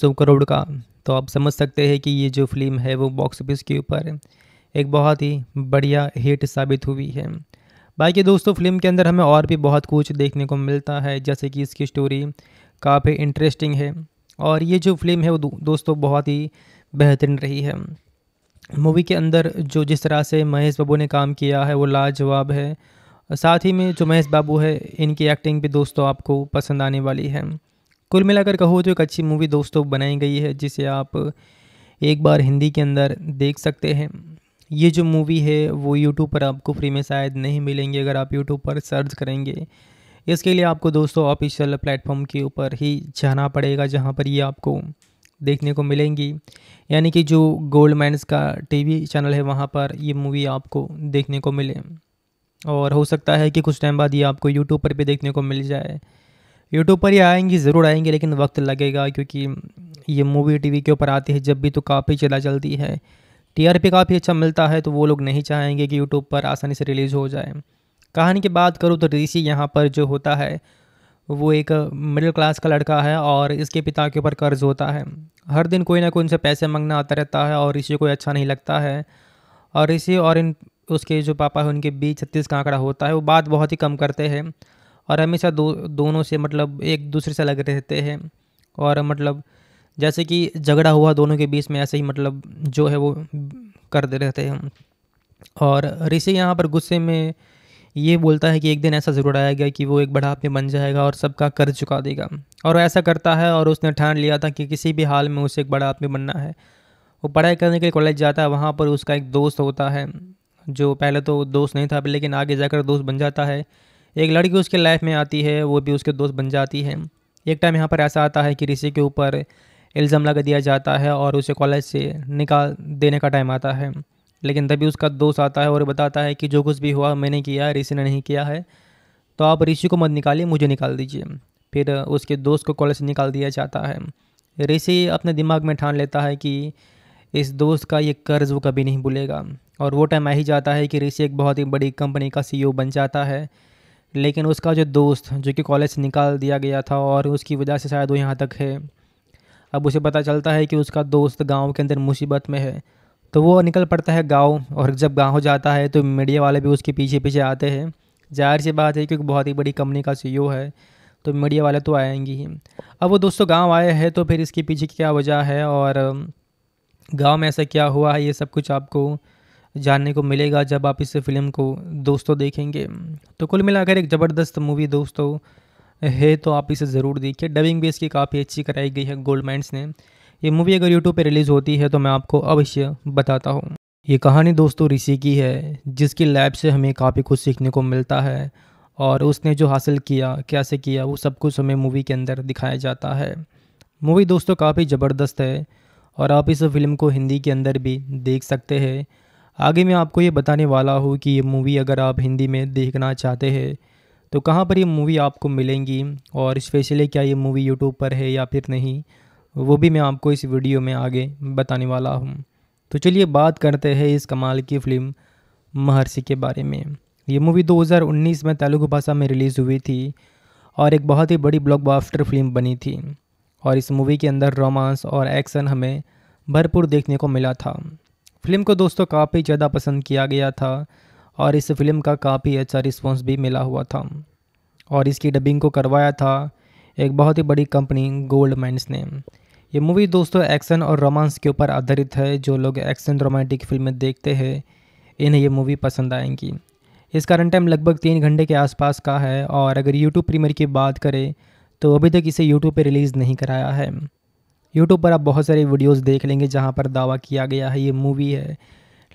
सौ करोड़ का तो आप समझ सकते हैं कि ये जो फिल्म है वो बॉक्स ऑफिस के ऊपर एक बहुत ही बढ़िया हिट साबित हुई है बाकी दोस्तों फिल्म के अंदर हमें और भी बहुत कुछ देखने को मिलता है जैसे कि इसकी स्टोरी काफ़ी इंटरेस्टिंग है और ये जो फिल्म है वो दो, दोस्तों बहुत ही बेहतरीन रही है मूवी के अंदर जो जिस तरह से महेश बाबू ने काम किया है वो लाजवाब है साथ ही में जो महेश बाबू है इनकी एक्टिंग भी दोस्तों आपको पसंद आने वाली है कुल मिलाकर कहो तो एक अच्छी मूवी दोस्तों बनाई गई है जिसे आप एक बार हिंदी के अंदर देख सकते हैं ये जो मूवी है वो यूट्यूब पर आपको फ्री में शायद नहीं मिलेंगे अगर आप यूट्यूब पर सर्च करेंगे इसके लिए आपको दोस्तों ऑफिशियल प्लेटफॉर्म के ऊपर ही जाना पड़ेगा जहाँ पर ये आपको देखने को मिलेंगी यानी कि जो गोल्ड मैंस का टीवी चैनल है वहाँ पर ये मूवी आपको देखने को मिले और हो सकता है कि कुछ टाइम बाद ये आपको यूट्यूब पर भी देखने को मिल जाए यूट्यूब पर ये आएंगी ज़रूर आएंगी लेकिन वक्त लगेगा क्योंकि ये मूवी टीवी के ऊपर आती है जब भी तो काफ़ी चला चलती है टीआरपी काफ़ी अच्छा मिलता है तो वो लोग नहीं चाहेंगे कि यूट्यूब पर आसानी से रिलीज़ हो जाए कहानी की बात करूँ तो ऋषि यहाँ पर जो होता है वो एक मिडिल क्लास का लड़का है और इसके पिता के ऊपर कर्ज होता है हर दिन कोई ना कोई उनसे पैसे मांगना आता रहता है और ऋषि को अच्छा नहीं लगता है और ऋषि और इन उसके जो पापा हैं उनके बीच छत्तीस का आंकड़ा होता है वो बात बहुत ही कम करते हैं और हमेशा दो दोनों से मतलब एक दूसरे से लग रहते हैं और मतलब जैसे कि झगड़ा हुआ दोनों के बीच में ऐसे ही मतलब जो है वो करते रहते हैं और ऋषि यहाँ पर गुस्से में ये बोलता है कि एक दिन ऐसा ज़रूर आएगा कि वो एक बढ़ापे बन जाएगा और सबका कर्ज चुका देगा और ऐसा करता है और उसने ठान लिया था कि किसी भी हाल में उसे एक बढ़ापे बनना है वो पढ़ाई करने के लिए कॉलेज जाता है वहाँ पर उसका एक दोस्त होता है जो पहले तो दोस्त नहीं था लेकिन आगे जाकर दोस्त बन जाता है एक लड़की उसके लाइफ में आती है वो भी उसके दोस्त बन जाती है एक टाइम यहाँ पर ऐसा आता है कि ऋषि के ऊपर इल्ज़ाम लगा दिया जाता है और उसे कॉलेज से निकाल देने का टाइम आता है लेकिन तभी उसका दोस्त आता है और बताता है कि जो कुछ भी हुआ मैंने किया है ऋषि ने नहीं किया है तो आप ऋषि को मत निकालिए मुझे निकाल दीजिए फिर उसके दोस्त को कॉलेज से निकाल दिया जाता है ऋषि अपने दिमाग में ठान लेता है कि इस दोस्त का ये कर्ज वो कभी नहीं भूलेगा और वो टाइम आ ही जाता है कि ऋषि एक बहुत ही बड़ी कंपनी का सीईओ e बन जाता है लेकिन उसका जो दोस्त जो कि कॉलेज से निकाल दिया गया था और उसकी वजह से शायद वो यहाँ तक है अब उसे पता चलता है कि उसका दोस्त गांव के अंदर मुसीबत में है तो वो निकल पड़ता है गाँव और जब गाँव जाता है तो मीडिया वाले भी उसके पीछे पीछे आते हैं जाहिर सी बात है क्योंकि बहुत ही बड़ी कंपनी का सी e है तो मीडिया वाले तो आएंगे ही अब वो दोस्तों गांव आए हैं तो फिर इसके पीछे क्या वजह है और गांव में ऐसा क्या हुआ है ये सब कुछ आपको जानने को मिलेगा जब आप इस फिल्म को दोस्तों देखेंगे तो कुल मिलाकर एक ज़बरदस्त मूवी दोस्तों है तो आप इसे ज़रूर देखिए डबिंग भी इसकी काफ़ी अच्छी कराई गई है गोल्ड माइंड्स ने ये मूवी अगर यूट्यूब पर रिलीज़ होती है तो मैं आपको अवश्य बताता हूँ ये कहानी दोस्तों ऋषि की है जिसकी लैब से हमें काफ़ी कुछ सीखने को मिलता है और उसने जो हासिल किया कैसे किया वो सब कुछ हमें मूवी के अंदर दिखाया जाता है मूवी दोस्तों काफ़ी ज़बरदस्त है और आप इस फिल्म को हिंदी के अंदर भी देख सकते हैं आगे मैं आपको ये बताने वाला हूँ कि ये मूवी अगर आप हिंदी में देखना चाहते हैं तो कहाँ पर ये मूवी आपको मिलेंगी और स्पेशली क्या ये मूवी यूट्यूब पर है या फिर नहीं वो भी मैं आपको इस वीडियो में आगे बताने वाला हूँ तो चलिए बात करते हैं इस कमाल की फ़िल्म महर्षि के बारे में ये मूवी 2019 में तेलुगु भाषा में रिलीज़ हुई थी और एक बहुत ही बड़ी ब्लॉकबस्टर फिल्म बनी थी और इस मूवी के अंदर रोमांस और एक्शन हमें भरपूर देखने को मिला था फिल्म को दोस्तों काफ़ी ज़्यादा पसंद किया गया था और इस फिल्म का काफ़ी अच्छा रिस्पॉन्स भी मिला हुआ था और इसकी डबिंग को करवाया था एक बहुत ही बड़ी कंपनी गोल्ड माइंस ने ये मूवी दोस्तों एक्शन और रोमांस के ऊपर आधारित है जो लोग एक्शन रोमांटिक फिल्में देखते हैं इन्हें ये मूवी पसंद आएंगी इसका रन टाइम लगभग तीन घंटे के आसपास का है और अगर यूट्यूब प्रीमियर की बात करें तो अभी तक इसे यूट्यूब पर रिलीज़ नहीं कराया है यूट्यूब पर आप बहुत सारे वीडियोस देख लेंगे जहाँ पर दावा किया गया है ये मूवी है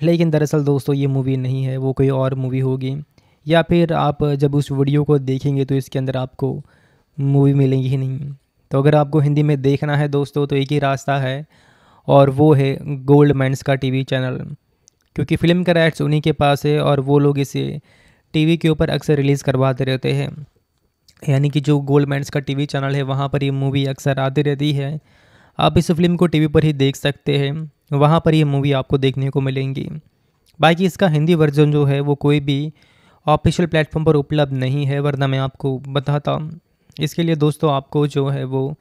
लेकिन दरअसल दोस्तों ये मूवी नहीं है वो कोई और मूवी होगी या फिर आप जब उस वीडियो को देखेंगे तो इसके अंदर आपको मूवी मिलेंगी ही नहीं तो अगर आपको हिंदी में देखना है दोस्तों तो एक ही रास्ता है और वो है गोल्ड मैंस का टीवी चैनल क्योंकि फ़िल्म का राइट्स उन्हीं के पास है और वो लोग इसे टीवी के ऊपर अक्सर रिलीज़ करवाते रहते हैं यानी कि जो गोल्ड मैंस का टीवी चैनल है वहाँ पर ये मूवी अक्सर आती रहती है आप इस फिल्म को टीवी पर ही देख सकते हैं वहाँ पर ये मूवी आपको देखने को मिलेंगी बाकी इसका हिंदी वर्जन जो है वो कोई भी ऑफिशियल प्लेटफॉर्म पर उपलब्ध नहीं है वरना मैं आपको बताता इसके लिए दोस्तों आपको जो है वो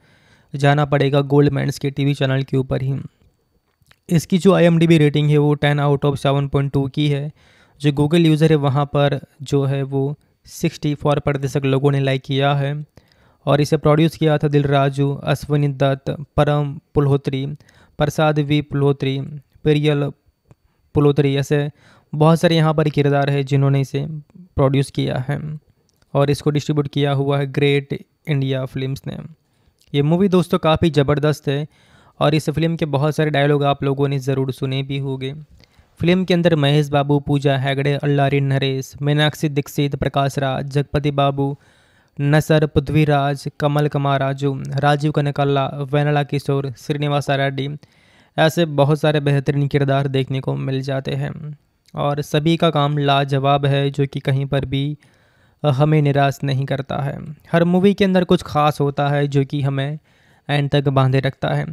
जाना पड़ेगा गोल्ड मैंस के टीवी चैनल के ऊपर ही इसकी जो आई रेटिंग है वो ten out of seven point two की है जो गूगल यूज़र है वहाँ पर जो है वो सिक्सटी फोर प्रतिशत लोगों ने लाइक किया है और इसे प्रोड्यूस किया था दिलराजू अश्विनी दत्त परम पुल्होत्री प्रसाद वी पुल्होत्री पेरियल पुल्होत्री ऐसे बहुत सारे यहाँ पर किरदार है जिन्होंने इसे प्रोड्यूस किया है और इसको डिस्ट्रीब्यूट किया हुआ है ग्रेट इंडिया फिल्म्स ने ये मूवी दोस्तों काफ़ी ज़बरदस्त है और इस फिल्म के बहुत सारे डायलॉग आप लोगों ने ज़रूर सुने भी होंगे फिल्म के अंदर महेश बाबू पूजा हैगड़े अल्लारी नरेश मीनाक्षी दीक्षित प्रकाश राज जगपति बाबू नसर पृथ्वीराज कमल कमाराजू राजीव कनकल्ला वेनला किशोर श्रीनिवास रेड्डी ऐसे बहुत सारे बेहतरीन किरदार देखने को मिल जाते हैं और सभी का काम लाजवाब है जो कि कहीं पर भी हमें निराश नहीं करता है हर मूवी के अंदर कुछ खास होता है जो कि हमें एंड तक बांधे रखता है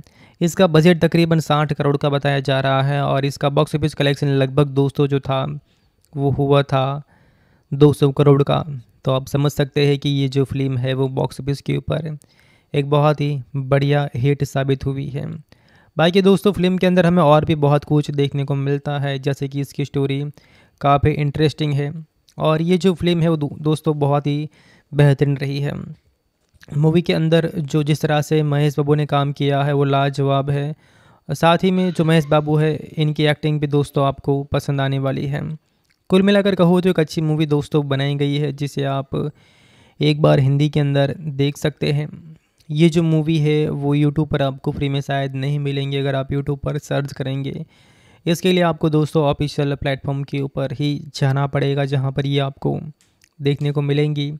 इसका बजट तकरीबन साठ करोड़ का बताया जा रहा है और इसका बॉक्स ऑफिस कलेक्शन लगभग दोस्तों जो था वो हुआ था 200 करोड़ का तो आप समझ सकते हैं कि ये जो फिल्म है वो बॉक्स ऑफिस के ऊपर एक बहुत ही बढ़िया हिट साबित हुई है बाकी दोस्तों फिल्म के अंदर हमें और भी बहुत कुछ देखने को मिलता है जैसे कि इसकी स्टोरी काफ़ी इंटरेस्टिंग है और ये जो फिल्म है वो दो, दोस्तों बहुत ही बेहतरीन रही है मूवी के अंदर जो जिस तरह से महेश बाबू ने काम किया है वो लाजवाब है साथ ही में जो महेश बाबू है इनकी एक्टिंग भी दोस्तों आपको पसंद आने वाली है कुल मिलाकर कहो तो एक अच्छी मूवी दोस्तों बनाई गई है जिसे आप एक बार हिंदी के अंदर देख सकते हैं ये जो मूवी है वो यूट्यूब पर आपको फ्री में शायद नहीं मिलेंगी अगर आप यूट्यूब पर सर्च करेंगे इसके लिए आपको दोस्तों ऑफिशियल प्लेटफॉर्म के ऊपर ही जाना पड़ेगा जहाँ पर ये आपको देखने को मिलेंगी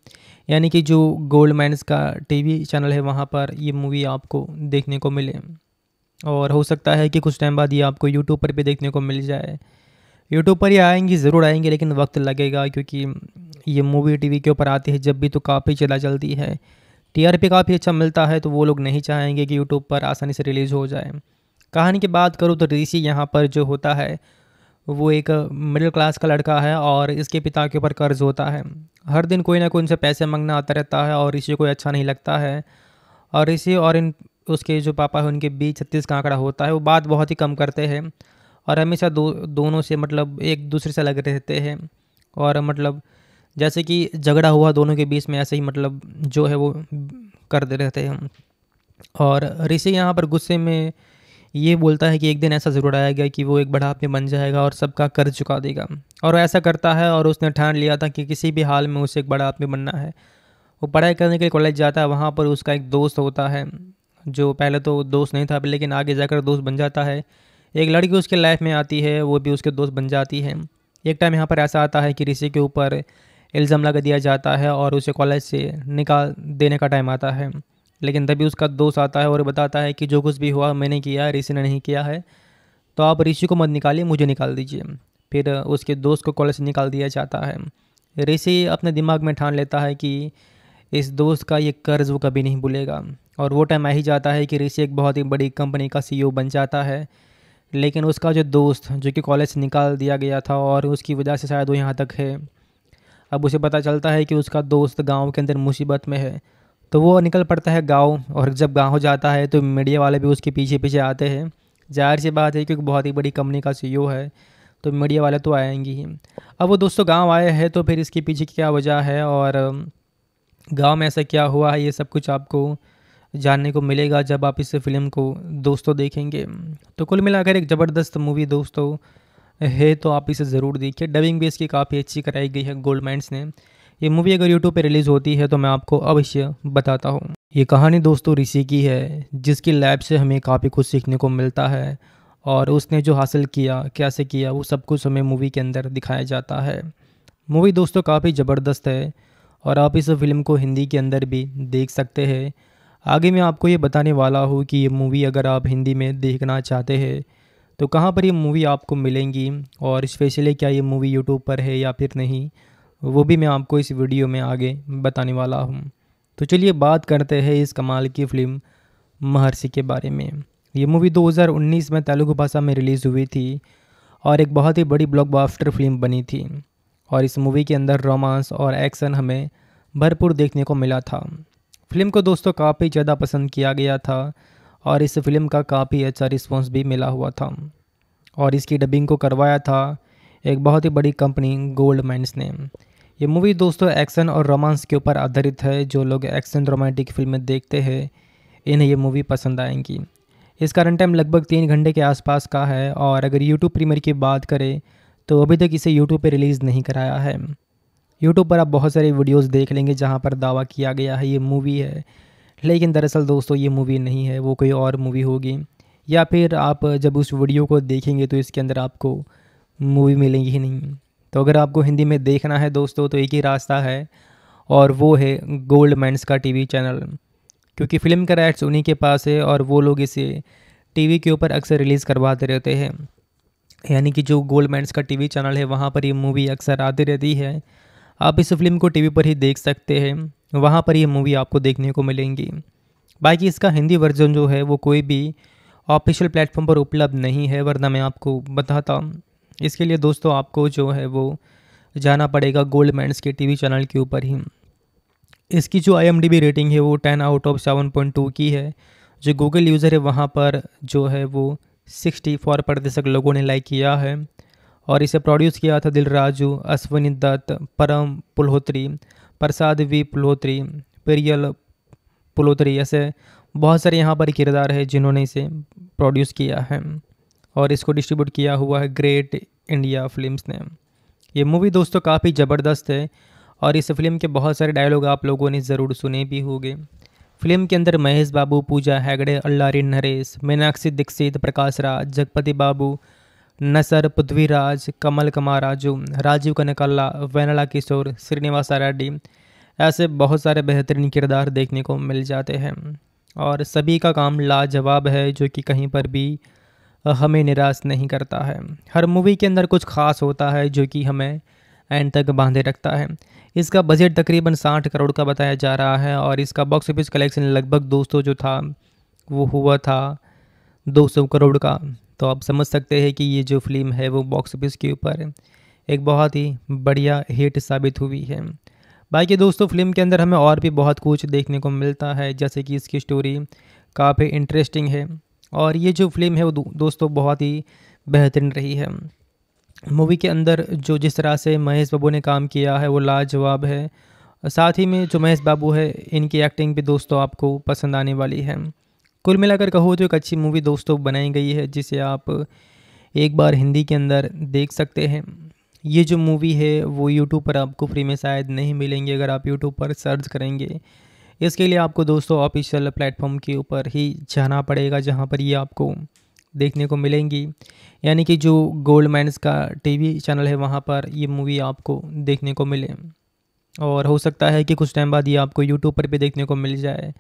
यानी कि जो गोल्ड माइंस का टीवी चैनल है वहाँ पर ये मूवी आपको देखने को मिले और हो सकता है कि कुछ टाइम बाद ये आपको यूट्यूब पर भी देखने को मिल जाए यूट्यूब पर ये आएंगी ज़रूर आएंगी लेकिन वक्त लगेगा क्योंकि ये मूवी टीवी के ऊपर आती है जब भी तो काफ़ी चला चलती है टीआरपी काफ़ी अच्छा मिलता है तो वो लोग नहीं चाहेंगे कि यूट्यूब पर आसानी से रिलीज़ हो जाए कहानी की बात करूँ तो ऋषि यहाँ पर जो होता है वो एक मिडिल क्लास का लड़का है और इसके पिता के ऊपर कर्ज होता है हर दिन कोई ना कोई उनसे पैसे मांगना आता रहता है और ऋषि को अच्छा नहीं लगता है और ऋषि और इन उसके जो पापा है उनके बीच छत्तीस का आंकड़ा होता है वो बात बहुत ही कम करते हैं और हमेशा दो दोनों से मतलब एक दूसरे से अलग रहते हैं और मतलब जैसे कि झगड़ा हुआ दोनों के बीच में ऐसे ही मतलब जो है वो करते रहते हैं और ऋषि यहाँ पर गुस्से में ये बोलता है कि एक दिन ऐसा ज़रूर आएगा कि वो एक बड़ा आदमी बन जाएगा और सबका कर्ज चुका देगा और ऐसा करता है और उसने ठान लिया था कि किसी भी हाल में उसे एक बड़ा आदमी बनना है वो पढ़ाई करने के लिए कॉलेज जाता है वहाँ पर उसका एक दोस्त होता है जो पहले तो दोस्त नहीं था लेकिन आगे जाकर दोस्त बन जाता है एक लड़की उसके लाइफ में आती है वो भी उसके दोस्त बन जाती है एक टाइम यहाँ पर ऐसा आता है कि ऋषि के ऊपर इल्ज़ाम लगा दिया जाता है और उसे कॉलेज से निकाल देने का टाइम आता है लेकिन तभी उसका दोस्त आता है और बताता है कि जो कुछ भी हुआ मैंने किया है ऋषि ने नहीं किया है तो आप ऋषि को मत निकालिए मुझे निकाल दीजिए फिर उसके दोस्त को कॉलेज से निकाल दिया जाता है ऋषि अपने दिमाग में ठान लेता है कि इस दोस्त का ये कर्ज वो कभी नहीं भूलेगा और वो टाइम आ ही जाता है कि ऋषि एक बहुत ही बड़ी कंपनी का सीईओ e बन जाता है लेकिन उसका जो दोस्त जो कि कॉलेज से निकाल दिया गया था और उसकी वजह से शायद वो यहाँ तक है अब उसे पता चलता है कि उसका दोस्त गांव के अंदर मुसीबत में है तो वो निकल पड़ता है गाँव और जब गाँव जाता है तो मीडिया वाले भी उसके पीछे पीछे आते हैं जाहिर सी बात है क्योंकि बहुत ही बड़ी कंपनी का सी e है तो मीडिया वाले तो आएंगे ही अब वो दोस्तों गांव आए हैं तो फिर इसके पीछे क्या वजह है और गांव में ऐसा क्या हुआ है ये सब कुछ आपको जानने को मिलेगा जब आप इस फिल्म को दोस्तों देखेंगे तो कुल मिलाकर एक ज़बरदस्त मूवी दोस्तों है तो आप इसे ज़रूर देखिए डबिंग भी इसकी काफ़ी अच्छी कराई गई है गोल्ड माइंड्स ने ये मूवी अगर यूट्यूब पे रिलीज़ होती है तो मैं आपको अवश्य बताता हूँ ये कहानी दोस्तों ऋषि की है जिसकी लैब से हमें काफ़ी कुछ सीखने को मिलता है और उसने जो हासिल किया कैसे किया वो सब कुछ हमें मूवी के अंदर दिखाया जाता है मूवी दोस्तों काफ़ी ज़बरदस्त है और आप इस फिल्म को हिंदी के अंदर भी देख सकते हैं आगे मैं आपको ये बताने वाला हूँ कि ये मूवी अगर आप हिंदी में देखना चाहते हैं तो कहाँ पर ये मूवी आपको मिलेंगी और स्पेशली क्या ये मूवी यूट्यूब पर है या फिर नहीं वो भी मैं आपको इस वीडियो में आगे बताने वाला हूँ तो चलिए बात करते हैं इस कमाल की फिल्म महर्षि के बारे में ये मूवी 2019 में तेलुगु भाषा में रिलीज़ हुई थी और एक बहुत ही बड़ी ब्लॉकबस्टर फिल्म बनी थी और इस मूवी के अंदर रोमांस और एक्शन हमें भरपूर देखने को मिला था फिल्म को दोस्तों काफ़ी ज़्यादा पसंद किया गया था और इस फिल्म का काफ़ी अच्छा रिस्पॉन्स भी मिला हुआ था और इसकी डबिंग को करवाया था एक बहुत ही बड़ी कंपनी गोल्ड माइंस ने ये मूवी दोस्तों एक्शन और रोमांस के ऊपर आधारित है जो लोग एक्शन रोमांटिक फिल्में देखते हैं इन्हें ये मूवी पसंद आएंगी इसका रन टाइम लगभग तीन घंटे के आसपास का है और अगर यूट्यूब प्रीमियर की बात करें तो अभी तक इसे यूट्यूब पर रिलीज़ नहीं कराया है यूट्यूब पर आप बहुत सारे वीडियोस देख लेंगे जहां पर दावा किया गया है ये मूवी है लेकिन दरअसल दोस्तों ये मूवी नहीं है वो कोई और मूवी होगी या फिर आप जब उस वीडियो को देखेंगे तो इसके अंदर आपको मूवी मिलेंगी ही नहीं तो अगर आपको हिंदी में देखना है दोस्तों तो एक ही रास्ता है और वो है गोल्ड मैंस का टीवी चैनल क्योंकि फ़िल्म का राइट्स उन्हीं के पास है और वो लोग इसे टीवी के ऊपर अक्सर रिलीज़ करवाते रहते हैं यानी कि जो गोल्ड मैंस का टीवी चैनल है वहाँ पर ये मूवी अक्सर आती रहती है आप इस फिल्म को टीवी पर ही देख सकते हैं वहाँ पर ये मूवी आपको देखने को मिलेंगी बाकी इसका हिंदी वर्जन जो है वो कोई भी ऑफिशियल प्लेटफॉर्म पर उपलब्ध नहीं है वरना मैं आपको बताता इसके लिए दोस्तों आपको जो है वो जाना पड़ेगा गोल्ड मैंड्स के टीवी चैनल के ऊपर ही इसकी जो आई रेटिंग है वो ten out of seven point two की है जो गूगल यूज़र है वहाँ पर जो है वो सिक्सटी फोर प्रतिशत लोगों ने लाइक किया है और इसे प्रोड्यूस किया था दिलराजू अश्वनी दत्त परम पुल्होत्री प्रसाद वी पुलहोत्री पेरियल पुल्होत्री ऐसे बहुत सारे यहाँ पर किरदार है जिन्होंने इसे प्रोड्यूस किया है और इसको डिस्ट्रीब्यूट किया हुआ है ग्रेट इंडिया फिल्म्स ने ये मूवी दोस्तों काफ़ी ज़बरदस्त है और इस फिल्म के बहुत सारे डायलॉग आप लोगों ने ज़रूर सुने भी होंगे फिल्म के अंदर महेश बाबू पूजा हैगड़े अल्लारी नरेश मीनाक्षी दीक्षित प्रकाश राज जगपति बाबू नसर पृथ्वीराज कमल राजू राजीव कनकल्ला वेनला किशोर श्रीनिवास रेड्डी ऐसे बहुत सारे बेहतरीन किरदार देखने को मिल जाते हैं और सभी का काम लाजवाब है जो कि कहीं पर भी हमें निराश नहीं करता है हर मूवी के अंदर कुछ खास होता है जो कि हमें एंड तक बांधे रखता है इसका बजट तकरीबन साठ करोड़ का बताया जा रहा है और इसका बॉक्स ऑफिस कलेक्शन लगभग दोस्तों जो था वो हुआ था सौ करोड़ का तो आप समझ सकते हैं कि ये जो फिल्म है वो बॉक्स ऑफिस के ऊपर एक बहुत ही बढ़िया हिट साबित हुई है बाकी दोस्तों फिल्म के अंदर हमें और भी बहुत कुछ देखने को मिलता है जैसे कि इसकी स्टोरी काफ़ी इंटरेस्टिंग है और ये जो फिल्म है वो दोस्तों बहुत ही बेहतरीन रही है मूवी के अंदर जो जिस तरह से महेश बाबू ने काम किया है वो लाजवाब है साथ ही में जो महेश बाबू है इनकी एक्टिंग भी दोस्तों आपको पसंद आने वाली है कुल मिलाकर कहो तो एक अच्छी मूवी दोस्तों बनाई गई है जिसे आप एक बार हिंदी के अंदर देख सकते हैं ये जो मूवी है वो यूट्यूब पर आपको फ्री में शायद नहीं मिलेंगे अगर आप यूट्यूब पर सर्च करेंगे इसके लिए आपको दोस्तों ऑफिशियल प्लेटफॉर्म के ऊपर ही जाना पड़ेगा जहाँ पर ये आपको देखने को मिलेंगी यानी कि जो गोल्ड मैंस का टीवी चैनल है वहाँ पर ये मूवी आपको देखने को मिले और हो सकता है कि कुछ टाइम बाद ये आपको यूट्यूब पर भी देखने को मिल जाए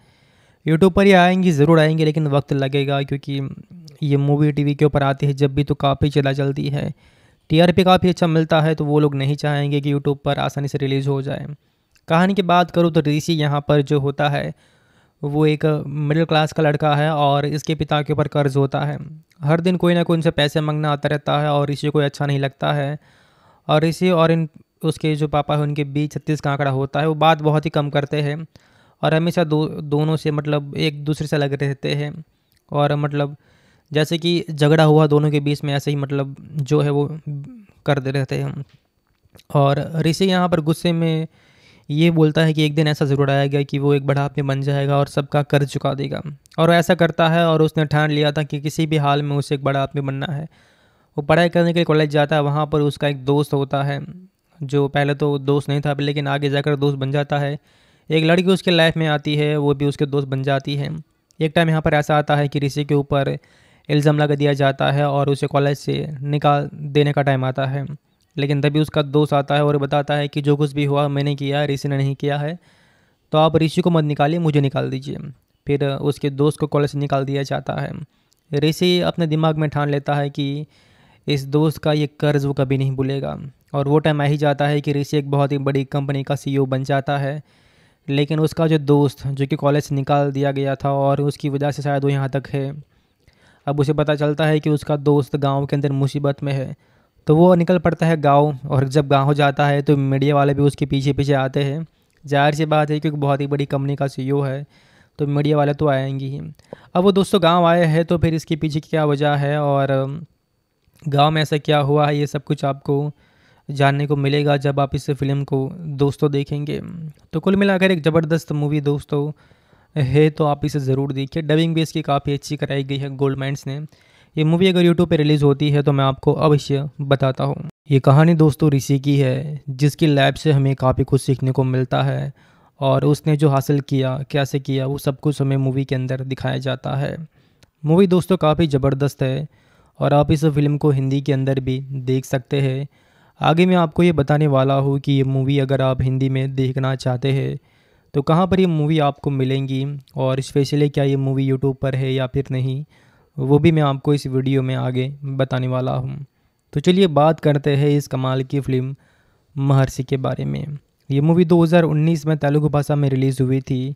यूट्यूब पर ये आएंगी ज़रूर आएंगे लेकिन वक्त लगेगा क्योंकि ये मूवी टीवी के ऊपर आती है जब भी तो काफ़ी चला चलती है टीआरपी काफ़ी अच्छा मिलता है तो वो लोग नहीं चाहेंगे कि यूट्यूब पर आसानी से रिलीज़ हो जाए कहानी की बात करूँ तो ऋषि यहाँ पर जो होता है वो एक मिडिल क्लास का लड़का है और इसके पिता के ऊपर कर्ज होता है हर दिन कोई ना कोई उनसे पैसे मांगना आता रहता है और ऋषि को अच्छा नहीं लगता है और ऋषि और इन उसके जो पापा हैं उनके बीच छत्तीस का आंकड़ा होता है वो बात बहुत ही कम करते हैं और हमेशा दो दोनों से मतलब एक दूसरे से लग रहते हैं और मतलब जैसे कि झगड़ा हुआ दोनों के बीच में ऐसे ही मतलब जो है वो करते रहते हैं और ऋषि यहाँ पर गुस्से में ये बोलता है कि एक दिन ऐसा ज़रूर आएगा कि वो एक बड़ा आदमी बन जाएगा और सबका कर्ज चुका देगा और ऐसा करता है और उसने ठान लिया था कि किसी भी हाल में उसे एक बड़ा आदमी बनना है वो पढ़ाई करने के लिए कॉलेज जाता है वहाँ पर उसका एक दोस्त होता है जो पहले तो दोस्त नहीं था लेकिन आगे जाकर दोस्त बन जाता है एक लड़की उसके लाइफ में आती है वो भी उसके दोस्त बन जाती है एक टाइम यहाँ पर ऐसा आता है कि ऋषि के ऊपर इल्ज़ाम लगा दिया जाता है और उसे कॉलेज से निकाल देने का टाइम आता है लेकिन तभी उसका दोस्त आता है और बताता है कि जो कुछ भी हुआ मैंने किया है ऋषि ने नहीं किया है तो आप ऋषि को मत निकालिए मुझे निकाल दीजिए फिर उसके दोस्त को कॉलेज से निकाल दिया जाता है ऋषि अपने दिमाग में ठान लेता है कि इस दोस्त का ये कर्ज वो कभी नहीं भूलेगा और वो टाइम आ ही जाता है कि ऋषि एक बहुत ही बड़ी कंपनी का सीईओ e बन जाता है लेकिन उसका जो दोस्त जो कि कॉलेज से निकाल दिया गया था और उसकी वजह से शायद वो यहाँ तक है अब उसे पता चलता है कि उसका दोस्त गांव के अंदर मुसीबत में है तो वो निकल पड़ता है गाँव और जब गाँव जाता है तो मीडिया वाले भी उसके पीछे पीछे आते हैं जाहिर सी बात है क्योंकि बहुत ही बड़ी कंपनी का सी e है तो मीडिया वाले तो आएंगे ही अब वो दोस्तों गांव आए हैं तो फिर इसके पीछे क्या वजह है और गांव में ऐसा क्या हुआ है ये सब कुछ आपको जानने को मिलेगा जब आप इस फिल्म को दोस्तों देखेंगे तो कुल मिलाकर एक ज़बरदस्त मूवी दोस्तों है तो आप इसे ज़रूर देखिए डबिंग भी इसकी काफ़ी अच्छी कराई गई है गोल्ड माइंड्स ने ये मूवी अगर यूट्यूब पे रिलीज़ होती है तो मैं आपको अवश्य बताता हूँ ये कहानी दोस्तों ऋषि की है जिसकी लैब से हमें काफ़ी कुछ सीखने को मिलता है और उसने जो हासिल किया कैसे किया वो सब कुछ हमें मूवी के अंदर दिखाया जाता है मूवी दोस्तों काफ़ी ज़बरदस्त है और आप इस फिल्म को हिंदी के अंदर भी देख सकते हैं आगे मैं आपको ये बताने वाला हूँ कि ये मूवी अगर आप हिंदी में देखना चाहते हैं तो कहाँ पर ये मूवी आपको मिलेंगी और स्पेशली क्या ये मूवी यूट्यूब पर है या फिर नहीं वो भी मैं आपको इस वीडियो में आगे बताने वाला हूँ तो चलिए बात करते हैं इस कमाल की फ़िल्म महर्षि के बारे में ये मूवी 2019 में तेलुगु भाषा में रिलीज़ हुई थी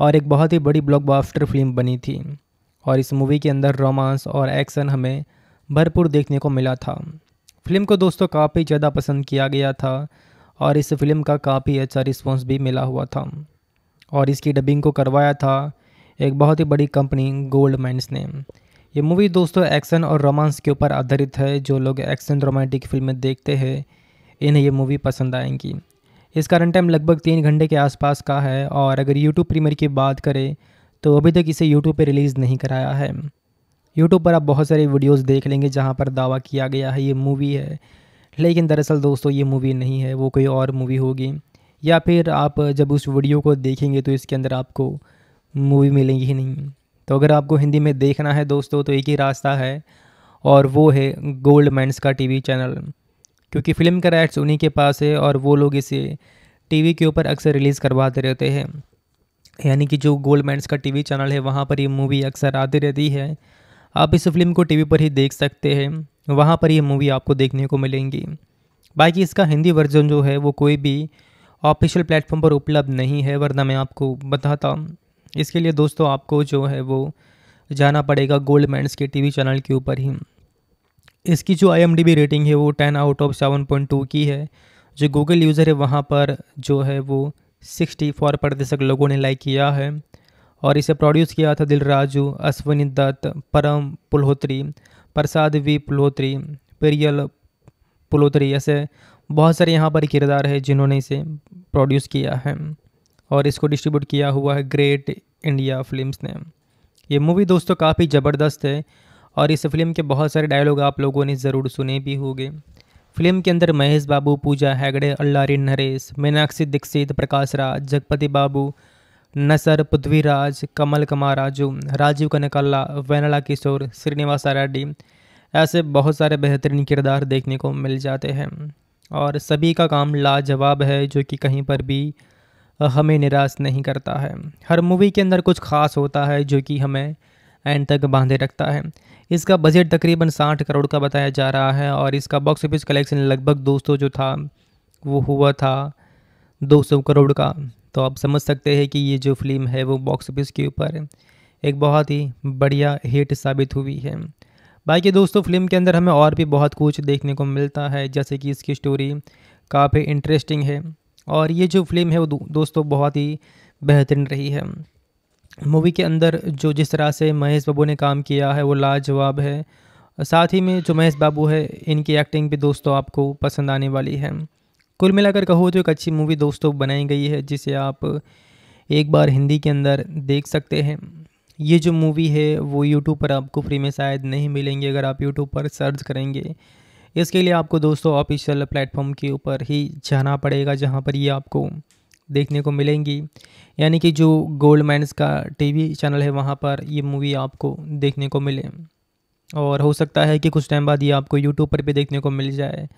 और एक बहुत ही बड़ी ब्लॉकबस्टर फिल्म बनी थी और इस मूवी के अंदर रोमांस और एक्शन हमें भरपूर देखने को मिला था फिल्म को दोस्तों काफ़ी ज़्यादा पसंद किया गया था और इस फिल्म का काफ़ी अच्छा रिस्पॉन्स भी मिला हुआ था और इसकी डबिंग को करवाया था एक बहुत ही बड़ी कंपनी गोल्ड माइंस ने ये मूवी दोस्तों एक्शन और रोमांस के ऊपर आधारित है जो लोग एक्शन रोमांटिक फिल्में देखते हैं इन्हें ये मूवी पसंद आएंगी इसका रन टाइम लगभग तीन घंटे के आसपास का है और अगर यूट्यूब प्रीमियर की बात करें तो अभी तक इसे यूट्यूब पर रिलीज़ नहीं कराया है यूट्यूब पर आप बहुत सारे वीडियोस देख लेंगे जहाँ पर दावा किया गया है ये मूवी है लेकिन दरअसल दोस्तों ये मूवी नहीं है वो कोई और मूवी होगी या फिर आप जब उस वीडियो को देखेंगे तो इसके अंदर आपको मूवी मिलेंगी ही नहीं तो अगर आपको हिंदी में देखना है दोस्तों तो एक ही रास्ता है और वो है गोल्ड मैंस का टीवी चैनल क्योंकि फ़िल्म का राइट्स उन्हीं के पास है और वो लोग इसे टीवी के ऊपर अक्सर रिलीज़ करवाते रहते हैं यानी कि जो गोल्ड मैंस का टीवी चैनल है वहाँ पर ये मूवी अक्सर आती रहती है आप इस फिल्म को टीवी पर ही देख सकते हैं वहाँ पर ये मूवी आपको देखने को मिलेंगी बाकी इसका हिंदी वर्जन जो है वो कोई भी ऑफिशियल प्लेटफॉर्म पर उपलब्ध नहीं है वरना मैं आपको बताता इसके लिए दोस्तों आपको जो है वो जाना पड़ेगा गोल्ड मैंस के टीवी चैनल के ऊपर ही इसकी जो आई रेटिंग है वो ten out of seven point two की है जो गूगल यूज़र है वहाँ पर जो है वो सिक्सटी फोर प्रतिशत लोगों ने लाइक किया है और इसे प्रोड्यूस किया था दिलराजू अश्विनी दत्त परम पुल्होत्री प्रसाद वी पुल्होत्री पेरियल पुल्होत्री ऐसे बहुत सारे यहाँ पर किरदार है जिन्होंने इसे प्रोड्यूस किया है और इसको डिस्ट्रीब्यूट किया हुआ है ग्रेट इंडिया फिल्म्स ने ये मूवी दोस्तों काफ़ी ज़बरदस्त है और इस फिल्म के बहुत सारे डायलॉग आप लोगों ने ज़रूर सुने भी होंगे फिल्म के अंदर महेश बाबू पूजा हैगड़े अल्लारी नरेश मीनाक्षी दीक्षित प्रकाश राज जगपति बाबू नसर पृथ्वीराज कमल कमाराजू राजीव कनकल्ला वेनला किशोर श्रीनिवास रेड्डी ऐसे बहुत सारे बेहतरीन किरदार देखने को मिल जाते हैं और सभी का काम लाजवाब है जो कि कहीं पर भी हमें निराश नहीं करता है हर मूवी के अंदर कुछ खास होता है जो कि हमें एंड तक बांधे रखता है इसका बजट तकरीबन साठ करोड़ का बताया जा रहा है और इसका बॉक्स ऑफिस कलेक्शन लगभग दोस्तों जो था वो हुआ था दो सौ करोड़ का तो आप समझ सकते हैं कि ये जो फिल्म है वो बॉक्स ऑफिस के ऊपर एक बहुत ही बढ़िया हिट साबित हुई है बाकी दोस्तों फिल्म के अंदर हमें और भी बहुत कुछ देखने को मिलता है जैसे कि इसकी स्टोरी काफ़ी इंटरेस्टिंग है और ये जो फिल्म है वो दो, दोस्तों बहुत ही बेहतरीन रही है मूवी के अंदर जो जिस तरह से महेश बाबू ने काम किया है वो लाजवाब है साथ ही में जो महेश बाबू है इनकी एक्टिंग भी दोस्तों आपको पसंद आने वाली है कुल मिलाकर कहो तो एक अच्छी मूवी दोस्तों बनाई गई है जिसे आप एक बार हिंदी के अंदर देख सकते हैं ये जो मूवी है वो यूट्यूब पर आपको फ्री में शायद नहीं मिलेंगी अगर आप यूट्यूब पर सर्च करेंगे इसके लिए आपको दोस्तों ऑफिशियल प्लेटफॉर्म के ऊपर ही जाना पड़ेगा जहाँ पर ये आपको देखने को मिलेंगी यानी कि जो गोल्ड मैंस का टीवी चैनल है वहाँ पर ये मूवी आपको देखने को मिले और हो सकता है कि कुछ टाइम बाद ये आपको यूट्यूब पर भी देखने को मिल जाए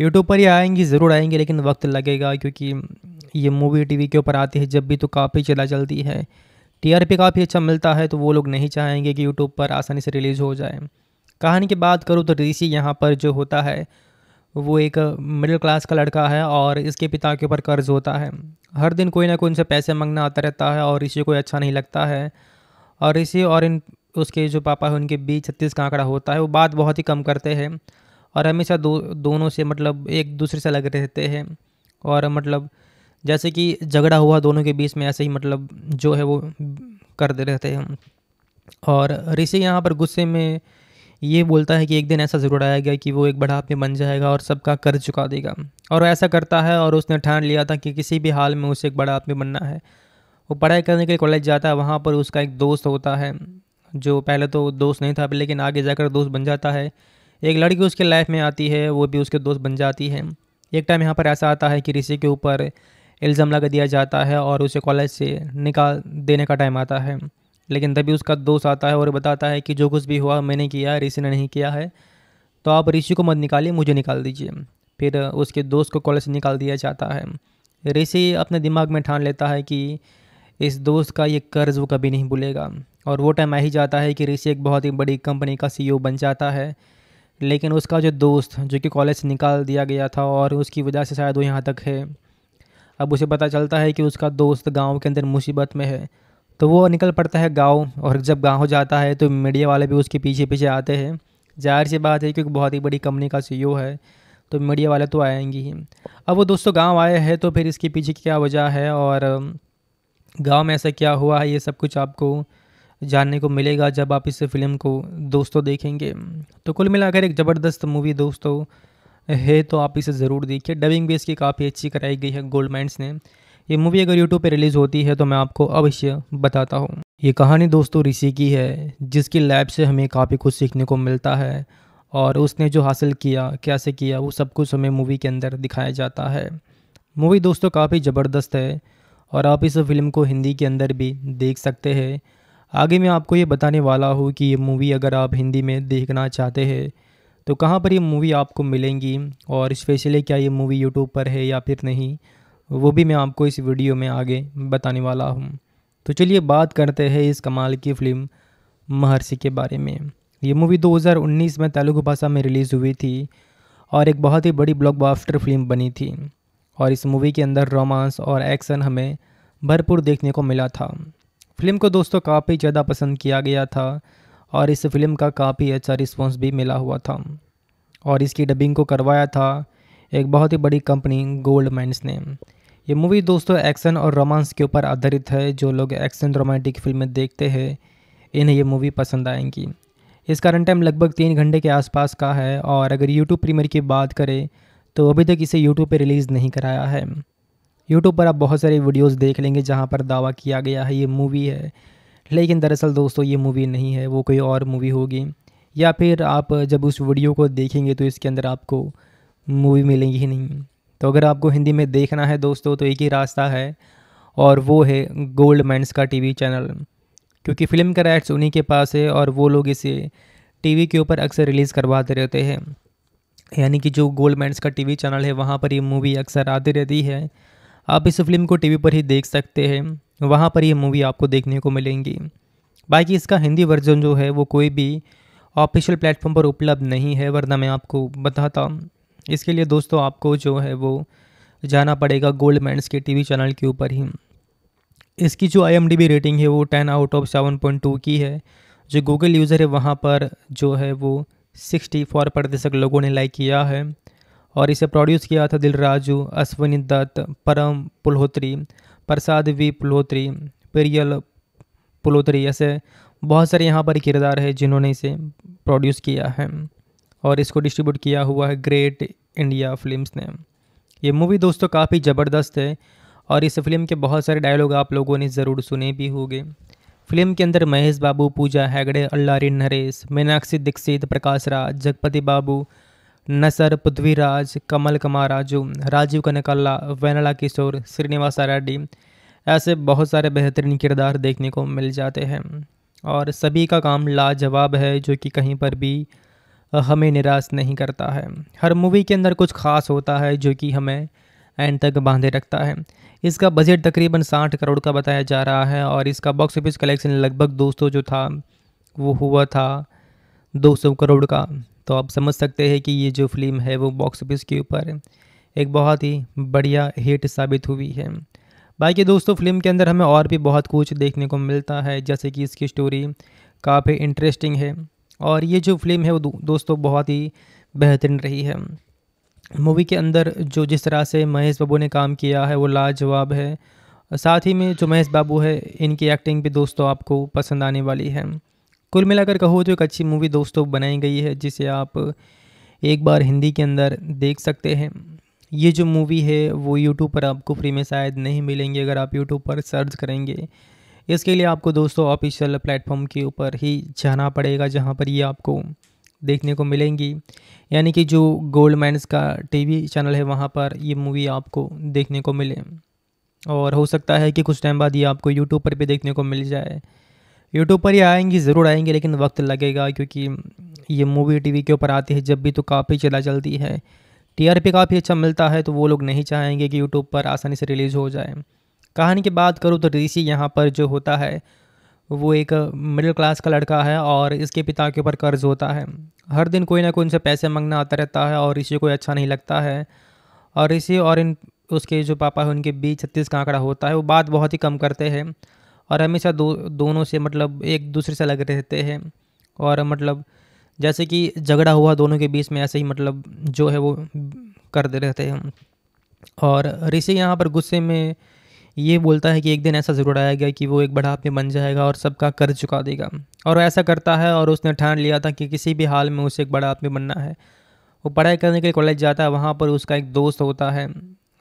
यूट्यूब पर ही आएंगी ज़रूर आएंगी लेकिन वक्त लगेगा क्योंकि ये मूवी टीवी के ऊपर आती है जब भी तो काफ़ी चला चलती है टीआरपी काफ़ी अच्छा मिलता है तो वो लोग नहीं चाहेंगे कि यूट्यूब पर आसानी से रिलीज़ हो जाए कहानी की बात करूँ तो ऋषि यहाँ पर जो होता है वो एक मिडिल क्लास का लड़का है और इसके पिता के ऊपर कर्ज होता है हर दिन कोई ना कोई उनसे पैसे मांगना आता रहता है और ऋषि को अच्छा नहीं लगता है और ऋषि और इन उसके जो पापा है उनके बीच छत्तीस का आंकड़ा होता है वो बात बहुत ही कम करते हैं और हमेशा दो दोनों से मतलब एक दूसरे से लग रहते हैं और मतलब जैसे कि झगड़ा हुआ दोनों के बीच में ऐसे ही मतलब जो है वो करते रहते हैं और ऋषि यहाँ पर गुस्से में ये बोलता है कि एक दिन ऐसा ज़रूर आएगा कि वो एक बड़ा आदमी बन जाएगा और सबका कर्ज चुका देगा और ऐसा करता है और उसने ठान लिया था कि किसी भी हाल में उसे एक बड़ा आदमी बनना है वो पढ़ाई करने के लिए कॉलेज जाता है वहाँ पर उसका एक दोस्त होता है जो पहले तो दोस्त नहीं था लेकिन आगे जाकर दोस्त बन जाता है एक लड़की उसके लाइफ में आती है वो भी उसके दोस्त बन जाती है एक टाइम यहाँ पर ऐसा आता है कि ऋषि के ऊपर इल्ज़ाम लगा दिया जाता है और उसे कॉलेज से निकाल देने का टाइम आता है लेकिन तभी उसका दोस्त आता है और बताता है कि जो कुछ भी हुआ मैंने किया है ऋषि ने नहीं किया है तो आप ऋषि को मत निकालिए मुझे निकाल दीजिए फिर उसके दोस्त को कॉलेज से निकाल दिया जाता है ऋषि अपने दिमाग में ठान लेता है कि इस दोस्त का ये कर्ज वो कभी नहीं भूलेगा और वो टाइम आ ही जाता है कि ऋषि एक बहुत ही बड़ी कंपनी का सीईओ e बन जाता है लेकिन उसका जो दोस्त जो कि कॉलेज से निकाल दिया गया था और उसकी वजह से शायद वो यहाँ तक है अब उसे पता चलता है कि उसका दोस्त गांव के अंदर मुसीबत में है तो वो निकल पड़ता है गाँव और जब गाँव जाता है तो मीडिया वाले भी उसके पीछे पीछे आते हैं जाहिर सी बात है क्योंकि बहुत ही बड़ी कंपनी का सी e है तो मीडिया वाले तो आएंगे ही अब वो दोस्तों गांव आए हैं तो फिर इसके पीछे क्या वजह है और गांव में ऐसा क्या हुआ है ये सब कुछ आपको जानने को मिलेगा जब आप इस फिल्म को दोस्तों देखेंगे तो कुल मिलाकर एक ज़बरदस्त मूवी दोस्तों है तो आप इसे ज़रूर देखिए डबिंग भी इसकी काफ़ी अच्छी कराई गई है गोल्ड माइंड्स ने ये मूवी अगर यूट्यूब पे रिलीज़ होती है तो मैं आपको अवश्य बताता हूँ ये कहानी दोस्तों ऋषि की है जिसकी लैब से हमें काफ़ी कुछ सीखने को मिलता है और उसने जो हासिल किया कैसे किया वो सब कुछ हमें मूवी के अंदर दिखाया जाता है मूवी दोस्तों काफ़ी ज़बरदस्त है और आप इस फिल्म को हिंदी के अंदर भी देख सकते हैं आगे मैं आपको ये बताने वाला हूँ कि ये मूवी अगर आप हिंदी में देखना चाहते हैं तो कहाँ पर ये मूवी आपको मिलेंगी और स्पेशली क्या ये मूवी यूट्यूब पर है या फिर नहीं वो भी मैं आपको इस वीडियो में आगे बताने वाला हूँ तो चलिए बात करते हैं इस कमाल की फिल्म महर्षि के बारे में ये मूवी 2019 में तेलुगु भाषा में रिलीज़ हुई थी और एक बहुत ही बड़ी ब्लॉकबस्टर फिल्म बनी थी और इस मूवी के अंदर रोमांस और एक्शन हमें भरपूर देखने को मिला था फिल्म को दोस्तों काफ़ी ज़्यादा पसंद किया गया था और इस फिल्म का काफ़ी अच्छा रिस्पॉन्स भी मिला हुआ था और इसकी डबिंग को करवाया था एक बहुत ही बड़ी कंपनी गोल्ड माइंस ने ये मूवी दोस्तों एक्शन और रोमांस के ऊपर आधारित है जो लोग एक्शन रोमांटिक फिल्में देखते हैं इन्हें ये मूवी पसंद आएंगी इसका रन टाइम लगभग तीन घंटे के आसपास का है और अगर यूट्यूब प्रीमियर की बात करें तो अभी तक इसे यूट्यूब पर रिलीज़ नहीं कराया है यूट्यूब पर आप बहुत सारे वीडियोस देख लेंगे जहां पर दावा किया गया है ये मूवी है लेकिन दरअसल दोस्तों ये मूवी नहीं है वो कोई और मूवी होगी या फिर आप जब उस वीडियो को देखेंगे तो इसके अंदर आपको मूवी मिलेंगी ही नहीं तो अगर आपको हिंदी में देखना है दोस्तों तो एक ही रास्ता है और वो है गोल्ड मैंस का टीवी चैनल क्योंकि फ़िल्म का राइट्स उन्हीं के पास है और वो लोग इसे टीवी के ऊपर अक्सर रिलीज़ करवाते रहते हैं यानी कि जो गोल्ड मैंस का टीवी चैनल है वहाँ पर ये मूवी अक्सर आती रहती है आप इस फिल्म को टीवी पर ही देख सकते हैं वहाँ पर ये मूवी आपको देखने को मिलेंगी बाकी इसका हिंदी वर्जन जो है वो कोई भी ऑफिशियल प्लेटफॉर्म पर उपलब्ध नहीं है वरना मैं आपको बताता इसके लिए दोस्तों आपको जो है वो जाना पड़ेगा गोल्ड मैंड्स के टीवी चैनल के ऊपर ही इसकी जो आई रेटिंग है वो ten out of seven point two की है जो गूगल यूज़र है वहाँ पर जो है वो सिक्सटी फोर प्रतिशत लोगों ने लाइक किया है और इसे प्रोड्यूस किया था दिलराजू अश्विनी दत्त परम पुल्होत्री प्रसाद वी पुलहोत्री पेरियल पुल्होत्री ऐसे बहुत सारे यहाँ पर किरदार है जिन्होंने इसे प्रोड्यूस किया है और इसको डिस्ट्रीब्यूट किया हुआ है ग्रेट इंडिया फिल्म्स ने ये मूवी दोस्तों काफ़ी ज़बरदस्त है और इस फिल्म के बहुत सारे डायलॉग आप लोगों ने ज़रूर सुने भी होंगे फिल्म के अंदर महेश बाबू पूजा हैगड़े अल्लारी नरेश मीनाक्षी दीक्षित प्रकाश राज जगपति बाबू नसर पृथ्वीराज कमल राजू राजीव कनकल्ला वेनला किशोर श्रीनिवास रेड्डी ऐसे बहुत सारे बेहतरीन किरदार देखने को मिल जाते हैं और सभी का काम लाजवाब है जो कि कहीं पर भी हमें निराश नहीं करता है हर मूवी के अंदर कुछ खास होता है जो कि हमें एंड तक बांधे रखता है इसका बजट तकरीबन साठ करोड़ का बताया जा रहा है और इसका बॉक्स ऑफिस कलेक्शन लगभग दोस्तों जो था वो हुआ था सौ करोड़ का तो आप समझ सकते हैं कि ये जो फिल्म है वो बॉक्स ऑफिस के ऊपर एक बहुत ही बढ़िया हिट साबित हुई है बाकी दोस्तों फिल्म के अंदर हमें और भी बहुत कुछ देखने को मिलता है जैसे कि इसकी स्टोरी काफ़ी इंटरेस्टिंग है और ये जो फिल्म है वो दोस्तों बहुत ही बेहतरीन रही है मूवी के अंदर जो जिस तरह से महेश बाबू ने काम किया है वो लाजवाब है साथ ही में जो महेश बाबू है इनकी एक्टिंग भी दोस्तों आपको पसंद आने वाली है कुल मिलाकर कहो तो एक अच्छी मूवी दोस्तों बनाई गई है जिसे आप एक बार हिंदी के अंदर देख सकते हैं ये जो मूवी है वो यूट्यूब पर आपको फ्री में शायद नहीं मिलेंगे अगर आप यूट्यूब पर सर्च करेंगे इसके लिए आपको दोस्तों ऑफिशियल प्लेटफॉर्म के ऊपर ही जाना पड़ेगा जहाँ पर ये आपको देखने को मिलेंगी यानी कि जो गोल्ड मैंस का टीवी चैनल है वहाँ पर ये मूवी आपको देखने को मिले और हो सकता है कि कुछ टाइम बाद ये आपको यूट्यूब पर भी देखने को मिल जाए यूट्यूब पर ये आएंगी ज़रूर आएंगे लेकिन वक्त लगेगा क्योंकि ये मूवी टीवी के ऊपर आती है जब भी तो काफ़ी चला चलती है टीआरपी काफ़ी अच्छा मिलता है तो वो लोग नहीं चाहेंगे कि यूट्यूब पर आसानी से रिलीज़ हो जाए कहानी की बात करूँ तो ऋषि यहाँ पर जो होता है वो एक मिडिल क्लास का लड़का है और इसके पिता के ऊपर कर्ज होता है हर दिन कोई ना कोई उनसे पैसे मांगना आता रहता है और ऋषि को अच्छा नहीं लगता है और ऋषि और इन उसके जो पापा हैं उनके बीच छत्तीस का आंकड़ा होता है वो बात बहुत ही कम करते हैं और हमेशा दो दोनों से मतलब एक दूसरे से लग रहते हैं और मतलब जैसे कि झगड़ा हुआ दोनों के बीच में ऐसे ही मतलब जो है वो करते रहते हैं और ऋषि यहाँ पर गुस्से में ये बोलता है कि एक दिन ऐसा ज़रूर आएगा कि वो एक बड़ा आदमी बन जाएगा और सबका कर्ज चुका देगा और ऐसा करता है और उसने ठान लिया था कि किसी भी हाल में उसे एक बड़ा आदमी बनना है वो पढ़ाई करने के लिए कॉलेज जाता है वहाँ पर उसका एक दोस्त होता है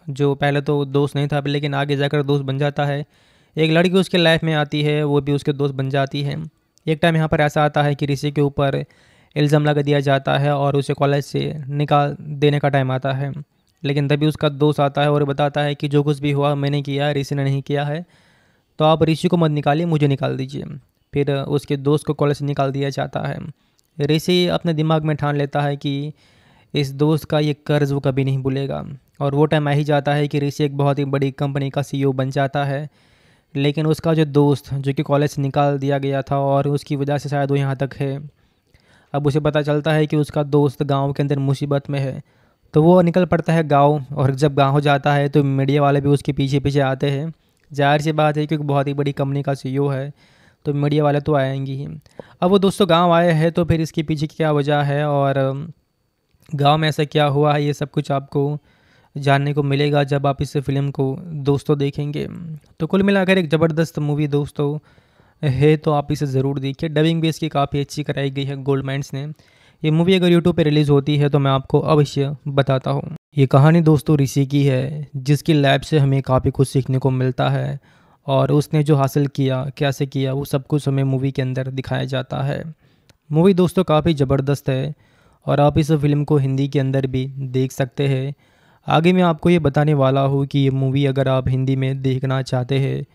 जो पहले तो दोस्त नहीं था लेकिन आगे जाकर दोस्त बन जाता है एक लड़की उसके लाइफ में आती है वो भी उसके दोस्त बन जाती है एक टाइम यहाँ पर ऐसा आता है कि ऋषि के ऊपर इल्ज़ाम लगा दिया जाता है और उसे कॉलेज से निकाल देने का टाइम आता है लेकिन तभी उसका दोस्त आता है और बताता है कि जो कुछ भी हुआ मैंने किया है ऋषि ने नहीं किया है तो आप ऋषि को मत निकालिए मुझे निकाल दीजिए फिर उसके दोस्त को कॉलेज से निकाल दिया जाता है ऋषि अपने दिमाग में ठान लेता है कि इस दोस्त का ये कर्ज वो कभी नहीं भूलेगा और वो टाइम आ ही जाता है कि ऋषि एक बहुत ही बड़ी कंपनी का सीईओ e बन जाता है लेकिन उसका जो दोस्त जो कि कॉलेज से निकाल दिया गया था और उसकी वजह से शायद वो यहाँ तक है अब उसे पता चलता है कि उसका दोस्त गांव के अंदर मुसीबत में है तो वो निकल पड़ता है गाँव और जब गाँव जाता है तो मीडिया वाले भी उसके पीछे पीछे आते हैं जाहिर सी बात है क्योंकि बहुत ही बड़ी कंपनी का सी e है तो मीडिया वाले तो आएंगे ही अब वो दोस्तों गांव आए हैं तो फिर इसके पीछे क्या वजह है और गांव में ऐसा क्या हुआ है ये सब कुछ आपको जानने को मिलेगा जब आप इस फिल्म को दोस्तों देखेंगे तो कुल मिलाकर एक ज़बरदस्त मूवी दोस्तों है तो आप इसे ज़रूर देखिए डबिंग भी इसकी काफ़ी अच्छी कराई गई है गोल्ड माइंड्स ने ये मूवी अगर यूट्यूब पे रिलीज़ होती है तो मैं आपको अवश्य बताता हूँ ये कहानी दोस्तों ऋषि की है जिसकी लैब से हमें काफ़ी कुछ सीखने को मिलता है और उसने जो हासिल किया कैसे किया वो सब कुछ हमें मूवी के अंदर दिखाया जाता है मूवी दोस्तों काफ़ी ज़बरदस्त है और आप इस फिल्म को हिंदी के अंदर भी देख सकते हैं आगे मैं आपको ये बताने वाला हूँ कि ये मूवी अगर आप हिंदी में देखना चाहते हैं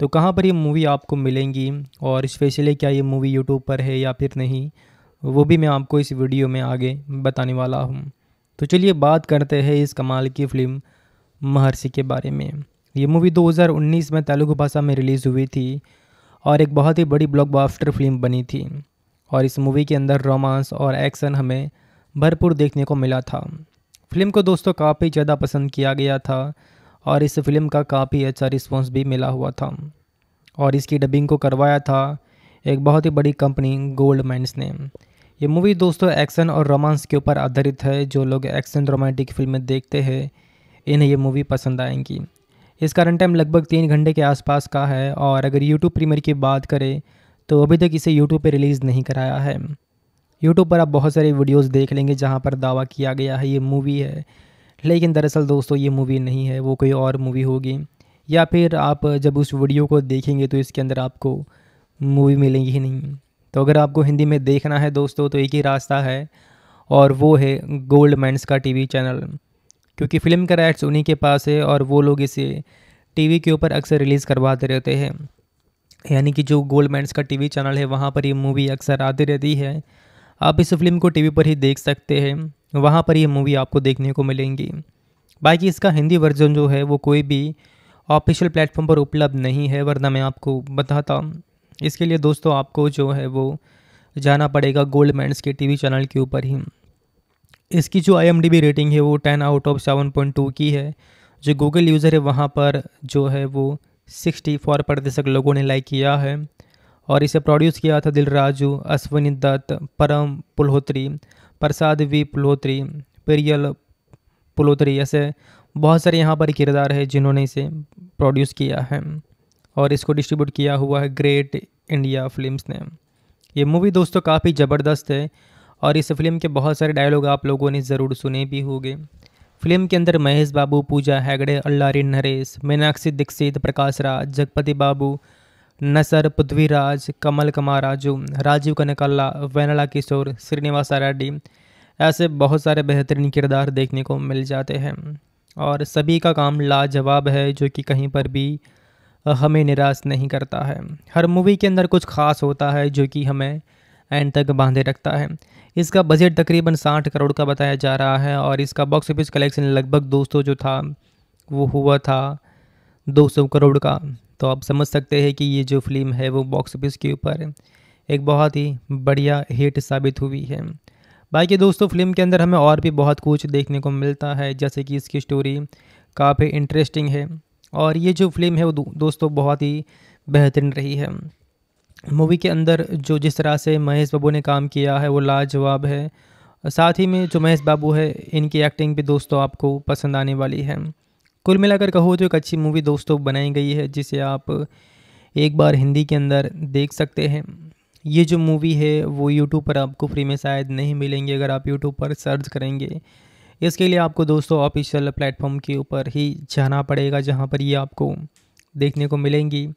तो कहाँ पर ये मूवी आपको मिलेंगी और स्पेशली क्या ये मूवी यूट्यूब पर है या फिर नहीं वो भी मैं आपको इस वीडियो में आगे बताने वाला हूँ तो चलिए बात करते हैं इस कमाल की फ़िल्म महर्षि के बारे में ये मूवी 2019 में तेलुगु भाषा में रिलीज़ हुई थी और एक बहुत ही बड़ी ब्लॉकबस्टर फिल्म बनी थी और इस मूवी के अंदर रोमांस और एक्शन हमें भरपूर देखने को मिला था फिल्म को दोस्तों काफ़ी ज़्यादा पसंद किया गया था और इस फिल्म का काफ़ी अच्छा रिस्पॉन्स भी मिला हुआ था और इसकी डबिंग को करवाया था एक बहुत ही बड़ी कंपनी गोल्ड माइंस ने ये मूवी दोस्तों एक्शन और रोमांस के ऊपर आधारित है जो लोग एक्शन रोमांटिक फिल्में देखते हैं इन्हें ये मूवी पसंद आएंगी इसका रन टाइम लगभग तीन घंटे के आसपास का है और अगर यूट्यूब प्रीमियर की बात करें तो अभी तक इसे यूट्यूब पर रिलीज़ नहीं कराया है यूट्यूब पर आप बहुत सारे वीडियोस देख लेंगे जहां पर दावा किया गया है ये मूवी है लेकिन दरअसल दोस्तों ये मूवी नहीं है वो कोई और मूवी होगी या फिर आप जब उस वीडियो को देखेंगे तो इसके अंदर आपको मूवी मिलेंगी ही नहीं तो अगर आपको हिंदी में देखना है दोस्तों तो एक ही रास्ता है और वो है गोल्ड मैंस का टीवी चैनल क्योंकि फ़िल्म का राइट्स उन्हीं के पास है और वो लोग इसे टीवी के ऊपर अक्सर रिलीज़ करवाते रहते हैं यानी कि जो गोल्ड मैंस का टीवी चैनल है वहाँ पर ये मूवी अक्सर आती रहती है आप इस फिल्म को टीवी पर ही देख सकते हैं वहाँ पर ये मूवी आपको देखने को मिलेंगी बाकी इसका हिंदी वर्जन जो है वो कोई भी ऑफिशियल प्लेटफॉर्म पर उपलब्ध नहीं है वरना मैं आपको बताता इसके लिए दोस्तों आपको जो है वो जाना पड़ेगा गोल्ड मैंस के टीवी चैनल के ऊपर ही इसकी जो आई रेटिंग है वो ten out of seven point two की है जो गूगल यूज़र है वहाँ पर जो है वो सिक्सटी फोर प्रतिशत लोगों ने लाइक किया है और इसे प्रोड्यूस किया था दिलराजू अश्विनी दत्त परम पुल्होत्री प्रसाद वी पुल्होत्री पेरियल पुल्होत्री ऐसे बहुत सारे यहाँ पर किरदार है जिन्होंने इसे प्रोड्यूस किया है और इसको डिस्ट्रीब्यूट किया हुआ है ग्रेट इंडिया फिल्म्स ने ये मूवी दोस्तों काफ़ी ज़बरदस्त है और इस फिल्म के बहुत सारे डायलॉग आप लोगों ने ज़रूर सुने भी होंगे फिल्म के अंदर महेश बाबू पूजा हैगड़े अल्लारी नरेश मीनाक्षी दीक्षित प्रकाश राज जगपति बाबू नसर पृथ्वीराज कमल कमाराजू राजीव कनकल्ला वेनला किशोर श्रीनिवास रेड्डी ऐसे बहुत सारे बेहतरीन किरदार देखने को मिल जाते हैं और सभी का काम लाजवाब है जो कि कहीं पर भी हमें निराश नहीं करता है हर मूवी के अंदर कुछ खास होता है जो कि हमें एंड तक बांधे रखता है इसका बजट तकरीबन साठ करोड़ का बताया जा रहा है और इसका बॉक्स ऑफिस कलेक्शन लगभग दोस्तों जो था वो हुआ था 200 करोड़ का तो आप समझ सकते हैं कि ये जो फिल्म है वो बॉक्स ऑफिस के ऊपर एक बहुत ही बढ़िया हिट साबित हुई है बाकी दोस्तों फिल्म के अंदर हमें और भी बहुत कुछ देखने को मिलता है जैसे कि इसकी स्टोरी काफ़ी इंटरेस्टिंग है और ये जो फिल्म है वो दो, दोस्तों बहुत ही बेहतरीन रही है मूवी के अंदर जो जिस तरह से महेश बाबू ने काम किया है वो लाजवाब है साथ ही में जो महेश बाबू है इनकी एक्टिंग भी दोस्तों आपको पसंद आने वाली है कुल मिलाकर कहो तो एक अच्छी मूवी दोस्तों बनाई गई है जिसे आप एक बार हिंदी के अंदर देख सकते हैं ये जो मूवी है वो यूट्यूब पर आपको फ्री में शायद नहीं मिलेंगी अगर आप यूट्यूब पर सर्च करेंगे इसके लिए आपको दोस्तों ऑफिशियल प्लेटफॉर्म के ऊपर ही जाना पड़ेगा जहाँ पर ये आपको देखने को मिलेंगी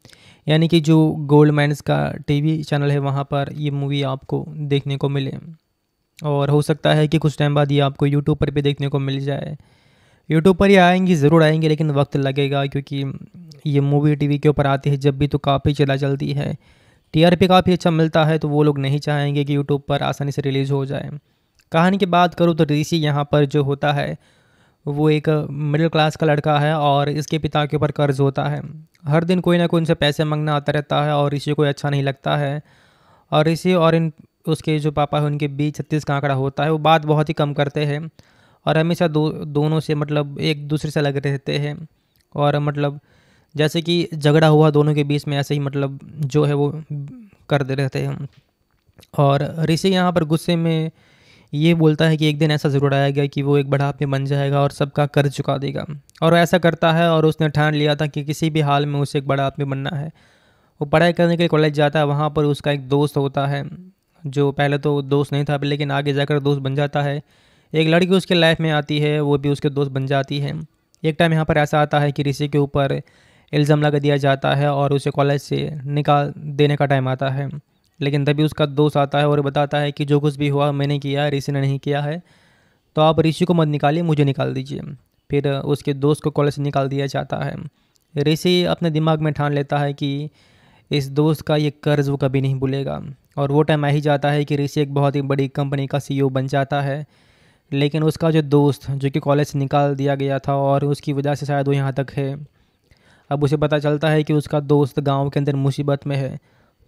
यानी कि जो गोल्ड मैंस का टीवी चैनल है वहाँ पर ये मूवी आपको देखने को मिले और हो सकता है कि कुछ टाइम बाद ये आपको यूट्यूब पर भी देखने को मिल जाए यूट्यूब पर ही आएंगी ज़रूर आएंगी लेकिन वक्त लगेगा क्योंकि ये मूवी टीवी के ऊपर आती है जब भी तो काफ़ी चला चलती है टीआरपी काफ़ी अच्छा मिलता है तो वो लोग नहीं चाहेंगे कि यूट्यूब पर आसानी से रिलीज़ हो जाए कहानी की बात करूँ तो ऋषि यहाँ पर जो होता है वो एक मिडिल क्लास का लड़का है और इसके पिता के ऊपर कर्ज होता है हर दिन कोई ना कोई उनसे पैसे मांगना आता रहता है और ऋषि को अच्छा नहीं लगता है और ऋषि और इन उसके जो पापा हैं उनके बीच छत्तीस का आंकड़ा होता है वो बात बहुत ही कम करते हैं और हमेशा दो दोनों से मतलब एक दूसरे से अलग रहते हैं और मतलब जैसे कि झगड़ा हुआ दोनों के बीच में ऐसे ही मतलब जो है वो करते रहते हैं और ऋषि यहाँ पर गुस्से में ये बोलता है कि एक दिन ऐसा ज़रूर आएगा कि वो एक बड़ा आदमी बन जाएगा और सबका कर्ज चुका देगा और ऐसा करता है और उसने ठान लिया था कि किसी भी हाल में उसे एक बड़ा आदमी बनना है वो पढ़ाई करने के लिए कॉलेज जाता है वहाँ पर उसका एक दोस्त होता है जो पहले तो दोस्त नहीं था लेकिन आगे जाकर दोस्त बन जाता है एक लड़की उसके लाइफ में आती है वो भी उसके दोस्त बन जाती है एक टाइम यहाँ पर ऐसा आता है कि ऋषि के ऊपर इल्ज़ाम लगा दिया जाता है और उसे कॉलेज से निकाल देने का टाइम आता है लेकिन तभी उसका दोस्त आता है और बताता है कि जो कुछ भी हुआ मैंने किया है ऋषि ने नहीं किया है तो आप ऋषि को मत निकालिए मुझे निकाल दीजिए फिर उसके दोस्त को कॉलेज से निकाल दिया जाता है ऋषि अपने दिमाग में ठान लेता है कि इस दोस्त का ये कर्ज वो कभी नहीं भूलेगा और वो टाइम आ ही जाता है कि ऋषि एक बहुत ही बड़ी कंपनी का सीईओ e बन जाता है लेकिन उसका जो दोस्त जो कि कॉलेज से निकाल दिया गया था और उसकी वजह से शायद वो यहाँ तक है अब उसे पता चलता है कि उसका दोस्त गांव के अंदर मुसीबत में है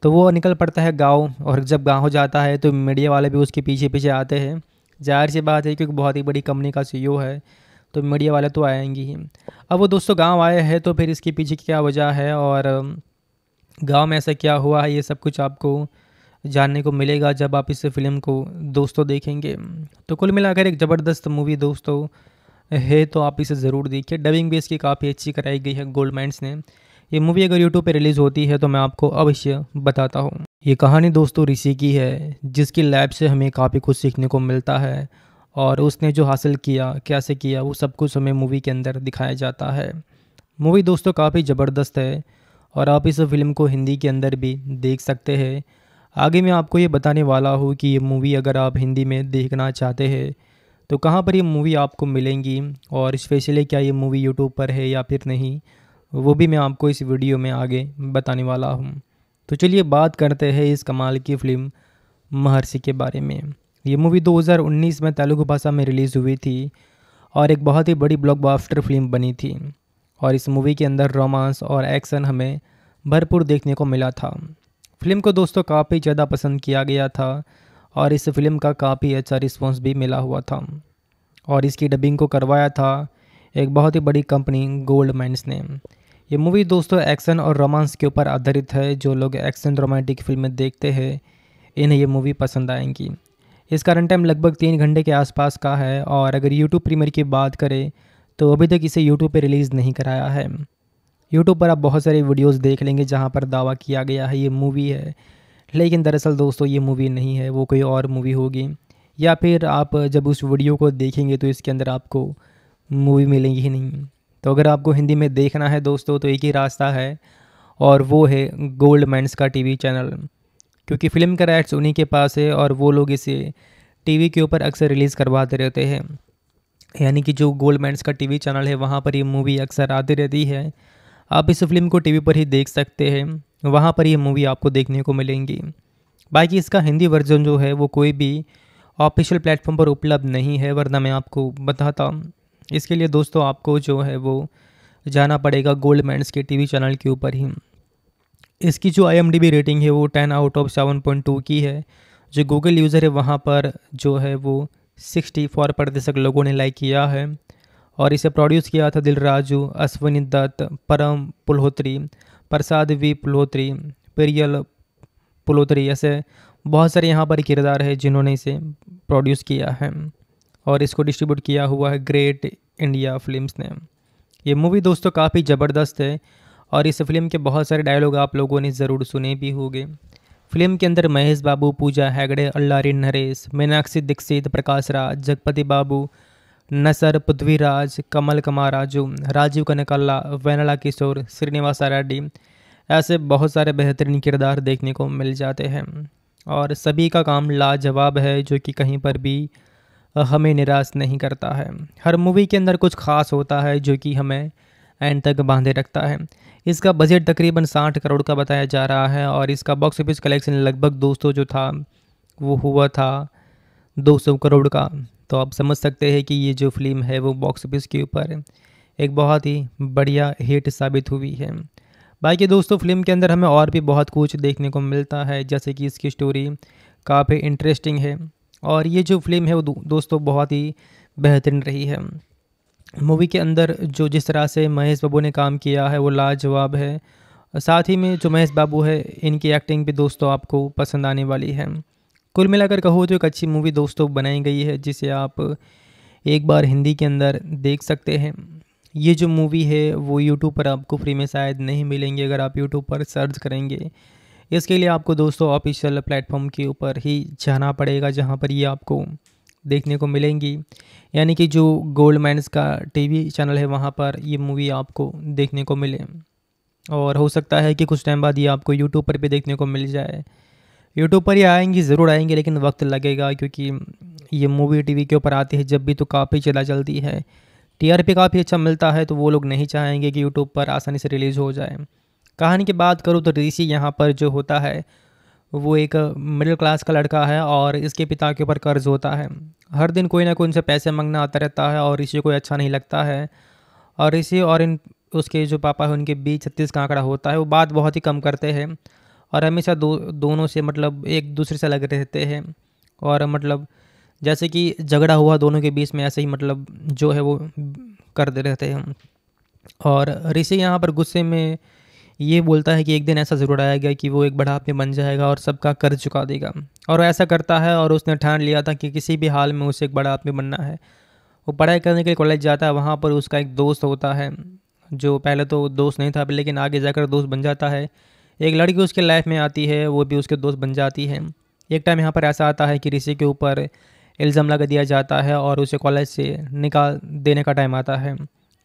तो वो निकल पड़ता है गाँव और जब गाँव जाता है तो मीडिया वाले भी उसके पीछे पीछे आते हैं जाहिर सी बात है क्योंकि बहुत ही बड़ी कंपनी का सी e है तो मीडिया वाले तो आएंगे ही अब वो दोस्तों गांव आए हैं तो फिर इसके पीछे क्या वजह है और गांव में ऐसा क्या हुआ है ये सब कुछ आपको जानने को मिलेगा जब आप इस फिल्म को दोस्तों देखेंगे तो कुल मिलाकर एक ज़बरदस्त मूवी दोस्तों है तो आप इसे ज़रूर देखिए डबिंग भी इसकी काफ़ी अच्छी कराई गई है गोल्ड माइंड्स ने ये मूवी अगर यूट्यूब पे रिलीज़ होती है तो मैं आपको अवश्य बताता हूँ ये कहानी दोस्तों ऋषि की है जिसकी लैब से हमें काफ़ी कुछ सीखने को मिलता है और उसने जो हासिल किया कैसे किया वो सब कुछ हमें मूवी के अंदर दिखाया जाता है मूवी दोस्तों काफ़ी ज़बरदस्त है और आप इस फिल्म को हिंदी के अंदर भी देख सकते हैं आगे मैं आपको ये बताने वाला हूँ कि ये मूवी अगर आप हिंदी में देखना चाहते हैं तो कहाँ पर ये मूवी आपको मिलेंगी और स्पेशली क्या ये मूवी यूट्यूब पर है या फिर नहीं वो भी मैं आपको इस वीडियो में आगे बताने वाला हूँ तो चलिए बात करते हैं इस कमाल की फिल्म महर्षि के बारे में ये मूवी 2019 में तेलुगु भाषा में रिलीज़ हुई थी और एक बहुत ही बड़ी ब्लॉकबस्टर फिल्म बनी थी और इस मूवी के अंदर रोमांस और एक्शन हमें भरपूर देखने को मिला था फिल्म को दोस्तों काफ़ी ज़्यादा पसंद किया गया था और इस फिल्म का काफ़ी अच्छा रिस्पॉन्स भी मिला हुआ था और इसकी डबिंग को करवाया था एक बहुत ही बड़ी कंपनी गोल्ड माइंस ने ये मूवी दोस्तों एक्शन और रोमांस के ऊपर आधारित है जो लोग एक्शन रोमांटिक फिल्में देखते हैं इन्हें ये मूवी पसंद आएंगी इसका रन टाइम लगभग तीन घंटे के आसपास का है और अगर यूट्यूब प्रीमियर की बात करें तो अभी तक इसे यूट्यूब पर रिलीज़ नहीं कराया है यूट्यूब पर आप बहुत सारे वीडियोज़ देख लेंगे जहाँ पर दावा किया गया है ये मूवी है लेकिन दरअसल दोस्तों ये मूवी नहीं है वो कोई और मूवी होगी या फिर आप जब उस वीडियो को देखेंगे तो इसके अंदर आपको मूवी मिलेंगी ही नहीं तो अगर आपको हिंदी में देखना है दोस्तों तो एक ही रास्ता है और वो है गोल्ड मैंस का टीवी चैनल क्योंकि फ़िल्म का राइट्स उन्हीं के पास है और वो लोग इसे टीवी के ऊपर अक्सर रिलीज़ करवाते रहते हैं यानी कि जो गोल्ड मैंस का टीवी चैनल है वहाँ पर ये मूवी अक्सर आती रहती है आप इस फिल्म को टीवी पर ही देख सकते हैं वहाँ पर ये मूवी आपको देखने को मिलेंगी बाकी इसका हिंदी वर्जन जो है वो कोई भी ऑफिशियल प्लेटफॉर्म पर उपलब्ध नहीं है वरना मैं आपको बताता हूँ इसके लिए दोस्तों आपको जो है वो जाना पड़ेगा गोल्ड मैंस के टीवी चैनल के ऊपर ही इसकी जो आई रेटिंग है वो ten out of seven point two की है जो गूगल यूज़र है वहाँ पर जो है वो सिक्सटी फोर प्रतिशत लोगों ने लाइक किया है और इसे प्रोड्यूस किया था दिलराजू अश्विनी दत्त परम पुल्होत्री प्रसाद वी पुलहोत्री पेरियल पुल्होत्री ऐसे बहुत सारे यहाँ पर किरदार है जिन्होंने इसे प्रोड्यूस किया है और इसको डिस्ट्रीब्यूट किया हुआ है ग्रेट इंडिया फिल्म्स ने ये मूवी दोस्तों काफ़ी ज़बरदस्त है और इस फिल्म के बहुत सारे डायलॉग आप लोगों ने ज़रूर सुने भी होंगे फिल्म के अंदर महेश बाबू पूजा हैगड़े अल्लारी नरेश मीनाक्षी दीक्षित प्रकाश राज जगपति बाबू नसर पृथ्वीराज कमल कमाराजू राजीव कनकल्ला वेनला किशोर श्रीनिवास रेड्डी ऐसे बहुत सारे बेहतरीन किरदार देखने को मिल जाते हैं और सभी का काम लाजवाब है जो कि कहीं पर भी हमें निराश नहीं करता है हर मूवी के अंदर कुछ खास होता है जो कि हमें एंड तक बांधे रखता है इसका बजट तकरीबन साठ करोड़ का बताया जा रहा है और इसका बॉक्स ऑफिस कलेक्शन लगभग दोस्तों जो था वो हुआ था सौ करोड़ का तो आप समझ सकते हैं कि ये जो फिल्म है वो बॉक्स ऑफिस के ऊपर एक बहुत ही बढ़िया हिट साबित हुई है बाकी दोस्तों फिल्म के अंदर हमें और भी बहुत कुछ देखने को मिलता है जैसे कि इसकी स्टोरी काफ़ी इंटरेस्टिंग है और ये जो फिल्म है वो दोस्तों बहुत ही बेहतरीन रही है मूवी के अंदर जो जिस तरह से महेश बाबू ने काम किया है वो लाजवाब है साथ ही में जो महेश बाबू है इनकी एक्टिंग भी दोस्तों आपको पसंद आने वाली है कुल मिलाकर कहो तो एक अच्छी मूवी दोस्तों बनाई गई है जिसे आप एक बार हिंदी के अंदर देख सकते हैं ये जो मूवी है वो यूट्यूब पर आपको फ्री में शायद नहीं मिलेंगे अगर आप यूट्यूब पर सर्च करेंगे इसके लिए आपको दोस्तों ऑफिशियल प्लेटफॉर्म के ऊपर ही जाना पड़ेगा जहाँ पर ये आपको देखने को मिलेंगी यानी कि जो गोल्ड मैंस का टीवी चैनल है वहाँ पर ये मूवी आपको देखने को मिले और हो सकता है कि कुछ टाइम बाद ये आपको यूट्यूब पर भी देखने को मिल जाए यूट्यूब पर ये आएंगी ज़रूर आएंगी लेकिन वक्त लगेगा क्योंकि ये मूवी टीवी के ऊपर आती है जब भी तो काफ़ी चला चलती है टीआरपी काफ़ी अच्छा मिलता है तो वो लोग नहीं चाहेंगे कि यूट्यूब पर आसानी से रिलीज़ हो जाए कहानी की बात करूँ तो ऋषि यहाँ पर जो होता है वो एक मिडिल क्लास का लड़का है और इसके पिता के ऊपर कर्ज होता है हर दिन कोई ना कोई उनसे पैसे मांगना आता रहता है और ऋषि को अच्छा नहीं लगता है और ऋषि और इन उसके जो पापा हैं उनके बीच छत्तीस का आंकड़ा होता है वो बात बहुत ही कम करते हैं और हमेशा दो दोनों से मतलब एक दूसरे से लग रहते हैं और मतलब जैसे कि झगड़ा हुआ दोनों के बीच में ऐसे ही मतलब जो है वो दे रहते हैं और ऋषि यहाँ पर गुस्से में ये बोलता है कि एक दिन ऐसा ज़रूर आएगा कि वो एक बढ़ापे बन जाएगा और सबका कर्ज चुका देगा और ऐसा करता है और उसने ठान लिया था कि किसी भी हाल में उसे एक बड़ा आदमी बनना है वो पढ़ाई करने के लिए कॉलेज जाता है वहाँ पर उसका एक दोस्त होता है जो पहले तो दोस्त नहीं था लेकिन आगे जाकर दोस्त बन जाता है एक लड़की उसके लाइफ में आती है वो भी उसके दोस्त बन जाती है एक टाइम यहाँ पर ऐसा आता है कि ऋषि के ऊपर इल्ज़ाम लगा दिया जाता है और उसे कॉलेज से निकाल देने का टाइम आता है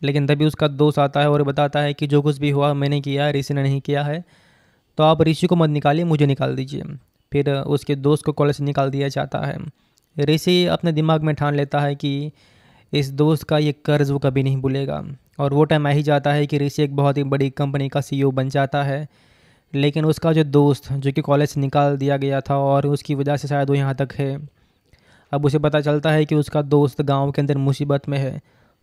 लेकिन तभी उसका दोस्त आता है और बताता है कि जो कुछ भी हुआ मैंने किया है ऋषि ने नहीं किया है तो आप ऋषि को मत निकालिए मुझे निकाल दीजिए फिर उसके दोस्त को कॉलेज से निकाल दिया जाता है ऋषि अपने दिमाग में ठान लेता है कि इस दोस्त का ये कर्ज वो कभी नहीं भूलेगा और वो टाइम आ ही जाता है कि ऋषि एक बहुत ही बड़ी कंपनी का सीईओ e बन जाता है लेकिन उसका जो दोस्त जो कि कॉलेज से निकाल दिया गया था और उसकी वजह से शायद वो यहाँ तक है अब उसे पता चलता है कि उसका दोस्त गांव के अंदर मुसीबत में है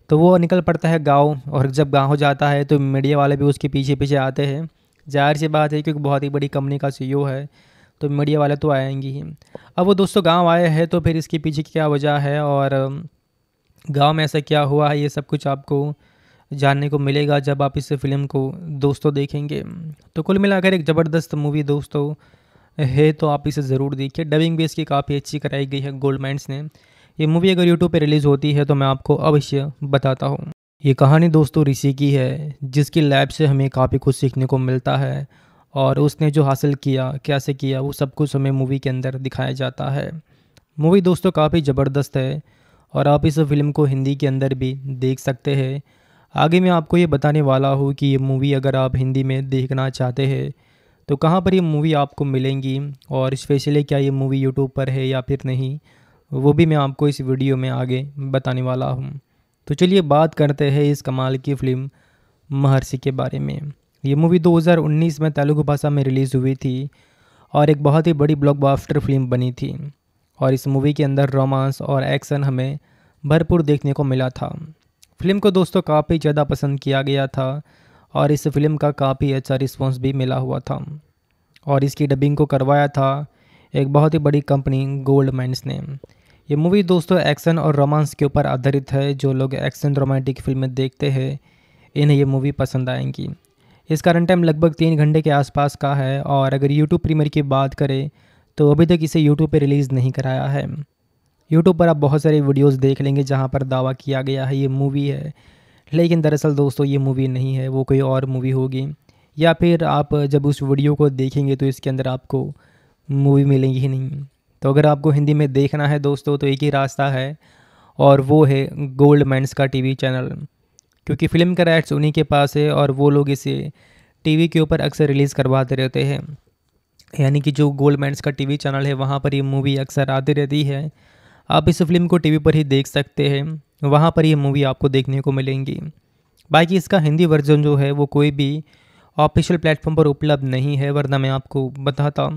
तो वो निकल पड़ता है गाँव और जब गाँव जाता है तो मीडिया वाले भी उसके पीछे पीछे आते हैं जाहिर सी बात है क्योंकि बहुत ही बड़ी कंपनी का सी e है तो मीडिया वाले तो आएंगे ही अब वो दोस्तों गांव आए हैं तो फिर इसके पीछे क्या वजह है और गांव में ऐसा क्या हुआ है ये सब कुछ आपको जानने को मिलेगा जब आप इस फिल्म को दोस्तों देखेंगे तो कुल मिलाकर एक ज़बरदस्त मूवी दोस्तों है तो आप इसे ज़रूर देखिए डबिंग भी इसकी काफ़ी अच्छी कराई गई है गोल्ड माइंड्स ने ये मूवी अगर यूट्यूब पर रिलीज़ होती है तो मैं आपको अवश्य बताता हूँ ये कहानी दोस्तों ऋषि की है जिसकी लैब से हमें काफ़ी कुछ सीखने को मिलता है और उसने जो हासिल किया कैसे किया वो सब कुछ हमें मूवी के अंदर दिखाया जाता है मूवी दोस्तों काफ़ी ज़बरदस्त है और आप इस फिल्म को हिंदी के अंदर भी देख सकते हैं आगे मैं आपको ये बताने वाला हूँ कि ये मूवी अगर आप हिंदी में देखना चाहते हैं तो कहाँ पर ये मूवी आपको मिलेंगी और स्पेशली क्या ये मूवी यूट्यूब पर है या फिर नहीं वो भी मैं आपको इस वीडियो में आगे बताने वाला हूँ तो चलिए बात करते हैं इस कमाल की फ़िल्म महर्षि के बारे में ये मूवी 2019 में तेलुगु भाषा में रिलीज़ हुई थी और एक बहुत ही बड़ी ब्लॉकबस्टर फिल्म बनी थी और इस मूवी के अंदर रोमांस और एक्शन हमें भरपूर देखने को मिला था फिल्म को दोस्तों काफ़ी ज़्यादा पसंद किया गया था और इस फिल्म का काफ़ी अच्छा रिस्पॉन्स भी मिला हुआ था और इसकी डबिंग को करवाया था एक बहुत ही बड़ी कंपनी गोल्ड माइंस ने ये मूवी दोस्तों एक्शन और रोमांस के ऊपर आधारित है जो लोग एक्शन रोमांटिक फिल्में देखते हैं इन्हें ये मूवी पसंद आएंगी इसका रन टाइम लगभग तीन घंटे के आसपास का है और अगर यूट्यूब प्रीमियर की बात करें तो अभी तक इसे यूट्यूब पर रिलीज़ नहीं कराया है यूट्यूब पर आप बहुत सारे वीडियोस देख लेंगे जहां पर दावा किया गया है ये मूवी है लेकिन दरअसल दोस्तों ये मूवी नहीं है वो कोई और मूवी होगी या फिर आप जब उस वीडियो को देखेंगे तो इसके अंदर आपको मूवी मिलेंगी ही नहीं तो अगर आपको हिंदी में देखना है दोस्तों तो एक ही रास्ता है और वो है गोल्ड मैंस का टीवी चैनल क्योंकि फ़िल्म का राइट्स उन्हीं के पास है और वो लोग इसे टीवी के ऊपर अक्सर रिलीज़ करवाते रहते हैं यानी कि जो गोल्ड मैंस का टीवी चैनल है वहाँ पर ये मूवी अक्सर आती रहती है आप इस फिल्म को टीवी पर ही देख सकते हैं वहाँ पर ये मूवी आपको देखने को मिलेंगी बाकी इसका हिंदी वर्जन जो है वो कोई भी ऑफिशियल प्लेटफॉर्म पर उपलब्ध नहीं है वरना मैं आपको बताता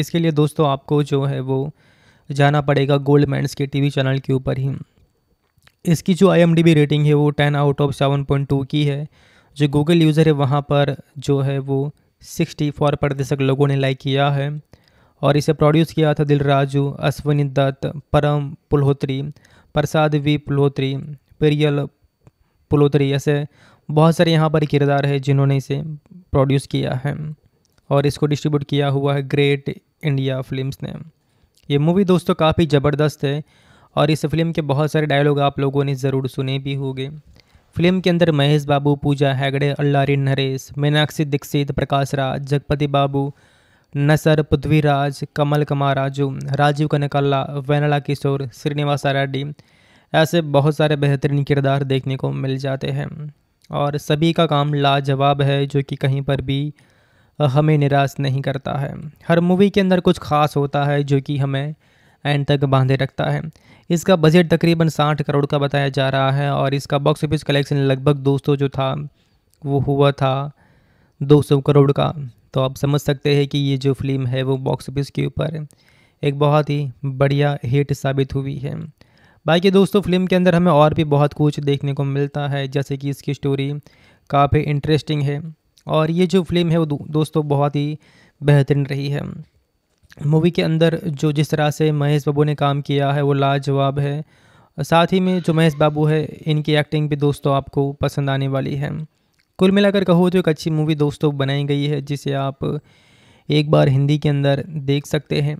इसके लिए दोस्तों आपको जो है वो जाना पड़ेगा गोल्ड मैंस के टीवी चैनल के ऊपर ही इसकी जो आई रेटिंग है वो ten out of seven point two की है जो गूगल यूज़र है वहाँ पर जो है वो सिक्सटी फोर प्रतिशत लोगों ने लाइक किया है और इसे प्रोड्यूस किया था दिलराजू अश्विनी दत्त परम पुल्होत्री प्रसाद वी पुल्होत्री पेरियल पुल्होत्री ऐसे बहुत सारे यहाँ पर किरदार है जिन्होंने इसे प्रोड्यूस किया है और इसको डिस्ट्रीब्यूट किया हुआ है ग्रेट इंडिया फिल्म्स ने ये मूवी दोस्तों काफ़ी ज़बरदस्त है और इस फिल्म के बहुत सारे डायलॉग आप लोगों ने ज़रूर सुने भी होंगे फिल्म के अंदर महेश बाबू पूजा हैगड़े अल्लारी नरेश मीनाक्षी दीक्षित प्रकाश राज जगपति बाबू नसर पृथ्वीराज कमल कुमार राजू राजीव कनकल्ला वेनला किशोर श्रीनिवास रेड्डी ऐसे बहुत सारे बेहतरीन किरदार देखने को मिल जाते हैं और सभी का काम लाजवाब है जो कि कहीं पर भी हमें निराश नहीं करता है हर मूवी के अंदर कुछ खास होता है जो कि हमें एंड तक बांधे रखता है इसका बजट तकरीबन साठ करोड़ का बताया जा रहा है और इसका बॉक्स ऑफिस कलेक्शन लगभग दोस्तों जो था वो हुआ था 200 करोड़ का तो आप समझ सकते हैं कि ये जो फिल्म है वो बॉक्स ऑफिस के ऊपर एक बहुत ही बढ़िया हिट साबित हुई है बाकी दोस्तों फिल्म के अंदर हमें और भी बहुत कुछ देखने को मिलता है जैसे कि इसकी स्टोरी काफ़ी इंटरेस्टिंग है और ये जो फिल्म है वो दो, दोस्तों बहुत ही बेहतरीन रही है मूवी के अंदर जो जिस तरह से महेश बाबू ने काम किया है वो लाजवाब है साथ ही में जो महेश बाबू है इनकी एक्टिंग भी दोस्तों आपको पसंद आने वाली है कुल मिलाकर कहो तो एक अच्छी मूवी दोस्तों बनाई गई है जिसे आप एक बार हिंदी के अंदर देख सकते हैं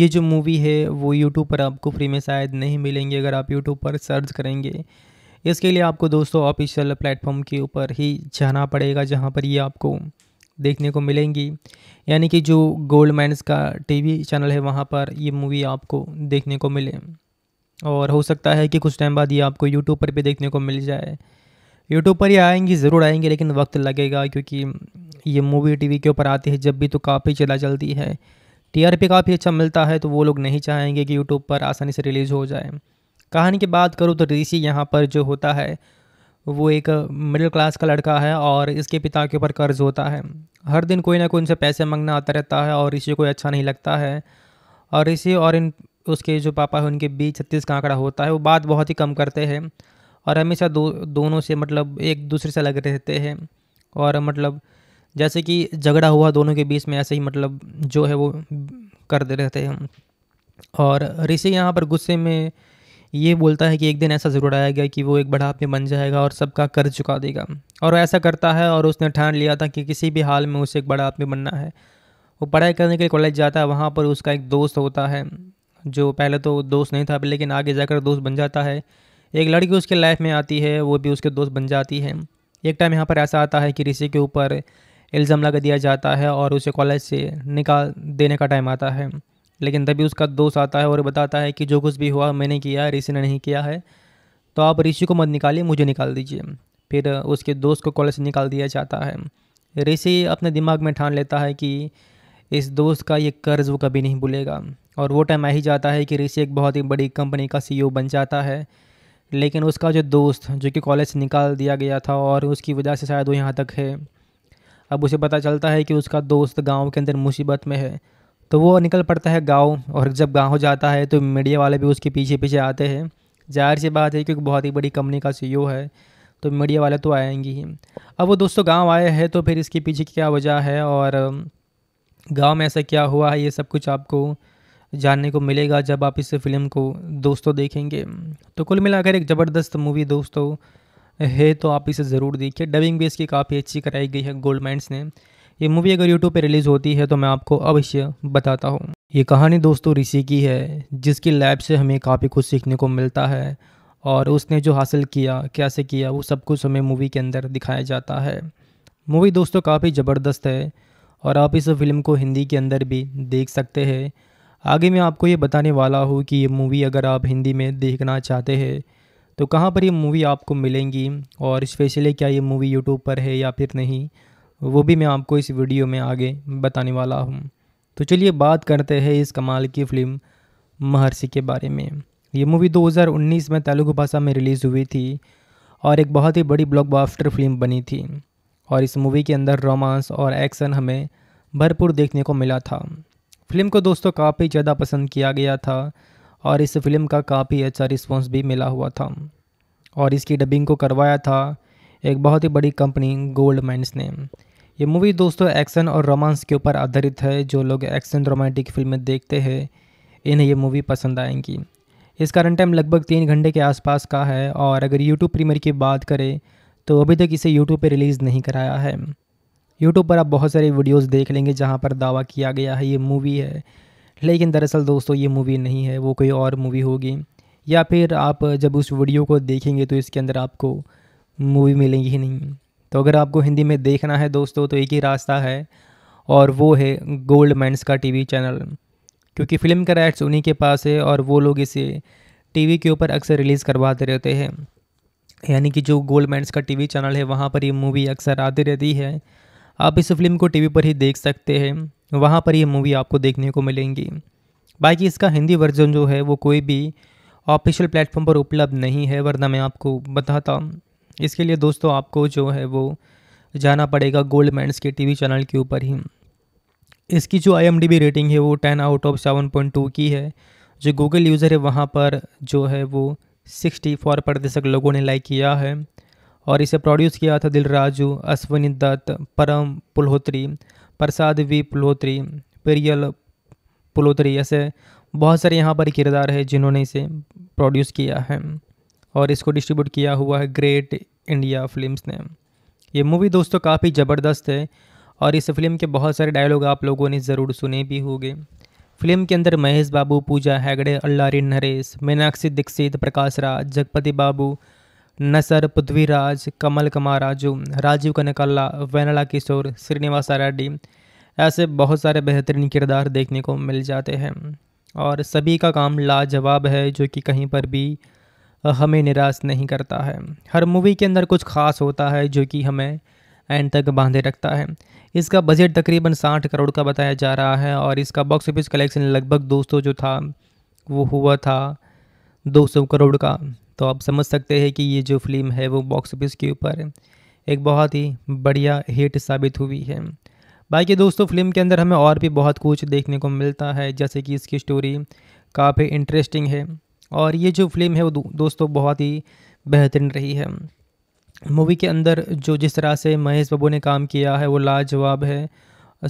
ये जो मूवी है वो यूट्यूब पर आपको फ्री में शायद नहीं मिलेंगी अगर आप यूट्यूब पर सर्च करेंगे इसके लिए आपको दोस्तों ऑफिशियल प्लेटफॉर्म के ऊपर ही जाना पड़ेगा जहाँ पर ये आपको देखने को मिलेंगी यानी कि जो गोल्ड मैंस का टीवी चैनल है वहाँ पर ये मूवी आपको देखने को मिले और हो सकता है कि कुछ टाइम बाद ये आपको यूट्यूब पर भी देखने को मिल जाए यूट्यूब पर ये आएंगी ज़रूर आएंगी लेकिन वक्त लगेगा क्योंकि ये मूवी टीवी के ऊपर आती है जब भी तो काफ़ी चला चलती है टीआरपी काफ़ी अच्छा मिलता है तो वो लोग नहीं चाहेंगे कि यूट्यूब पर आसानी से रिलीज़ हो जाए कहानी की बात करूँ तो ऋषि यहाँ पर जो होता है वो एक मिडिल क्लास का लड़का है और इसके पिता के ऊपर कर्ज होता है हर दिन कोई ना कोई उनसे पैसे मांगना आता रहता है और ऋषि को अच्छा नहीं लगता है और ऋषि और इन उसके जो पापा है उनके बीच छत्तीस का आंकड़ा होता है वो बात बहुत ही कम करते हैं और हमेशा दो दोनों से मतलब एक दूसरे से लग रहते हैं और मतलब जैसे कि झगड़ा हुआ दोनों के बीच में ऐसे ही मतलब जो है वो करते रहते हैं और ऋषि यहाँ पर गुस्से में ये बोलता है कि एक दिन ऐसा ज़रूर आएगा कि वो एक बड़ा आदमी बन जाएगा और सबका कर्ज चुका देगा और ऐसा करता है और उसने ठान लिया था कि किसी भी हाल में उसे एक बड़ा आदमी बनना है वो पढ़ाई करने के लिए कॉलेज जाता है वहाँ पर उसका एक दोस्त होता है जो पहले तो दोस्त नहीं था लेकिन आगे जाकर दोस्त बन जाता है एक लड़की उसके लाइफ में आती है वो भी उसके दोस्त बन जाती है एक टाइम यहाँ पर ऐसा आता है कि ऋषि के ऊपर इल्ज़ाम लगा दिया जाता है और उसे कॉलेज से निकाल देने का टाइम आता है लेकिन तभी उसका दोस्त आता है और बताता है कि जो कुछ भी हुआ मैंने किया है ऋषि ने नहीं किया है तो आप ऋषि को मत निकालिए मुझे निकाल दीजिए फिर उसके दोस्त को कॉलेज से निकाल दिया जाता है ऋषि अपने दिमाग में ठान लेता है कि इस दोस्त का ये कर्ज वो कभी नहीं भूलेगा और वो टाइम आ ही जाता है कि ऋषि एक बहुत ही बड़ी कंपनी का सीईओ e बन जाता है लेकिन उसका जो दोस्त जो कि कॉलेज से निकाल दिया गया था और उसकी वजह से शायद वो यहाँ तक है अब उसे पता चलता है कि उसका दोस्त गांव के अंदर मुसीबत में है तो वो निकल पड़ता है गाँव और जब गाँव जाता है तो मीडिया वाले भी उसके पीछे पीछे आते हैं जाहिर सी बात है क्योंकि बहुत ही बड़ी कंपनी का सी e है तो मीडिया वाले तो आएंगे ही अब वो दोस्तों गाँव आए हैं तो फिर इसके पीछे क्या वजह है और गाँव में ऐसा क्या हुआ है ये सब कुछ आपको जानने को मिलेगा जब आप इस फिल्म को दोस्तों देखेंगे तो कुल मिलाकर एक ज़बरदस्त मूवी दोस्तों है तो आप इसे ज़रूर देखिए डबिंग भी इसकी काफ़ी अच्छी कराई गई है माइंड्स ने ये मूवी अगर यूट्यूब पे रिलीज़ होती है तो मैं आपको अवश्य बताता हूँ ये कहानी दोस्तों ऋषि की है जिसकी लैब से हमें काफ़ी कुछ सीखने को मिलता है और उसने जो हासिल किया कैसे किया वो सब कुछ हमें मूवी के अंदर दिखाया जाता है मूवी दोस्तों काफ़ी ज़बरदस्त है और आप इस फिल्म को हिंदी के अंदर भी देख सकते हैं आगे मैं आपको ये बताने वाला हूँ कि ये मूवी अगर आप हिंदी में देखना चाहते हैं तो कहाँ पर ये मूवी आपको मिलेंगी और स्पेशली क्या ये मूवी यूट्यूब पर है या फिर नहीं वो भी मैं आपको इस वीडियो में आगे बताने वाला हूँ तो चलिए बात करते हैं इस कमाल की फिल्म महर्षि के बारे में ये मूवी 2019 में तेलुगु भाषा में रिलीज़ हुई थी और एक बहुत ही बड़ी ब्लॉकबस्टर फिल्म बनी थी और इस मूवी के अंदर रोमांस और एक्शन हमें भरपूर देखने को मिला था फिल्म को दोस्तों काफ़ी ज़्यादा पसंद किया गया था और इस फिल्म का काफ़ी अच्छा रिस्पॉन्स भी मिला हुआ था और इसकी डबिंग को करवाया था एक बहुत ही बड़ी कंपनी गोल्ड माइंस ने ये मूवी दोस्तों एक्शन और रोमांस के ऊपर आधारित है जो लोग एक्शन रोमांटिक फिल्में देखते हैं इन्हें ये मूवी पसंद आएंगी इसका रन टाइम लगभग तीन घंटे के आसपास का है और अगर यूट्यूब प्रीमियर की बात करें तो अभी तक इसे यूट्यूब पर रिलीज़ नहीं कराया है यूट्यूब पर आप बहुत सारे वीडियोज़ देख लेंगे जहाँ पर दावा किया गया है ये मूवी है लेकिन दरअसल दोस्तों ये मूवी नहीं है वो कोई और मूवी होगी या फिर आप जब उस वीडियो को देखेंगे तो इसके अंदर आपको मूवी मिलेंगी ही नहीं तो अगर आपको हिंदी में देखना है दोस्तों तो एक ही रास्ता है और वो है गोल्ड मैंस का टी चैनल क्योंकि फ़िल्म का राइट्स उन्हीं के पास है और वो लोग इसे टी के ऊपर अक्सर रिलीज़ करवाते रहते हैं यानी कि जो गोल्ड मैंस का टीवी चैनल है वहाँ पर ये मूवी अक्सर आती रहती है आप इस फिल्म को टीवी पर ही देख सकते हैं वहाँ पर ये मूवी आपको देखने को मिलेंगी बाकी इसका हिंदी वर्जन जो है वो कोई भी ऑफिशियल प्लेटफॉर्म पर उपलब्ध नहीं है वरना मैं आपको बताता हूँ इसके लिए दोस्तों आपको जो है वो जाना पड़ेगा गोल्ड मैंस के टीवी चैनल के ऊपर ही इसकी जो आई रेटिंग है वो ten out of seven point two की है जो गूगल यूज़र है वहाँ पर जो है वो सिक्सटी फोर प्रतिशत लोगों ने लाइक किया है और इसे प्रोड्यूस किया था दिलराजू अश्वनी दत्त परम पुल्होत्री प्रसाद वी पुलहोत्री पेरियल पुल्होत्री ऐसे बहुत सारे यहाँ पर किरदार है जिन्होंने इसे प्रोड्यूस किया है और इसको डिस्ट्रीब्यूट किया हुआ है ग्रेट इंडिया फिल्म्स ने ये मूवी दोस्तों काफ़ी ज़बरदस्त है और इस फिल्म के बहुत सारे डायलॉग आप लोगों ने ज़रूर सुने भी होंगे फिल्म के अंदर महेश बाबू पूजा हैगड़े अल्लारी नरेश मीनाक्षी दीक्षित प्रकाश राज जगपति बाबू नसर पृथ्वीराज कमल कुमार राजू राजीव कनकल्ला वेनला किशोर श्रीनिवास रेड्डी ऐसे बहुत सारे बेहतरीन किरदार देखने को मिल जाते हैं और सभी का काम लाजवाब है जो कि कहीं पर भी हमें निराश नहीं करता है हर मूवी के अंदर कुछ खास होता है जो कि हमें एंड तक बांधे रखता है इसका बजट तकरीबन साठ करोड़ का बताया जा रहा है और इसका बॉक्स ऑफिस कलेक्शन लगभग दोस्तों जो था वो हुआ था सौ करोड़ का तो आप समझ सकते हैं कि ये जो फिल्म है वो बॉक्स ऑफिस के ऊपर एक बहुत ही बढ़िया हिट साबित हुई है बाकी दोस्तों फिल्म के अंदर हमें और भी बहुत कुछ देखने को मिलता है जैसे कि इसकी स्टोरी काफ़ी इंटरेस्टिंग है और ये जो फिल्म है वो दोस्तों बहुत ही बेहतरीन रही है मूवी के अंदर जो जिस तरह से महेश बाबू ने काम किया है वो लाजवाब है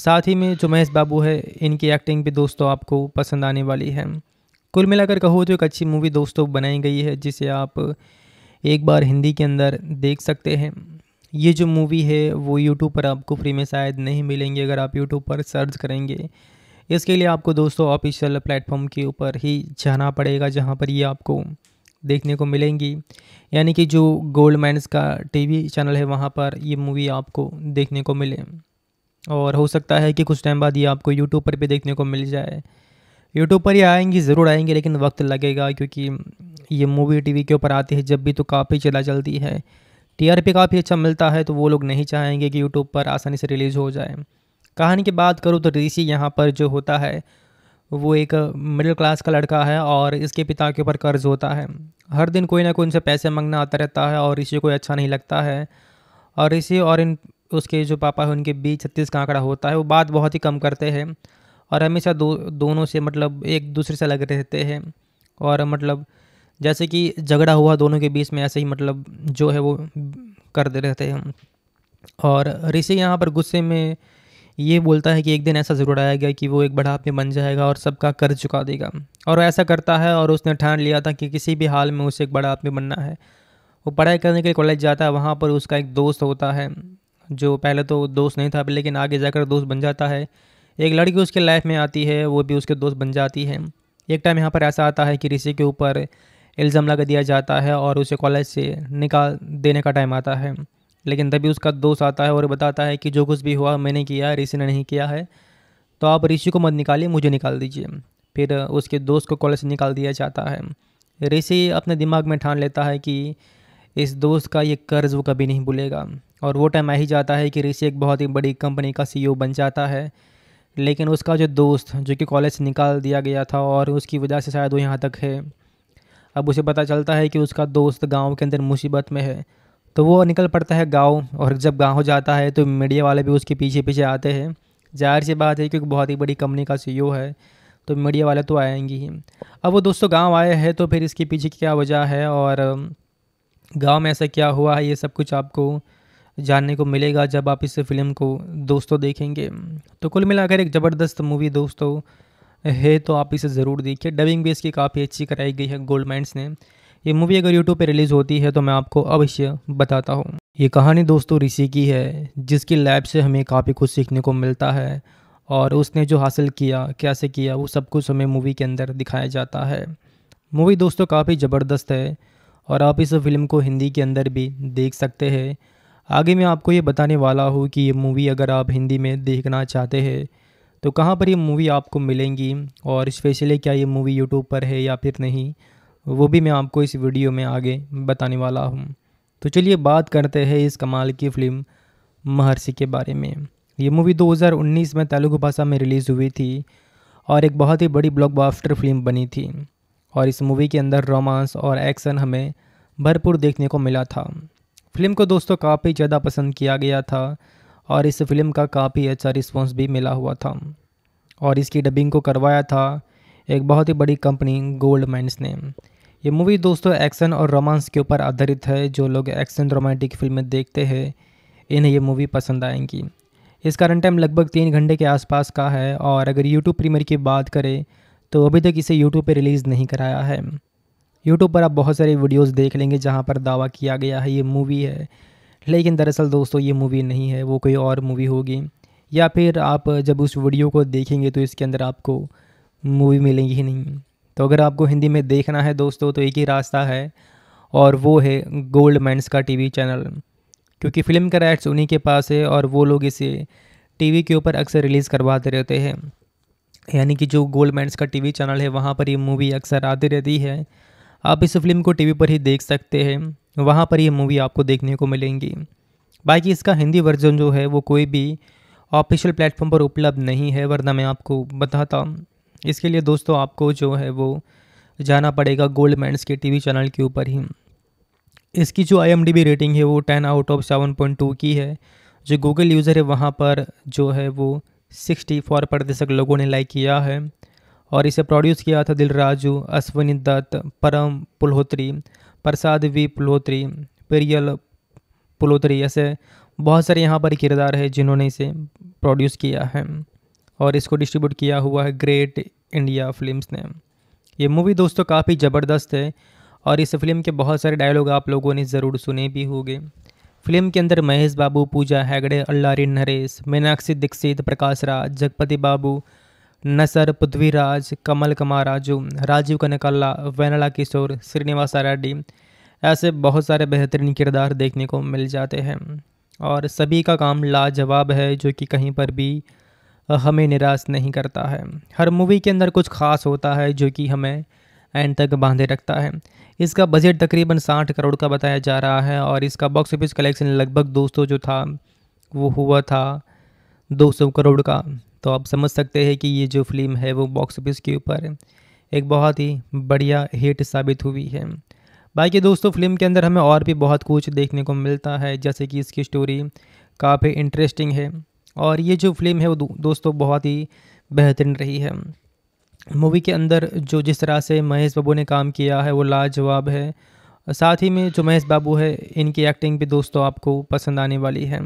साथ ही में जो महेश बाबू है इनकी एक्टिंग भी दोस्तों आपको पसंद आने वाली है कुल मिलाकर कहो तो एक अच्छी मूवी दोस्तों बनाई गई है जिसे आप एक बार हिंदी के अंदर देख सकते हैं ये जो मूवी है वो यूट्यूब पर आपको फ्री में शायद नहीं मिलेंगी अगर आप यूट्यूब पर सर्च करेंगे इसके लिए आपको दोस्तों ऑफिशियल प्लेटफॉर्म के ऊपर ही जाना पड़ेगा जहाँ पर ये आपको देखने को मिलेंगी यानी कि जो गोल्ड मैंस का टीवी चैनल है वहाँ पर ये मूवी आपको देखने को मिले और हो सकता है कि कुछ टाइम बाद ये आपको यूट्यूब पर भी देखने को मिल जाए यूट्यूब पर ये आएंगी ज़रूर आएंगे लेकिन वक्त लगेगा क्योंकि ये मूवी टीवी के ऊपर आती है जब भी तो काफ़ी चला चलती है टीआरपी काफ़ी अच्छा मिलता है तो वो लोग नहीं चाहेंगे कि यूट्यूब पर आसानी से रिलीज़ हो जाए कहानी की बात करूँ तो ऋषि यहाँ पर जो होता है वो एक मिडिल क्लास का लड़का है और इसके पिता के ऊपर कर्ज होता है हर दिन कोई ना कोई उनसे पैसे मांगना आता रहता है और ऋषि को अच्छा नहीं लगता है और ऋषि और इन उसके जो पापा हैं उनके बीच छत्तीस का आंकड़ा होता है वो बात बहुत ही कम करते हैं और हमेशा दो दोनों से मतलब एक दूसरे से अलग रहते हैं और मतलब जैसे कि झगड़ा हुआ दोनों के बीच में ऐसे ही मतलब जो है वो करते रहते हैं और ऋषि यहाँ पर गुस्से में ये बोलता है कि एक दिन ऐसा ज़रूर आएगा कि वो एक बड़ा आदमी बन जाएगा और सबका कर्ज चुका देगा और ऐसा करता है और उसने ठान लिया था कि किसी भी हाल में उसे एक बड़ा आदमी बनना है वो पढ़ाई करने के लिए कॉलेज जाता है वहाँ पर उसका एक दोस्त होता है जो पहले तो दोस्त नहीं था लेकिन आगे जाकर दोस्त बन जाता है एक लड़की उसके लाइफ में आती है वो भी उसके दोस्त बन जाती है एक टाइम यहाँ पर ऐसा आता है कि ऋषि के ऊपर इल्ज़ाम लगा दिया जाता है और उसे कॉलेज से निकाल देने का टाइम आता है लेकिन तभी उसका दोस्त आता है और बताता है कि जो कुछ भी हुआ मैंने किया है ऋषि ने नहीं किया है तो आप ऋषि को मत निकालिए मुझे निकाल दीजिए फिर उसके दोस्त को कॉलेज से निकाल दिया जाता है ऋषि अपने दिमाग में ठान लेता है कि इस दोस्त का ये कर्ज वो कभी नहीं भूलेगा और वो टाइम आ ही जाता है कि ऋषि एक बहुत ही बड़ी कंपनी का सीईओ e बन जाता है लेकिन उसका जो दोस्त जो कि कॉलेज से निकाल दिया गया था और उसकी वजह से शायद वो यहाँ तक है अब उसे पता चलता है कि उसका दोस्त गांव के अंदर मुसीबत में है तो वो निकल पड़ता है गाँव और जब गाँव जाता है तो मीडिया वाले भी उसके पीछे पीछे आते हैं जाहिर सी बात है क्योंकि बहुत ही बड़ी कंपनी का सी e है तो मीडिया वाले तो आएंगे ही अब वो दोस्तों गांव आए हैं तो फिर इसके पीछे क्या वजह है और गांव में ऐसा क्या हुआ है ये सब कुछ आपको जानने को मिलेगा जब आप इस फिल्म को दोस्तों देखेंगे तो कुल मिलाकर एक ज़बरदस्त मूवी दोस्तों है तो आप इसे ज़रूर देखिए डबिंग भी इसकी काफ़ी अच्छी कराई गई है गोल्ड माइंड्स ने ये मूवी अगर यूट्यूब पर रिलीज़ होती है तो मैं आपको अवश्य बताता हूँ ये कहानी दोस्तों ऋषि की है जिसकी लैब से हमें काफ़ी कुछ सीखने को मिलता है और उसने जो हासिल किया कैसे किया वो सब कुछ हमें मूवी के अंदर दिखाया जाता है मूवी दोस्तों काफ़ी ज़बरदस्त है और आप इस फिल्म को हिंदी के अंदर भी देख सकते हैं आगे मैं आपको ये बताने वाला हूँ कि ये मूवी अगर आप हिंदी में देखना चाहते हैं तो कहाँ पर ये मूवी आपको मिलेंगी और स्पेशली क्या ये मूवी यूट्यूब पर है या फिर नहीं वो भी मैं आपको इस वीडियो में आगे बताने वाला हूँ तो चलिए बात करते हैं इस कमाल की फ़िल्म महर्षि के बारे में ये मूवी 2019 में तेलुगु भाषा में रिलीज़ हुई थी और एक बहुत ही बड़ी ब्लॉकबस्टर फिल्म बनी थी और इस मूवी के अंदर रोमांस और एक्शन हमें भरपूर देखने को मिला था फिल्म को दोस्तों काफ़ी ज़्यादा पसंद किया गया था और इस फिल्म का काफ़ी अच्छा रिस्पॉन्स भी मिला हुआ था और इसकी डबिंग को करवाया था एक बहुत ही बड़ी कंपनी गोल्ड माइंस ने ये मूवी दोस्तों एक्शन और रोमांस के ऊपर आधारित है जो लोग एक्शन रोमांटिक फिल्में देखते हैं इन्हें ये मूवी पसंद आएंगी इसका रन टाइम लगभग तीन घंटे के आसपास का है और अगर यूट्यूब प्रीमियर की बात करें तो अभी तक इसे यूट्यूब पर रिलीज़ नहीं कराया है यूट्यूब पर आप बहुत सारे वीडियोस देख लेंगे जहां पर दावा किया गया है ये मूवी है लेकिन दरअसल दोस्तों ये मूवी नहीं है वो कोई और मूवी होगी या फिर आप जब उस वीडियो को देखेंगे तो इसके अंदर आपको मूवी मिलेंगी ही नहीं तो अगर आपको हिंदी में देखना है दोस्तों तो एक ही रास्ता है और वो है गोल्ड मैंस का टीवी चैनल क्योंकि फ़िल्म का राइट्स उन्हीं के पास है और वो लोग इसे टीवी के ऊपर अक्सर रिलीज़ करवाते रहते हैं यानी कि जो गोल्ड मैंस का टीवी चैनल है वहाँ पर ये मूवी अक्सर आती रहती है आप इस फिल्म को टीवी पर ही देख सकते हैं वहाँ पर ये मूवी आपको देखने को मिलेंगी बाकी इसका हिंदी वर्जन जो है वो कोई भी ऑफिशियल प्लेटफॉर्म पर उपलब्ध नहीं है वरना मैं आपको बताता इसके लिए दोस्तों आपको जो है वो जाना पड़ेगा गोल्ड मैंस के टीवी चैनल के ऊपर ही इसकी जो आई रेटिंग है वो ten out of seven point two की है जो गूगल यूज़र है वहाँ पर जो है वो सिक्सटी फोर प्रतिशत लोगों ने लाइक किया है और इसे प्रोड्यूस किया था दिलराजू अश्वनी दत्त परम पुल्होत्री प्रसाद वी पुल्होत्री पेरियल पुल्होत्री ऐसे बहुत सारे यहाँ पर किरदार है जिन्होंने इसे प्रोड्यूस किया है और इसको डिस्ट्रीब्यूट किया हुआ है ग्रेट इंडिया फिल्म्स ने ये मूवी दोस्तों काफ़ी ज़बरदस्त है और इस फिल्म के बहुत सारे डायलॉग आप लोगों ने ज़रूर सुने भी होंगे फिल्म के अंदर महेश बाबू पूजा हैगड़े अल्लारी नरेश मीनाक्षी दीक्षित प्रकाश राज जगपति बाबू नसर पृथ्वीराज कमल कुमार राजू राजीव कनकल्ला वेनला किशोर श्रीनिवास रेड्डी ऐसे बहुत सारे बेहतरीन किरदार देखने को मिल जाते हैं और सभी का काम लाजवाब है जो कि कहीं पर भी हमें निराश नहीं करता है हर मूवी के अंदर कुछ खास होता है जो कि हमें एंड तक बांधे रखता है इसका बजट तकरीबन साठ करोड़ का बताया जा रहा है और इसका बॉक्स ऑफिस कलेक्शन लगभग दोस्तों जो था वो हुआ था 200 करोड़ का तो आप समझ सकते हैं कि ये जो फिल्म है वो बॉक्स ऑफिस के ऊपर एक बहुत ही बढ़िया हिट साबित हुई है बाकी दोस्तों फिल्म के अंदर हमें और भी बहुत कुछ देखने को मिलता है जैसे कि इसकी स्टोरी काफ़ी इंटरेस्टिंग है और ये जो फिल्म है वो दो, दोस्तों बहुत ही बेहतरीन रही है मूवी के अंदर जो जिस तरह से महेश बाबू ने काम किया है वो लाजवाब है साथ ही में जो महेश बाबू है इनकी एक्टिंग भी दोस्तों आपको पसंद आने वाली है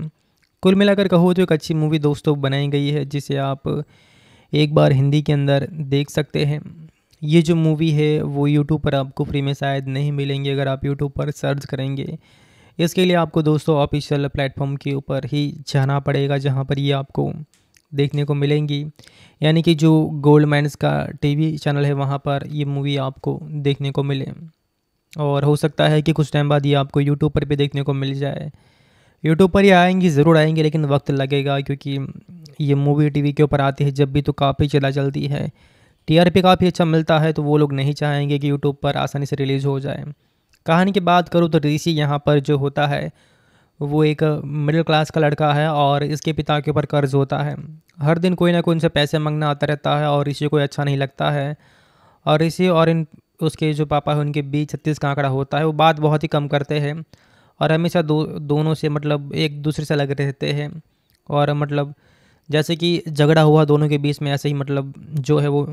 कुल मिलाकर कहो तो एक अच्छी मूवी दोस्तों बनाई गई है जिसे आप एक बार हिंदी के अंदर देख सकते हैं ये जो मूवी है वो यूट्यूब पर आपको फ्री में शायद नहीं मिलेंगी अगर आप यूट्यूब पर सर्च करेंगे इसके लिए आपको दोस्तों ऑफिशियल प्लेटफॉर्म के ऊपर ही जाना पड़ेगा जहाँ पर ये आपको देखने को मिलेंगी यानी कि जो गोल्ड मैंस का टीवी चैनल है वहाँ पर ये मूवी आपको देखने को मिले और हो सकता है कि कुछ टाइम बाद ये आपको यूट्यूब पर भी देखने को मिल जाए यूट्यूब पर ये आएंगी ज़रूर आएंगी लेकिन वक्त लगेगा क्योंकि ये मूवी टीवी के ऊपर आती है जब भी तो काफ़ी चला चलती है टीआरपी काफ़ी अच्छा मिलता है तो वो लोग नहीं चाहेंगे कि यूट्यूब पर आसानी से रिलीज़ हो जाए कहानी की बात करूँ तो ऋषि यहाँ पर जो होता है वो एक मिडिल क्लास का लड़का है और इसके पिता के ऊपर कर्ज होता है हर दिन कोई ना कोई उनसे पैसे मांगना आता रहता है और ऋषि को अच्छा नहीं लगता है और ऋषि और इन उसके जो पापा हैं उनके बीच छत्तीस का आंकड़ा होता है वो बात बहुत ही कम करते हैं और हमेशा दो दोनों से मतलब एक दूसरे से लग रहते हैं और मतलब जैसे कि झगड़ा हुआ दोनों के बीच में ऐसे ही मतलब जो है वो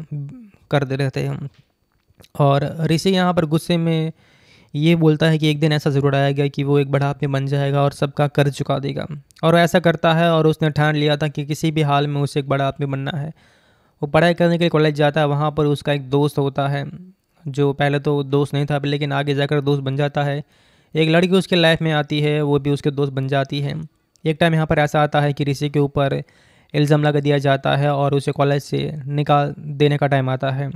करते रहते हैं और ऋषि यहाँ पर गुस्से में ये बोलता है कि एक दिन ऐसा ज़रूर आएगा कि वो एक बड़ा आदमी बन जाएगा और सबका कर्ज चुका देगा और ऐसा करता है और उसने ठान लिया था कि किसी भी हाल में उसे एक बड़ा आदमी बनना है वो पढ़ाई करने के लिए कॉलेज जाता है वहाँ पर उसका एक दोस्त होता है जो पहले तो दोस्त नहीं था लेकिन आगे जाकर दोस्त बन जाता है एक लड़की उसके लाइफ में आती है वो भी उसके दोस्त बन जाती है एक टाइम यहाँ पर ऐसा आता है कि ऋषि के ऊपर इल्ज़ाम लगा दिया जाता है और उसे कॉलेज से निकाल देने का टाइम आता है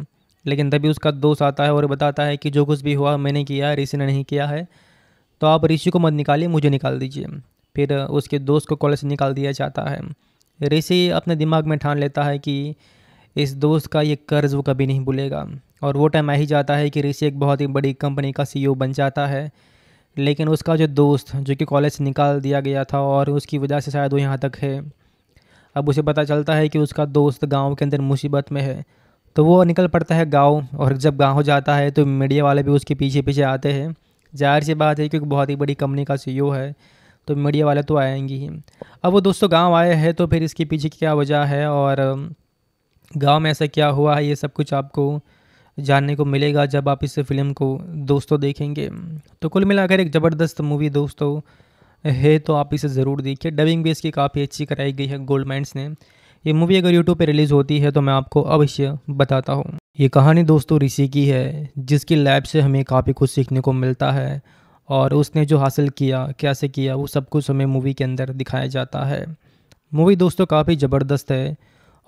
लेकिन तभी उसका दोस्त आता है और बताता है कि जो कुछ भी हुआ मैंने किया है ऋषि ने नहीं किया है तो आप ऋषि को मत निकालिए मुझे निकाल दीजिए फिर उसके दोस्त को कॉलेज से निकाल दिया जाता है ऋषि अपने दिमाग में ठान लेता है कि इस दोस्त का ये कर्ज वो कभी नहीं भूलेगा और वो टाइम आ ही जाता है कि ऋषि एक बहुत ही बड़ी कंपनी का सीईओ e बन जाता है लेकिन उसका जो दोस्त जो कि कॉलेज से निकाल दिया गया था और उसकी वजह से शायद वो यहाँ तक है अब उसे पता चलता है कि उसका दोस्त गांव के अंदर मुसीबत में है तो वो निकल पड़ता है गाँव और जब गाँव जाता है तो मीडिया वाले भी उसके पीछे पीछे आते हैं जाहिर सी बात है क्योंकि बहुत ही बड़ी कंपनी का सी e है तो मीडिया वाले तो आएंगे ही अब वो दोस्तों गाँव आए हैं तो फिर इसके पीछे क्या वजह है और गाँव में ऐसा क्या हुआ है ये सब कुछ आपको जानने को मिलेगा जब आप इस फिल्म को दोस्तों देखेंगे तो कुल मिलाकर एक ज़बरदस्त मूवी दोस्तों है तो आप इसे ज़रूर देखिए डबिंग भी इसकी काफ़ी अच्छी कराई गई है माइंड्स ने ये मूवी अगर यूट्यूब पे रिलीज़ होती है तो मैं आपको अवश्य बताता हूँ ये कहानी दोस्तों ऋषि की है जिसकी लैब से हमें काफ़ी कुछ सीखने को मिलता है और उसने जो हासिल किया कैसे किया वो सब कुछ हमें मूवी के अंदर दिखाया जाता है मूवी दोस्तों काफ़ी ज़बरदस्त है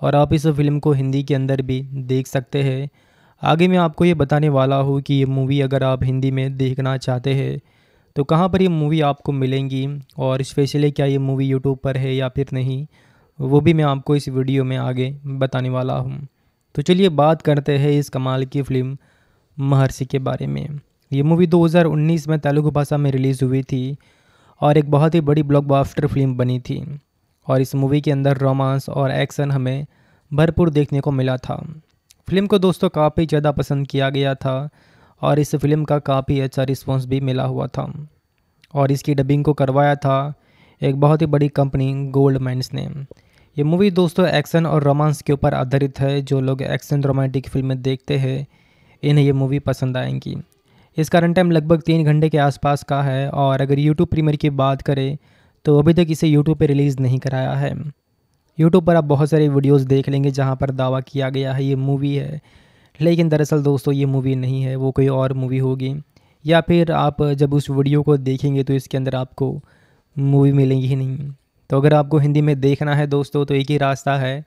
और आप इस फिल्म को हिंदी के अंदर भी देख सकते हैं आगे मैं आपको ये बताने वाला हूँ कि ये मूवी अगर आप हिंदी में देखना चाहते हैं तो कहाँ पर ये मूवी आपको मिलेंगी और स्पेशली क्या ये मूवी यूट्यूब पर है या फिर नहीं वो भी मैं आपको इस वीडियो में आगे बताने वाला हूँ तो चलिए बात करते हैं इस कमाल की फिल्म महर्षि के बारे में ये मूवी 2019 में तेलुगु भाषा में रिलीज़ हुई थी और एक बहुत ही बड़ी ब्लॉकबस्टर फिल्म बनी थी और इस मूवी के अंदर रोमांस और एक्शन हमें भरपूर देखने को मिला था फिल्म को दोस्तों काफ़ी ज़्यादा पसंद किया गया था और इस फिल्म का काफ़ी अच्छा रिस्पॉन्स भी मिला हुआ था और इसकी डबिंग को करवाया था एक बहुत ही बड़ी कंपनी गोल्ड माइंस ने ये मूवी दोस्तों एक्शन और रोमांस के ऊपर आधारित है जो लोग एक्शन रोमांटिक फिल्में देखते हैं इन्हें ये मूवी पसंद आएंगी इसका रन टाइम लगभग तीन घंटे के आसपास का है और अगर यूट्यूब प्रीमियर की बात करें तो अभी तक इसे यूट्यूब पर रिलीज़ नहीं कराया है यूट्यूब पर आप बहुत सारे वीडियोस देख लेंगे जहाँ पर दावा किया गया है ये मूवी है लेकिन दरअसल दोस्तों ये मूवी नहीं है वो कोई और मूवी होगी या फिर आप जब उस वीडियो को देखेंगे तो इसके अंदर आपको मूवी मिलेंगी ही नहीं तो अगर आपको हिंदी में देखना है दोस्तों तो एक ही रास्ता है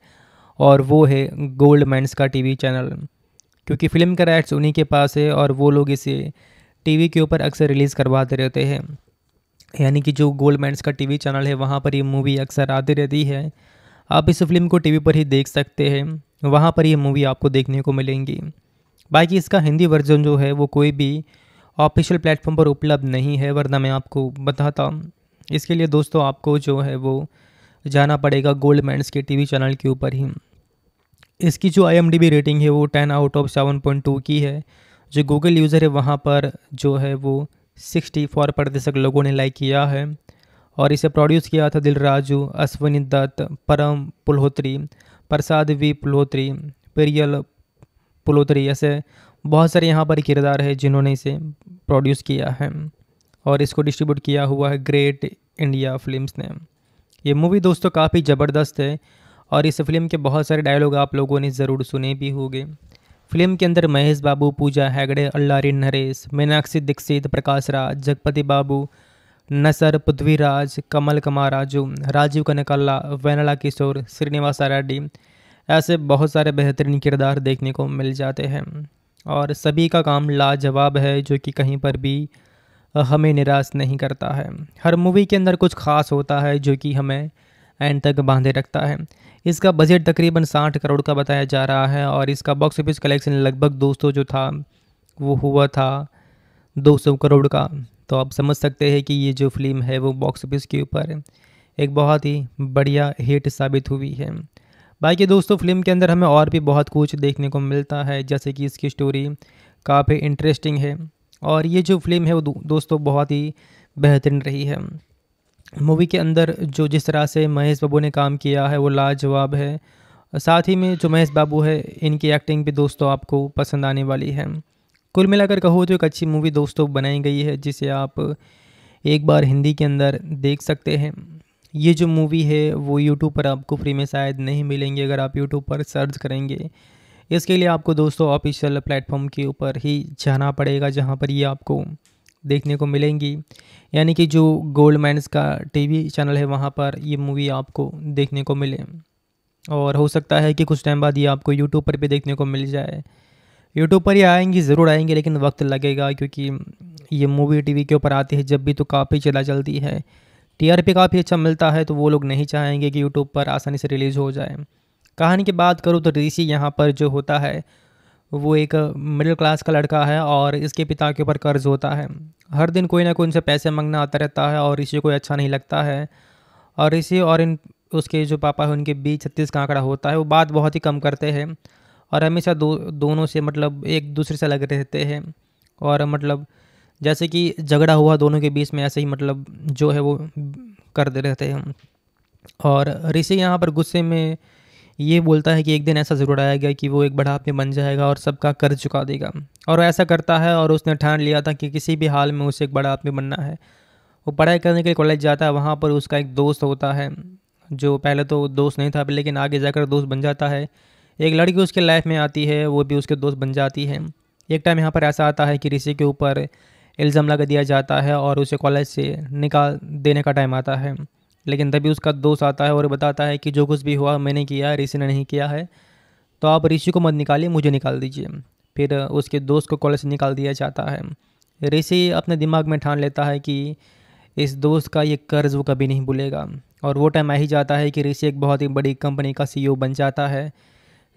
और वो है गोल्ड मैंस का टीवी चैनल क्योंकि फ़िल्म का राइट्स उन्हीं के पास है और वो लोग इसे टीवी के ऊपर अक्सर रिलीज़ करवाते रहते हैं यानी कि जो गोल्ड मैंस का टीवी चैनल है वहाँ पर ये मूवी अक्सर आती रहती है आप इस फिल्म को टीवी पर ही देख सकते हैं वहाँ पर ये मूवी आपको देखने को मिलेंगी बाकी इसका हिंदी वर्जन जो है वो कोई भी ऑफिशियल प्लेटफॉर्म पर उपलब्ध नहीं है वरना मैं आपको बताता हूँ इसके लिए दोस्तों आपको जो है वो जाना पड़ेगा गोल्ड मैंस के टीवी चैनल के ऊपर ही इसकी जो आई रेटिंग है वो ten out of seven point two की है जो गूगल यूज़र है वहाँ पर जो है वो सिक्सटी फोर प्रतिशत लोगों ने लाइक किया है और इसे प्रोड्यूस किया था दिलराजू अश्वनी दत्त परम पुल्होत्री प्रसाद वी पुलहोत्री पेरियल पुल्होत्री ऐसे बहुत सारे यहाँ पर किरदार है जिन्होंने इसे प्रोड्यूस किया है और इसको डिस्ट्रीब्यूट किया हुआ है ग्रेट इंडिया फिल्म्स ने ये मूवी दोस्तों काफ़ी ज़बरदस्त है और इस फिल्म के बहुत सारे डायलॉग आप लोगों ने ज़रूर सुने भी होंगे फिल्म के अंदर महेश बाबू पूजा हैगड़े अल्लारी नरेश मीनाक्षी दीक्षित प्रकाश राज जगपति बाबू नसर पृथ्वीराज कमल कमाराजू राजीव कनकल्ला वेनला किशोर श्रीनिवास रेड्डी ऐसे बहुत सारे बेहतरीन किरदार देखने को मिल जाते हैं और सभी का काम लाजवाब है जो कि कहीं पर भी हमें निराश नहीं करता है हर मूवी के अंदर कुछ खास होता है जो कि हमें एंड तक बांधे रखता है इसका बजट तकरीबन साठ करोड़ का बताया जा रहा है और इसका बॉक्स ऑफिस कलेक्शन लगभग दोस्तों जो था वो हुआ था दो करोड़ का तो आप समझ सकते हैं कि ये जो फिल्म है वो बॉक्स ऑफिस के ऊपर एक बहुत ही बढ़िया हिट साबित हुई है बाकी दोस्तों फिल्म के अंदर हमें और भी बहुत कुछ देखने को मिलता है जैसे कि इसकी स्टोरी काफ़ी इंटरेस्टिंग है और ये जो फिल्म है वो दोस्तों बहुत ही बेहतरीन रही है मूवी के अंदर जो जिस तरह से महेश बाबू ने काम किया है वो लाजवाब है साथ ही में जो महेश बाबू है इनकी एक्टिंग भी दोस्तों आपको पसंद आने वाली है कुल मिलाकर कहो तो एक अच्छी मूवी दोस्तों बनाई गई है जिसे आप एक बार हिंदी के अंदर देख सकते हैं ये जो मूवी है वो यूट्यूब पर आपको फ्री में शायद नहीं मिलेंगे अगर आप यूट्यूब पर सर्च करेंगे इसके लिए आपको दोस्तों ऑफिशियल प्लेटफॉर्म के ऊपर ही जाना पड़ेगा जहाँ पर ये आपको देखने को मिलेंगी यानी कि जो गोल्ड मैंस का टीवी चैनल है वहाँ पर ये मूवी आपको देखने को मिले और हो सकता है कि कुछ टाइम बाद ये आपको यूट्यूब पर भी देखने को मिल जाए यूट्यूब पर ही आएंगी ज़रूर आएंगे लेकिन वक्त लगेगा क्योंकि ये मूवी टीवी के ऊपर आती है जब भी तो काफ़ी चला चलती है टीआरपी काफ़ी अच्छा मिलता है तो वो लोग नहीं चाहेंगे कि यूट्यूब पर आसानी से रिलीज़ हो जाए कहानी की बात करूँ तो ऋषि यहाँ पर जो होता है वो एक मिडिल क्लास का लड़का है और इसके पिता के ऊपर कर्ज होता है हर दिन कोई ना कोई उनसे पैसे मांगना आता रहता है और ऋषि को अच्छा नहीं लगता है और ऋषि और इन उसके जो पापा हैं उनके बीच छत्तीस का आंकड़ा होता है वो बात बहुत ही कम करते हैं और हमेशा दो दोनों से मतलब एक दूसरे से अलग रहते हैं और मतलब जैसे कि झगड़ा हुआ दोनों के बीच में ऐसे ही मतलब जो है वो कर दे रहते हैं और ऋषि यहाँ पर गुस्से में ये बोलता है कि एक दिन ऐसा ज़रूर आएगा कि वो एक बड़ा आदमी बन जाएगा और सबका कर्ज चुका देगा और ऐसा करता है और उसने ठान लिया था कि किसी भी हाल में उसे एक बड़ा आदमी बनना है वो पढ़ाई करने के लिए कॉलेज जाता है वहाँ पर उसका एक दोस्त होता है जो पहले तो दोस्त नहीं था लेकिन आगे जाकर दोस्त बन जाता है एक लड़की उसके लाइफ में आती है वो भी उसके दोस्त बन जाती है एक टाइम यहाँ पर ऐसा आता है कि ऋषि के ऊपर इल्ज़ाम लगा दिया जाता है और उसे कॉलेज से निकाल देने का टाइम आता है लेकिन तभी उसका दोस्त आता है और बताता है कि जो कुछ भी हुआ मैंने किया है ऋषि ने नहीं किया है तो आप ऋषि को मत निकालिए मुझे निकाल दीजिए फिर उसके दोस्त को कॉलेज से निकाल दिया जाता है ऋषि अपने दिमाग में ठान लेता है कि इस दोस्त का ये कर्ज वो कभी नहीं भूलेगा और वो टाइम आ ही जाता है कि ऋषि एक बहुत ही बड़ी कंपनी का सीईओ e बन जाता है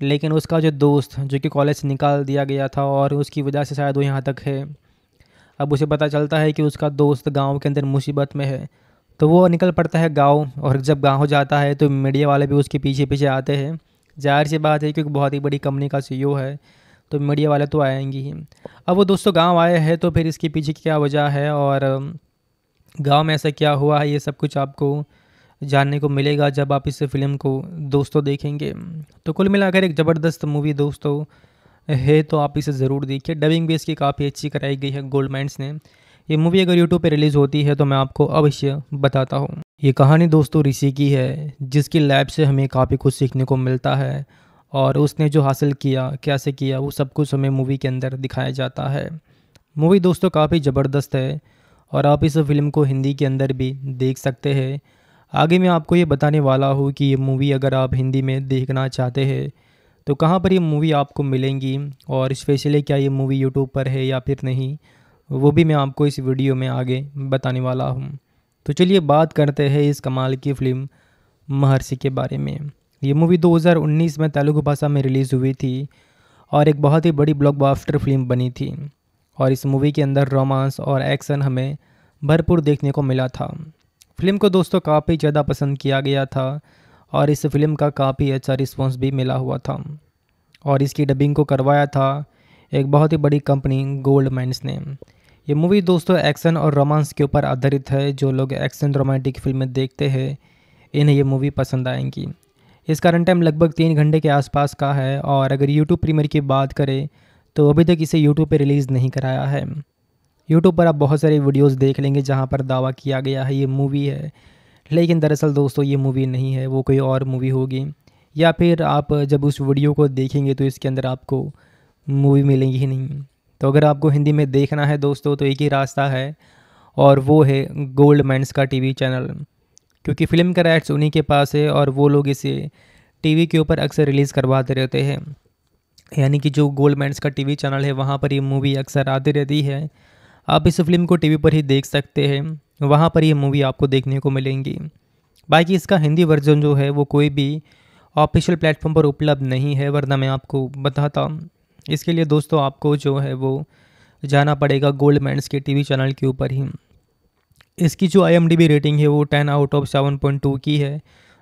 लेकिन उसका जो दोस्त जो कि कॉलेज से निकाल दिया गया था और उसकी वजह से शायद वो यहाँ तक है अब उसे पता चलता है कि उसका दोस्त गांव के अंदर मुसीबत में है तो वो निकल पड़ता है गाँव और जब गाँव जाता है तो मीडिया वाले भी उसके पीछे पीछे आते हैं जाहिर सी बात है क्योंकि बहुत ही बड़ी कंपनी का सी e है तो मीडिया वाले तो आएंगे ही अब वो दोस्तों गांव आए हैं तो फिर इसके पीछे क्या वजह है और गांव में ऐसा क्या हुआ है ये सब कुछ आपको जानने को मिलेगा जब आप इस फिल्म को दोस्तों देखेंगे तो कुल मिलाकर एक ज़बरदस्त मूवी दोस्तों है तो आप इसे ज़रूर देखिए डबिंग भी इसकी काफ़ी अच्छी कराई गई है गोल्ड माइंड्स ने ये मूवी अगर यूट्यूब पे रिलीज़ होती है तो मैं आपको अवश्य बताता हूँ ये कहानी दोस्तों ऋषि की है जिसकी लैब से हमें काफ़ी कुछ सीखने को मिलता है और उसने जो हासिल किया कैसे किया वो सब कुछ हमें मूवी के अंदर दिखाया जाता है मूवी दोस्तों काफ़ी ज़बरदस्त है और आप इस फिल्म को हिंदी के अंदर भी देख सकते हैं आगे मैं आपको ये बताने वाला हूँ कि ये मूवी अगर आप हिंदी में देखना चाहते हैं तो कहाँ पर ये मूवी आपको मिलेंगी और स्पेशली क्या ये मूवी यूट्यूब पर है या फिर नहीं वो भी मैं आपको इस वीडियो में आगे बताने वाला हूँ तो चलिए बात करते हैं इस कमाल की फ़िल्म महर्षि के बारे में ये मूवी 2019 में तेलुगु भाषा में रिलीज़ हुई थी और एक बहुत ही बड़ी ब्लॉकबस्टर फिल्म बनी थी और इस मूवी के अंदर रोमांस और एक्शन हमें भरपूर देखने को मिला था फिल्म को दोस्तों काफ़ी ज़्यादा पसंद किया गया था और इस फिल्म का काफ़ी अच्छा रिस्पॉन्स भी मिला हुआ था और इसकी डबिंग को करवाया था एक बहुत ही बड़ी कंपनी गोल्ड माइंस ने ये मूवी दोस्तों एक्शन और रोमांस के ऊपर आधारित है जो लोग एक्शन रोमांटिक फिल्में देखते हैं इन्हें ये मूवी पसंद आएंगी इसका रन टाइम लगभग तीन घंटे के आसपास का है और अगर यूट्यूब प्रीमियर की बात करें तो अभी तक इसे यूट्यूब पर रिलीज़ नहीं कराया है यूट्यूब पर आप बहुत सारे वीडियोस देख लेंगे जहाँ पर दावा किया गया है ये मूवी है लेकिन दरअसल दोस्तों ये मूवी नहीं है वो कोई और मूवी होगी या फिर आप जब उस वीडियो को देखेंगे तो इसके अंदर आपको मूवी मिलेंगी ही नहीं तो अगर आपको हिंदी में देखना है दोस्तों तो एक ही रास्ता है और वो है गोल्ड मैंस का टीवी चैनल क्योंकि फ़िल्म का राइट्स उन्हीं के पास है और वो लोग इसे टीवी के ऊपर अक्सर रिलीज़ करवाते रहते हैं यानी कि जो गोल्ड मैंस का टीवी चैनल है वहाँ पर ये मूवी अक्सर आती रहती है आप इस फिल्म को टीवी पर ही देख सकते हैं वहाँ पर ये मूवी आपको देखने को मिलेंगी बाकी इसका हिंदी वर्जन जो है वो कोई भी ऑफिशियल प्लेटफॉर्म पर उपलब्ध नहीं है वरना मैं आपको बताता इसके लिए दोस्तों आपको जो है वो जाना पड़ेगा गोल्ड मैंस के टीवी चैनल के ऊपर ही इसकी जो आई रेटिंग है वो ten out of seven point two की है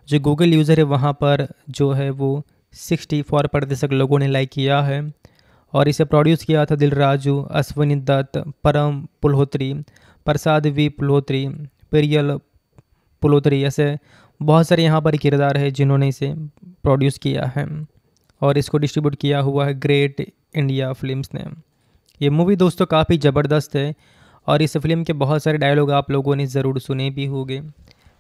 जो गूगल यूज़र है वहाँ पर जो है वो सिक्सटी फोर प्रतिशत लोगों ने लाइक किया है और इसे प्रोड्यूस किया था दिलराजू अश्विनी दत्त परम पुल्होत्री प्रसाद वी पुल्होत्री पेरियल पुल्होत्री ऐसे बहुत सारे यहाँ पर किरदार है जिन्होंने इसे प्रोड्यूस किया है और इसको डिस्ट्रीब्यूट किया हुआ है ग्रेट इंडिया फिल्म्स ने ये मूवी दोस्तों काफ़ी ज़बरदस्त है और इस फिल्म के बहुत सारे डायलॉग आप लोगों ने ज़रूर सुने भी होंगे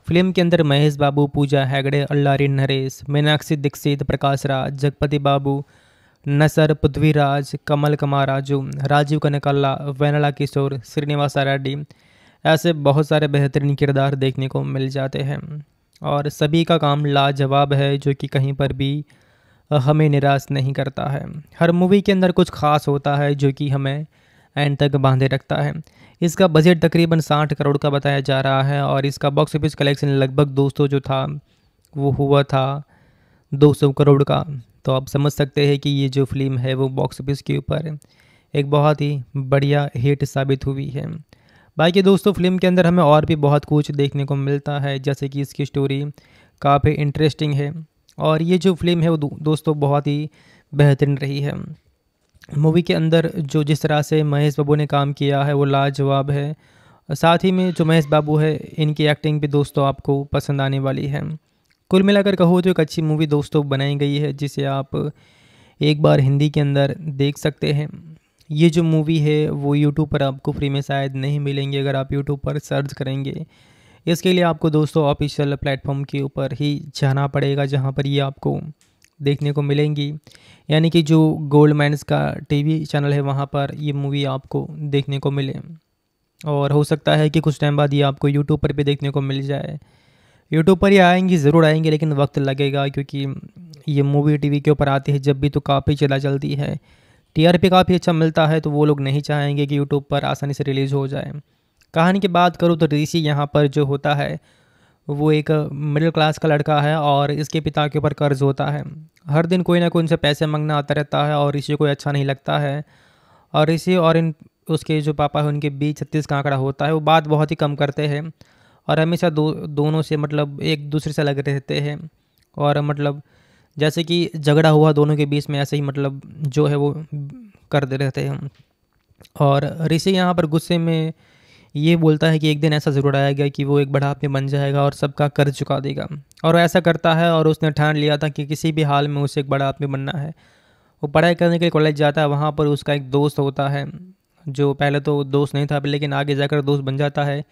फिल्म के अंदर महेश बाबू पूजा हैगड़े अल्लारी नरेश मीनाक्षी दीक्षित प्रकाश राज जगपति बाबू नसर पृथ्वीराज कमल कुमार राजू राजीव कनकल्ला वेनला किशोर श्रीनिवास रेड्डी ऐसे बहुत सारे बेहतरीन किरदार देखने को मिल जाते हैं और सभी का काम लाजवाब है जो कि कहीं पर भी हमें निराश नहीं करता है हर मूवी के अंदर कुछ खास होता है जो कि हमें एंड तक बांधे रखता है इसका बजट तकरीबन साठ करोड़ का बताया जा रहा है और इसका बॉक्स ऑफिस कलेक्शन लगभग दोस्तों जो था वो हुआ था 200 करोड़ का तो आप समझ सकते हैं कि ये जो फिल्म है वो बॉक्स ऑफिस के ऊपर एक बहुत ही बढ़िया हिट साबित हुई है बाकी दोस्तों फिल्म के अंदर हमें और भी बहुत कुछ देखने को मिलता है जैसे कि इसकी स्टोरी काफ़ी इंटरेस्टिंग है और ये जो फिल्म है वो दो, दोस्तों बहुत ही बेहतरीन रही है मूवी के अंदर जो जिस तरह से महेश बाबू ने काम किया है वो लाजवाब है साथ ही में जो महेश बाबू है इनकी एक्टिंग भी दोस्तों आपको पसंद आने वाली है कुल मिलाकर कहो तो एक अच्छी मूवी दोस्तों बनाई गई है जिसे आप एक बार हिंदी के अंदर देख सकते हैं ये जो मूवी है वो यूट्यूब पर आपको फ्री में शायद नहीं मिलेंगी अगर आप यूट्यूब पर सर्च करेंगे इसके लिए आपको दोस्तों ऑफिशियल प्लेटफॉर्म के ऊपर ही जाना पड़ेगा जहाँ पर ये आपको देखने को मिलेंगी यानी कि जो गोल्ड मैंस का टीवी चैनल है वहाँ पर ये मूवी आपको देखने को मिले और हो सकता है कि कुछ टाइम बाद ये आपको यूट्यूब पर भी देखने को मिल जाए यूट्यूब पर ये आएंगी ज़रूर आएंगी लेकिन वक्त लगेगा क्योंकि ये मूवी टीवी के ऊपर आती है जब भी तो काफ़ी चला चलती है टीआरपी काफ़ी अच्छा मिलता है तो वो लोग नहीं चाहेंगे कि यूट्यूब पर आसानी से रिलीज़ हो जाए कहानी की बात करूँ तो ऋषि यहाँ पर जो होता है वो एक मिडिल क्लास का लड़का है और इसके पिता के ऊपर कर्ज होता है हर दिन कोई ना कोई उनसे पैसे मांगना आता रहता है और ऋषि को अच्छा नहीं लगता है और ऋषि और इन उसके जो पापा हैं उनके बीच छत्तीस का आंकड़ा होता है वो बात बहुत ही कम करते हैं और हमेशा दो दोनों से मतलब एक दूसरे से लग रहते हैं और मतलब जैसे कि झगड़ा हुआ दोनों के बीच में ऐसे ही मतलब जो है वो करते रहते हैं और ऋषि यहाँ पर गुस्से में ये बोलता है कि एक दिन ऐसा ज़रूर आएगा कि वो एक बड़ा आदमी बन जाएगा और सबका कर्ज चुका देगा और ऐसा करता है और उसने ठान लिया था कि किसी भी हाल में उसे एक बड़ा आदमी बनना है वो पढ़ाई करने के लिए कॉलेज जाता है वहाँ पर उसका एक दोस्त होता है जो पहले तो दोस्त नहीं था लेकिन आगे जाकर दोस्त बन जाता है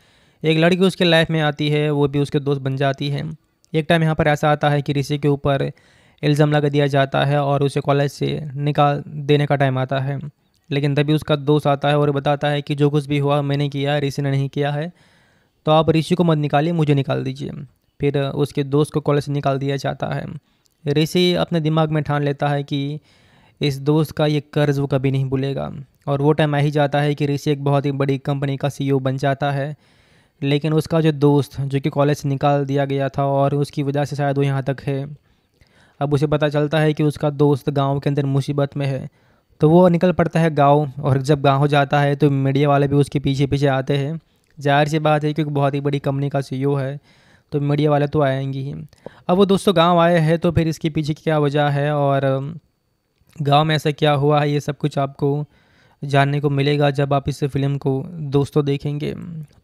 एक लड़की उसके लाइफ में आती है वो भी उसके दोस्त बन जाती है एक टाइम यहाँ पर ऐसा आता है कि ऋषि के ऊपर इल्ज़ाम लगा दिया जाता है और उसे कॉलेज से निकाल देने का टाइम आता है लेकिन तभी उसका दोस्त आता है और बताता है कि जो कुछ भी हुआ मैंने किया है ऋषि ने नहीं किया है तो आप ऋषि को मत निकालिए मुझे निकाल दीजिए फिर उसके दोस्त को कॉलेज से निकाल दिया जाता है ऋषि अपने दिमाग में ठान लेता है कि इस दोस्त का ये कर्ज वो कभी नहीं भूलेगा और वो टाइम आ ही जाता है कि ऋषि एक बहुत ही बड़ी कंपनी का सीईओ e बन जाता है लेकिन उसका जो दोस्त जो कि कॉलेज से निकाल दिया गया था और उसकी वजह से शायद वो यहाँ तक है अब उसे पता चलता है कि उसका दोस्त गांव के अंदर मुसीबत में है तो वो निकल पड़ता है गाँव और जब गाँव जाता है तो मीडिया वाले भी उसके पीछे पीछे आते हैं जाहिर सी बात है क्योंकि बहुत ही बड़ी कंपनी का सी e है तो मीडिया वाले तो आएंगे ही अब वो दोस्तों गांव आए हैं तो फिर इसके पीछे क्या वजह है और गांव में ऐसा क्या हुआ है ये सब कुछ आपको जानने को मिलेगा जब आप इस फिल्म को दोस्तों देखेंगे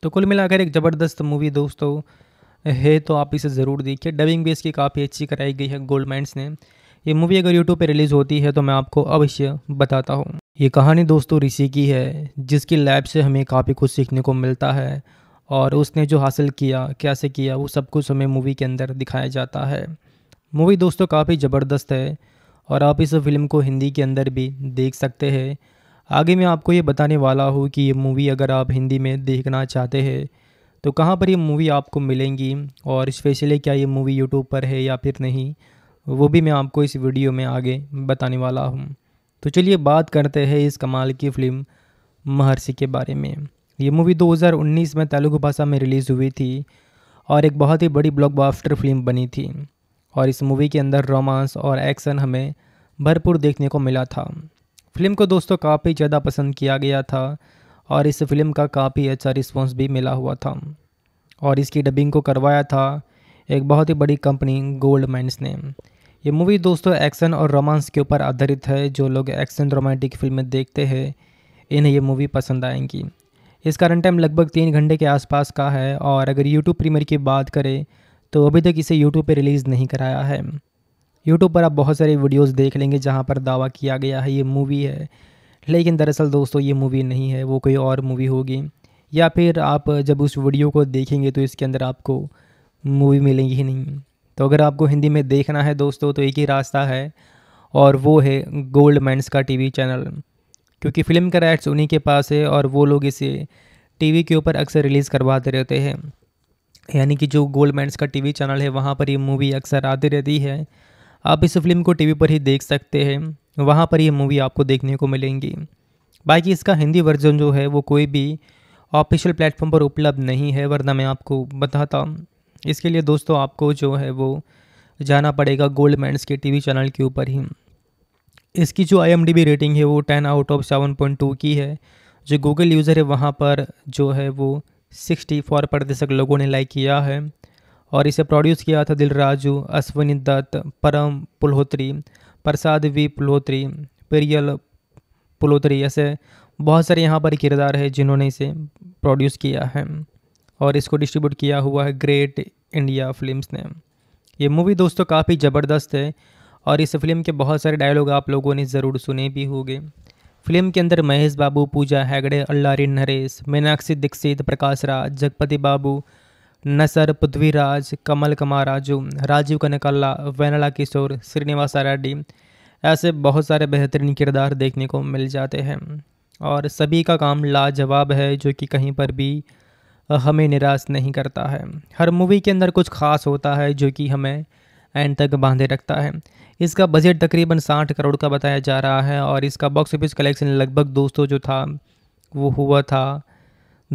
तो कुल मिलाकर एक ज़बरदस्त मूवी दोस्तों है तो आप इसे ज़रूर देखिए डबिंग भी इसकी काफ़ी अच्छी कराई गई है माइंड्स ने ये मूवी अगर यूट्यूब पे रिलीज़ होती है तो मैं आपको अवश्य बताता हूँ ये कहानी दोस्तों ऋषि की है जिसकी लैब से हमें काफ़ी कुछ सीखने को मिलता है और उसने जो हासिल किया कैसे किया वो सब कुछ हमें मूवी के अंदर दिखाया जाता है मूवी दोस्तों काफ़ी ज़बरदस्त है और आप इस फिल्म को हिंदी के अंदर भी देख सकते हैं आगे मैं आपको ये बताने वाला हूँ कि ये मूवी अगर आप हिंदी में देखना चाहते हैं तो कहाँ पर ये मूवी आपको मिलेंगी और स्पेशली क्या ये मूवी यूट्यूब पर है या फिर नहीं वो भी मैं आपको इस वीडियो में आगे बताने वाला हूँ तो चलिए बात करते हैं इस कमाल की फिल्म महर्षि के बारे में ये मूवी 2019 में तेलुगु भाषा में रिलीज़ हुई थी और एक बहुत ही बड़ी ब्लॉकबस्टर फिल्म बनी थी और इस मूवी के अंदर रोमांस और एक्शन हमें भरपूर देखने को मिला था फिल्म को दोस्तों काफ़ी ज़्यादा पसंद किया गया था और इस फिल्म का काफ़ी अच्छा रिस्पॉन्स भी मिला हुआ था और इसकी डबिंग को करवाया था एक बहुत ही बड़ी कंपनी गोल्ड माइंस ने ये मूवी दोस्तों एक्शन और रोमांस के ऊपर आधारित है जो लोग एक्शन रोमांटिक फिल्में देखते हैं इन्हें ये मूवी पसंद आएंगी इसका रन टाइम लगभग तीन घंटे के आसपास का है और अगर यूट्यूब प्रीमियर की बात करें तो अभी तक इसे यूट्यूब पर रिलीज़ नहीं कराया है यूट्यूब पर आप बहुत सारे वीडियोस देख लेंगे जहाँ पर दावा किया गया है ये मूवी है लेकिन दरअसल दोस्तों ये मूवी नहीं है वो कोई और मूवी होगी या फिर आप जब उस वीडियो को देखेंगे तो इसके अंदर आपको मूवी मिलेंगी ही नहीं तो अगर आपको हिंदी में देखना है दोस्तों तो एक ही रास्ता है और वो है गोल्ड मैंस का टीवी चैनल क्योंकि फ़िल्म का राइट्स उन्हीं के पास है और वो लोग इसे टीवी के ऊपर अक्सर रिलीज़ करवाते रहते हैं यानी कि जो गोल्ड मैंस का टीवी चैनल है वहाँ पर ये मूवी अक्सर आती रहती है आप इस फिल्म को टीवी पर ही देख सकते हैं वहाँ पर ये मूवी आपको देखने को मिलेंगी बाकी इसका हिंदी वर्जन जो है वो कोई भी ऑफिशियल प्लेटफॉर्म पर उपलब्ध नहीं है वरना मैं आपको बताता हूँ इसके लिए दोस्तों आपको जो है वो जाना पड़ेगा गोल्ड मैंड्स के टीवी चैनल के ऊपर ही इसकी जो आई रेटिंग है वो ten out of seven point two की है जो गूगल यूज़र है वहाँ पर जो है वो सिक्सटी फोर प्रतिशत लोगों ने लाइक किया है और इसे प्रोड्यूस किया था दिलराजू अश्विनी दत्त परम पुल्होत्री प्रसाद वी पुलहोत्री पेरियल पुल्होत्री ऐसे बहुत सारे यहाँ पर किरदार है जिन्होंने इसे प्रोड्यूस किया है और इसको डिस्ट्रीब्यूट किया हुआ है ग्रेट इंडिया फिल्म्स ने ये मूवी दोस्तों काफ़ी ज़बरदस्त है और इस फिल्म के बहुत सारे डायलॉग आप लोगों ने ज़रूर सुने भी होंगे फिल्म के अंदर महेश बाबू पूजा हैगड़े अल्लारी नरेश मीनाक्षी दीक्षित प्रकाश राज जगपति बाबू नसर पृथ्वीराज कमल कमाराजू राजीव कनकल्ला वेनला किशोर श्रीनिवास रेड्डी ऐसे बहुत सारे बेहतरीन किरदार देखने को मिल जाते हैं और सभी का काम लाजवाब है जो कि कहीं पर भी हमें निराश नहीं करता है हर मूवी के अंदर कुछ खास होता है जो कि हमें एंड तक बांधे रखता है इसका बजट तकरीबन साठ करोड़ का बताया जा रहा है और इसका बॉक्स ऑफिस कलेक्शन लगभग दोस्तों जो था वो हुआ था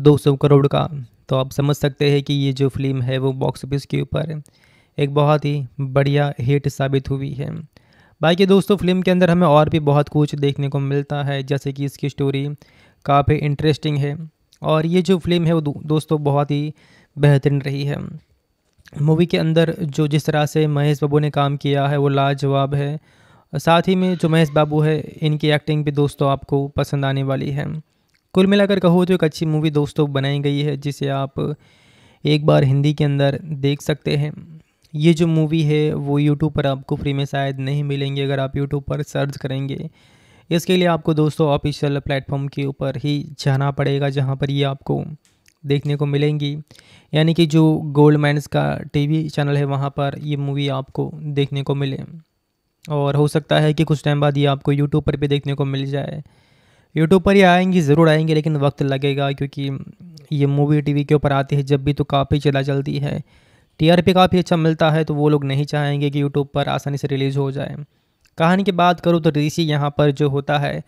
दो करोड़ का तो आप समझ सकते हैं कि ये जो फिल्म है वो बॉक्स ऑफिस के ऊपर एक बहुत ही बढ़िया हिट साबित हुई है बाकी दोस्तों फिल्म के अंदर हमें और भी बहुत कुछ देखने को मिलता है जैसे कि इसकी स्टोरी काफ़ी इंटरेस्टिंग है और ये जो फिल्म है वो दोस्तों बहुत ही बेहतरीन रही है मूवी के अंदर जो जिस तरह से महेश बाबू ने काम किया है वो लाजवाब है साथ ही में जो महेश बाबू है इनकी एक्टिंग भी दोस्तों आपको पसंद आने वाली है कुल मिलाकर कहो तो एक अच्छी मूवी दोस्तों बनाई गई है जिसे आप एक बार हिंदी के अंदर देख सकते हैं ये जो मूवी है वो यूट्यूब पर आपको फ्री में शायद नहीं मिलेंगे अगर आप यूट्यूब पर सर्च करेंगे इसके लिए आपको दोस्तों ऑफिशियल प्लेटफॉर्म के ऊपर ही जाना पड़ेगा जहाँ पर ये आपको देखने को मिलेंगी यानी कि जो गोल्ड मैंस का टीवी चैनल है वहाँ पर ये मूवी आपको देखने को मिले और हो सकता है कि कुछ टाइम बाद ये आपको यूट्यूब पर भी देखने को मिल जाए यूट्यूब पर ही आएंगी ज़रूर आएंगे लेकिन वक्त लगेगा क्योंकि ये मूवी टीवी के ऊपर आती है जब भी तो काफ़ी चला चलती है टीआरपी काफ़ी अच्छा मिलता है तो वो लोग नहीं चाहेंगे कि यूट्यूब पर आसानी से रिलीज़ हो जाए कहानी की बात करूँ तो ऋषि यहाँ पर जो होता है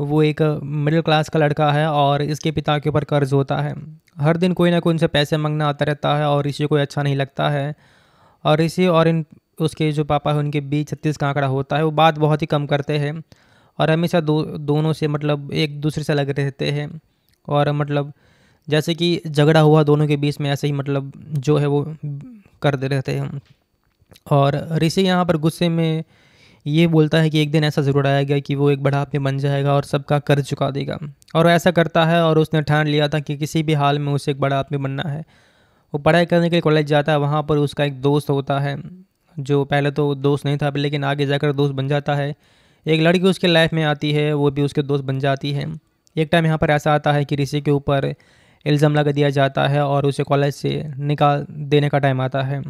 वो एक मिडिल क्लास का लड़का है और इसके पिता के ऊपर कर्ज होता है हर दिन कोई ना कोई उनसे पैसे मांगना आता रहता है और ऋषि को अच्छा नहीं लगता है और ऋषि और इन उसके जो पापा हैं उनके बीच छत्तीस का आंकड़ा होता है वो बात बहुत ही कम करते हैं और हमेशा दो दोनों से मतलब एक दूसरे से अलग रहते हैं और मतलब जैसे कि झगड़ा हुआ दोनों के बीच में ऐसे ही मतलब जो है वो करते रहते हैं और ऋषि यहाँ पर गुस्से में ये बोलता है कि एक दिन ऐसा ज़रूर आएगा कि वो एक बढ़ापे बन जाएगा और सबका कर्ज चुका देगा और ऐसा करता है और उसने ठान लिया था कि किसी भी हाल में उसे एक बड़ा आदमी बनना है वो पढ़ाई करने के लिए कॉलेज जाता है वहाँ पर उसका एक दोस्त होता है जो पहले तो दोस्त नहीं था लेकिन आगे जाकर दोस्त बन जाता है एक लड़की उसके लाइफ में आती है वो भी उसके दोस्त बन जाती है एक टाइम यहाँ पर ऐसा आता है कि ऋषि के ऊपर इल्ज़ाम लगा दिया जाता है और उसे कॉलेज से निकाल देने का टाइम आता है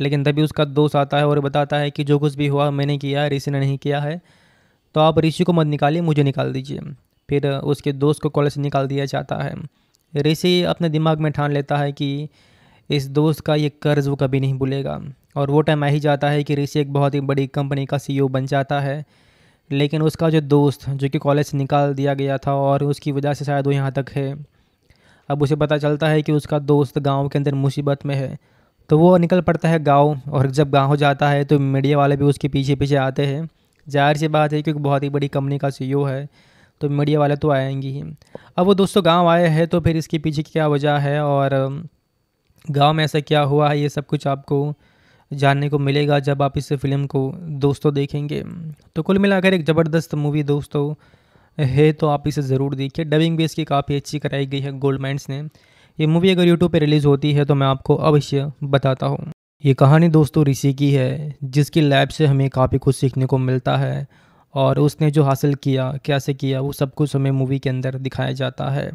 लेकिन तभी उसका दोस्त आता है और बताता है कि जो कुछ भी हुआ मैंने किया है ऋषि ने नहीं किया है तो आप ऋषि को मत निकालिए मुझे निकाल दीजिए फिर उसके दोस्त को कॉलेज से निकाल दिया जाता है ऋषि अपने दिमाग में ठान लेता है कि इस दोस्त का ये कर्ज वो कभी नहीं भूलेगा और वो टाइम आ ही जाता है कि ऋषि एक बहुत ही बड़ी कंपनी का सीईओ e बन जाता है लेकिन उसका जो दोस्त जो कि कॉलेज से निकाल दिया गया था और उसकी वजह से शायद वो यहाँ तक है अब उसे पता चलता है कि उसका दोस्त गांव के अंदर मुसीबत में है तो वो निकल पड़ता है गाँव और जब गाँव जाता है तो मीडिया वाले भी उसके पीछे पीछे आते हैं जाहिर सी बात है क्योंकि बहुत ही बड़ी कंपनी का सी e है तो मीडिया वाले तो आएंगे ही अब वो दोस्तों गांव आए हैं तो फिर इसके पीछे क्या वजह है और गांव में ऐसा क्या हुआ है ये सब कुछ आपको जानने को मिलेगा जब आप इस फिल्म को दोस्तों देखेंगे तो कुल मिलाकर एक ज़बरदस्त मूवी दोस्तों है तो आप इसे ज़रूर देखिए डबिंग भी इसकी काफ़ी अच्छी कराई गई है गोल्ड माइंड्स ने ये मूवी अगर यूट्यूब पर रिलीज़ होती है तो मैं आपको अवश्य बताता हूँ ये कहानी दोस्तों ऋषि की है जिसकी लैब से हमें काफ़ी कुछ सीखने को मिलता है और उसने जो हासिल किया कैसे किया वो सब कुछ हमें मूवी के अंदर दिखाया जाता है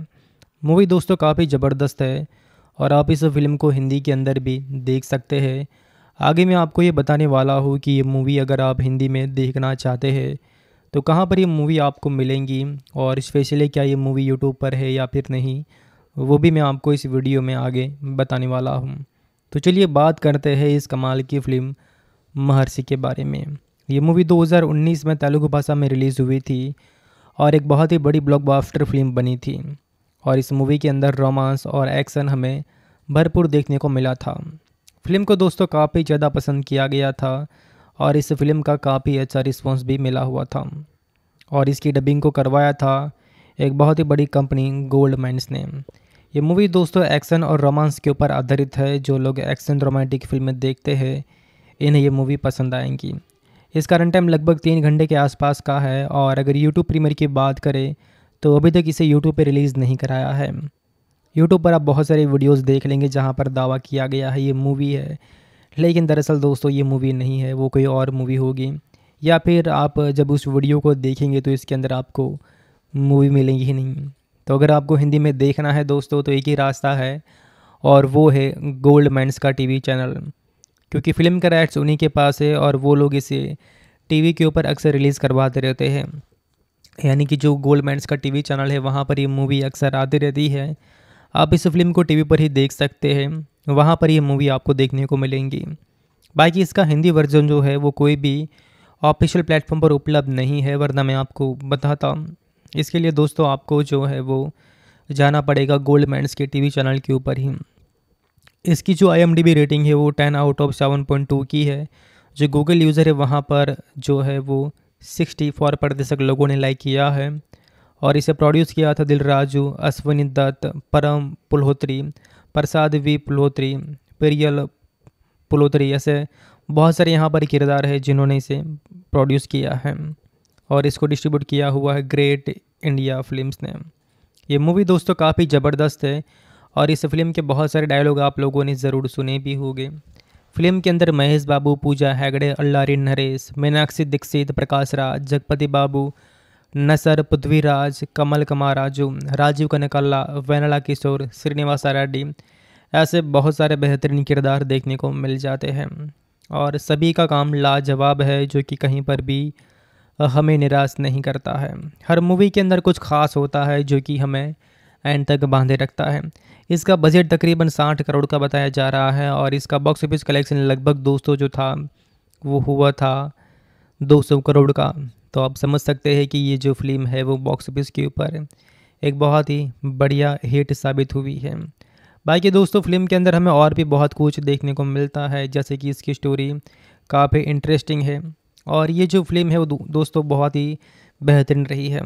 मूवी दोस्तों काफ़ी ज़बरदस्त है और आप इस फिल्म को हिंदी के अंदर भी देख सकते हैं आगे मैं आपको ये बताने वाला हूँ कि ये मूवी अगर आप हिंदी में देखना चाहते हैं तो कहाँ पर ये मूवी आपको मिलेंगी और स्पेशली क्या ये मूवी यूट्यूब पर है या फिर नहीं वो भी मैं आपको इस वीडियो में आगे बताने वाला हूँ तो चलिए बात करते हैं इस कमाल की फिल्म महर्षि के बारे में ये मूवी 2019 में तेलुगु भाषा में रिलीज़ हुई थी और एक बहुत ही बड़ी ब्लॉकबस्टर फिल्म बनी थी और इस मूवी के अंदर रोमांस और एक्शन हमें भरपूर देखने को मिला था फिल्म को दोस्तों काफ़ी ज़्यादा पसंद किया गया था और इस फिल्म का काफ़ी अच्छा रिस्पॉन्स भी मिला हुआ था और इसकी डबिंग को करवाया था एक बहुत ही बड़ी कंपनी गोल्ड माइंस ने ये मूवी दोस्तों एक्शन और रोमांस के ऊपर आधारित है जो लोग एक्शन रोमांटिक फिल्में देखते हैं इन्हें ये मूवी पसंद आएंगी इसका रन टाइम लगभग तीन घंटे के आसपास का है और अगर यूट्यूब प्रीमियर की बात करें तो अभी तक इसे यूट्यूब पर रिलीज़ नहीं कराया है यूट्यूब पर आप बहुत सारे वीडियोस देख लेंगे जहां पर दावा किया गया है ये मूवी है लेकिन दरअसल दोस्तों ये मूवी नहीं है वो कोई और मूवी होगी या फिर आप जब उस वीडियो को देखेंगे तो इसके अंदर आपको मूवी मिलेंगी ही नहीं तो अगर आपको हिंदी में देखना है दोस्तों तो एक ही रास्ता है और वो है गोल्ड मैंस का टीवी चैनल क्योंकि फ़िल्म का राइट्स उन्हीं के पास है और वो लोग इसे टीवी के ऊपर अक्सर रिलीज़ करवाते रहते हैं यानी कि जो गोल्ड मैंस का टीवी चैनल है वहाँ पर ये मूवी अक्सर आती रहती है आप इस फिल्म को टीवी पर ही देख सकते हैं वहाँ पर ये मूवी आपको देखने को मिलेंगी बाकी इसका हिंदी वर्जन जो है वो कोई भी ऑफिशियल प्लेटफॉर्म पर उपलब्ध नहीं है वरना मैं आपको बताता इसके लिए दोस्तों आपको जो है वो जाना पड़ेगा गोल्ड मैंस के टीवी चैनल के ऊपर ही इसकी जो आई रेटिंग है वो ten out of seven point two की है जो गूगल यूज़र है वहाँ पर जो है वो सिक्सटी फोर प्रतिशत लोगों ने लाइक किया है और इसे प्रोड्यूस किया था दिलराजू अश्विनी दत्त परम पुल्होत्री प्रसाद वी पुलहोत्री पेरियल पुल्होत्री ऐसे बहुत सारे यहाँ पर किरदार है जिन्होंने इसे प्रोड्यूस किया है और इसको डिस्ट्रीब्यूट किया हुआ है ग्रेट इंडिया फिल्म्स ने ये मूवी दोस्तों काफ़ी ज़बरदस्त है और इस फिल्म के बहुत सारे डायलॉग आप लोगों ने ज़रूर सुने भी होंगे फिल्म के अंदर महेश बाबू पूजा हैगड़े अल्लारी नरेश मीनाक्षी दीक्षित प्रकाश राज जगपति बाबू नसर पृथ्वीराज कमल कुमार राजू राजीव कनकल्ला वेनला किशोर श्रीनिवास रेड्डी ऐसे बहुत सारे बेहतरीन किरदार देखने को मिल जाते हैं और सभी का काम लाजवाब है जो कि कहीं पर भी हमें निराश नहीं करता है हर मूवी के अंदर कुछ खास होता है जो कि हमें एंड तक बांधे रखता है इसका बजट तकरीबन साठ करोड़ का बताया जा रहा है और इसका बॉक्स ऑफिस कलेक्शन लगभग दोस्तों जो था वो हुआ था 200 करोड़ का तो आप समझ सकते हैं कि ये जो फिल्म है वो बॉक्स ऑफिस के ऊपर एक बहुत ही बढ़िया हिट साबित हुई है बाकी दोस्तों फिल्म के अंदर हमें और भी बहुत कुछ देखने को मिलता है जैसे कि इसकी स्टोरी काफ़ी इंटरेस्टिंग है और ये जो फिल्म है वो दो, दोस्तों बहुत ही बेहतरीन रही है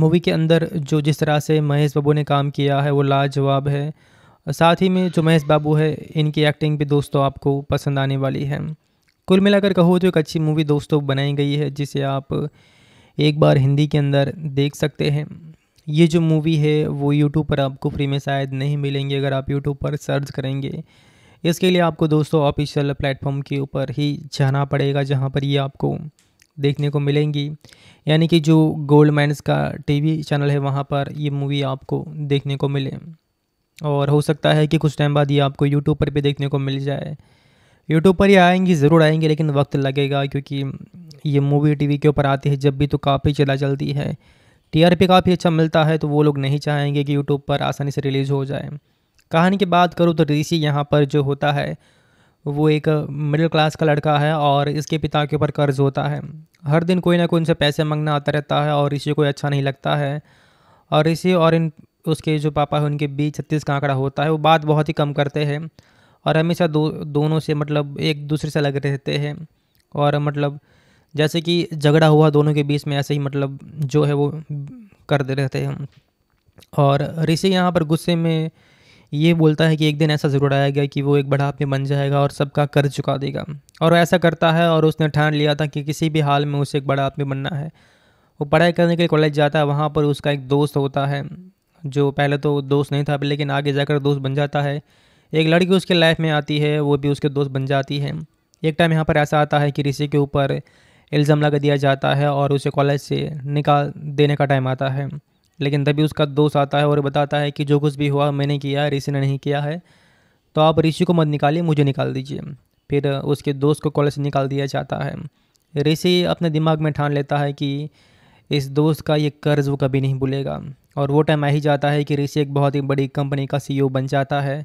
मूवी के अंदर जो जिस तरह से महेश बाबू ने काम किया है वो लाजवाब है साथ ही में जो महेश बाबू है इनकी एक्टिंग भी दोस्तों आपको पसंद आने वाली है कुल मिलाकर कहो तो एक अच्छी मूवी दोस्तों बनाई गई है जिसे आप एक बार हिंदी के अंदर देख सकते हैं ये जो मूवी है वो यूट्यूब पर आपको फ्री में शायद नहीं मिलेंगी अगर आप यूट्यूब पर सर्च करेंगे इसके लिए आपको दोस्तों ऑफिशियल प्लेटफॉर्म के ऊपर ही जाना पड़ेगा जहाँ पर ये आपको देखने को मिलेंगी यानी कि जो गोल्ड माइंस का टीवी चैनल है वहाँ पर ये मूवी आपको देखने को मिले और हो सकता है कि कुछ टाइम बाद ये आपको यूट्यूब पर भी देखने को मिल जाए यूट्यूब पर ये आएंगी ज़रूर आएंगी लेकिन वक्त लगेगा क्योंकि ये मूवी टीवी के ऊपर आती है जब भी तो काफ़ी चला चलती है टीआरपी काफ़ी अच्छा मिलता है तो वो लोग नहीं चाहेंगे कि यूट्यूब पर आसानी से रिलीज़ हो जाए कहानी की बात करूँ तो ऋषि यहाँ पर जो होता है वो एक मिडिल क्लास का लड़का है और इसके पिता के ऊपर कर्ज होता है हर दिन कोई ना कोई उनसे पैसे मांगना आता रहता है और ऋषि को अच्छा नहीं लगता है और ऋषि और इन उसके जो पापा हैं उनके बीच छत्तीस का आंकड़ा होता है वो बात बहुत ही कम करते हैं और हमेशा दो दोनों से मतलब एक दूसरे से अलग रहते हैं और मतलब जैसे कि झगड़ा हुआ दोनों के बीच में ऐसे ही मतलब जो है वो करते रहते हैं और ऋषि यहाँ पर गुस्से में ये बोलता है कि एक दिन ऐसा ज़रूर आएगा कि वो एक बड़ा आदमी बन जाएगा और सबका कर्ज चुका देगा और ऐसा करता है और उसने ठान लिया था कि किसी भी हाल में उसे एक बड़ा आदमी बनना है वो पढ़ाई करने के लिए कॉलेज जाता है वहाँ पर उसका एक दोस्त होता है जो पहले तो दोस्त नहीं था लेकिन आगे जाकर दोस्त बन जाता है एक लड़की उसके लाइफ में आती है वो भी उसके दोस्त बन जाती है एक टाइम यहाँ पर ऐसा आता है कि ऋषि के ऊपर इल्ज़ाम लगा दिया जाता है और उसे कॉलेज से निकाल देने का टाइम आता है लेकिन तभी उसका दोस्त आता है और बताता है कि जो कुछ भी हुआ मैंने किया है ऋषि ने नहीं किया है तो आप ऋषि को मत निकालिए मुझे निकाल दीजिए फिर उसके दोस्त को कॉलेज से निकाल दिया जाता है ऋषि अपने दिमाग में ठान लेता है कि इस दोस्त का ये कर्ज वो कभी नहीं भूलेगा और वो टाइम आ ही जाता है कि ऋषि एक बहुत ही बड़ी कंपनी का सीईओ e बन जाता है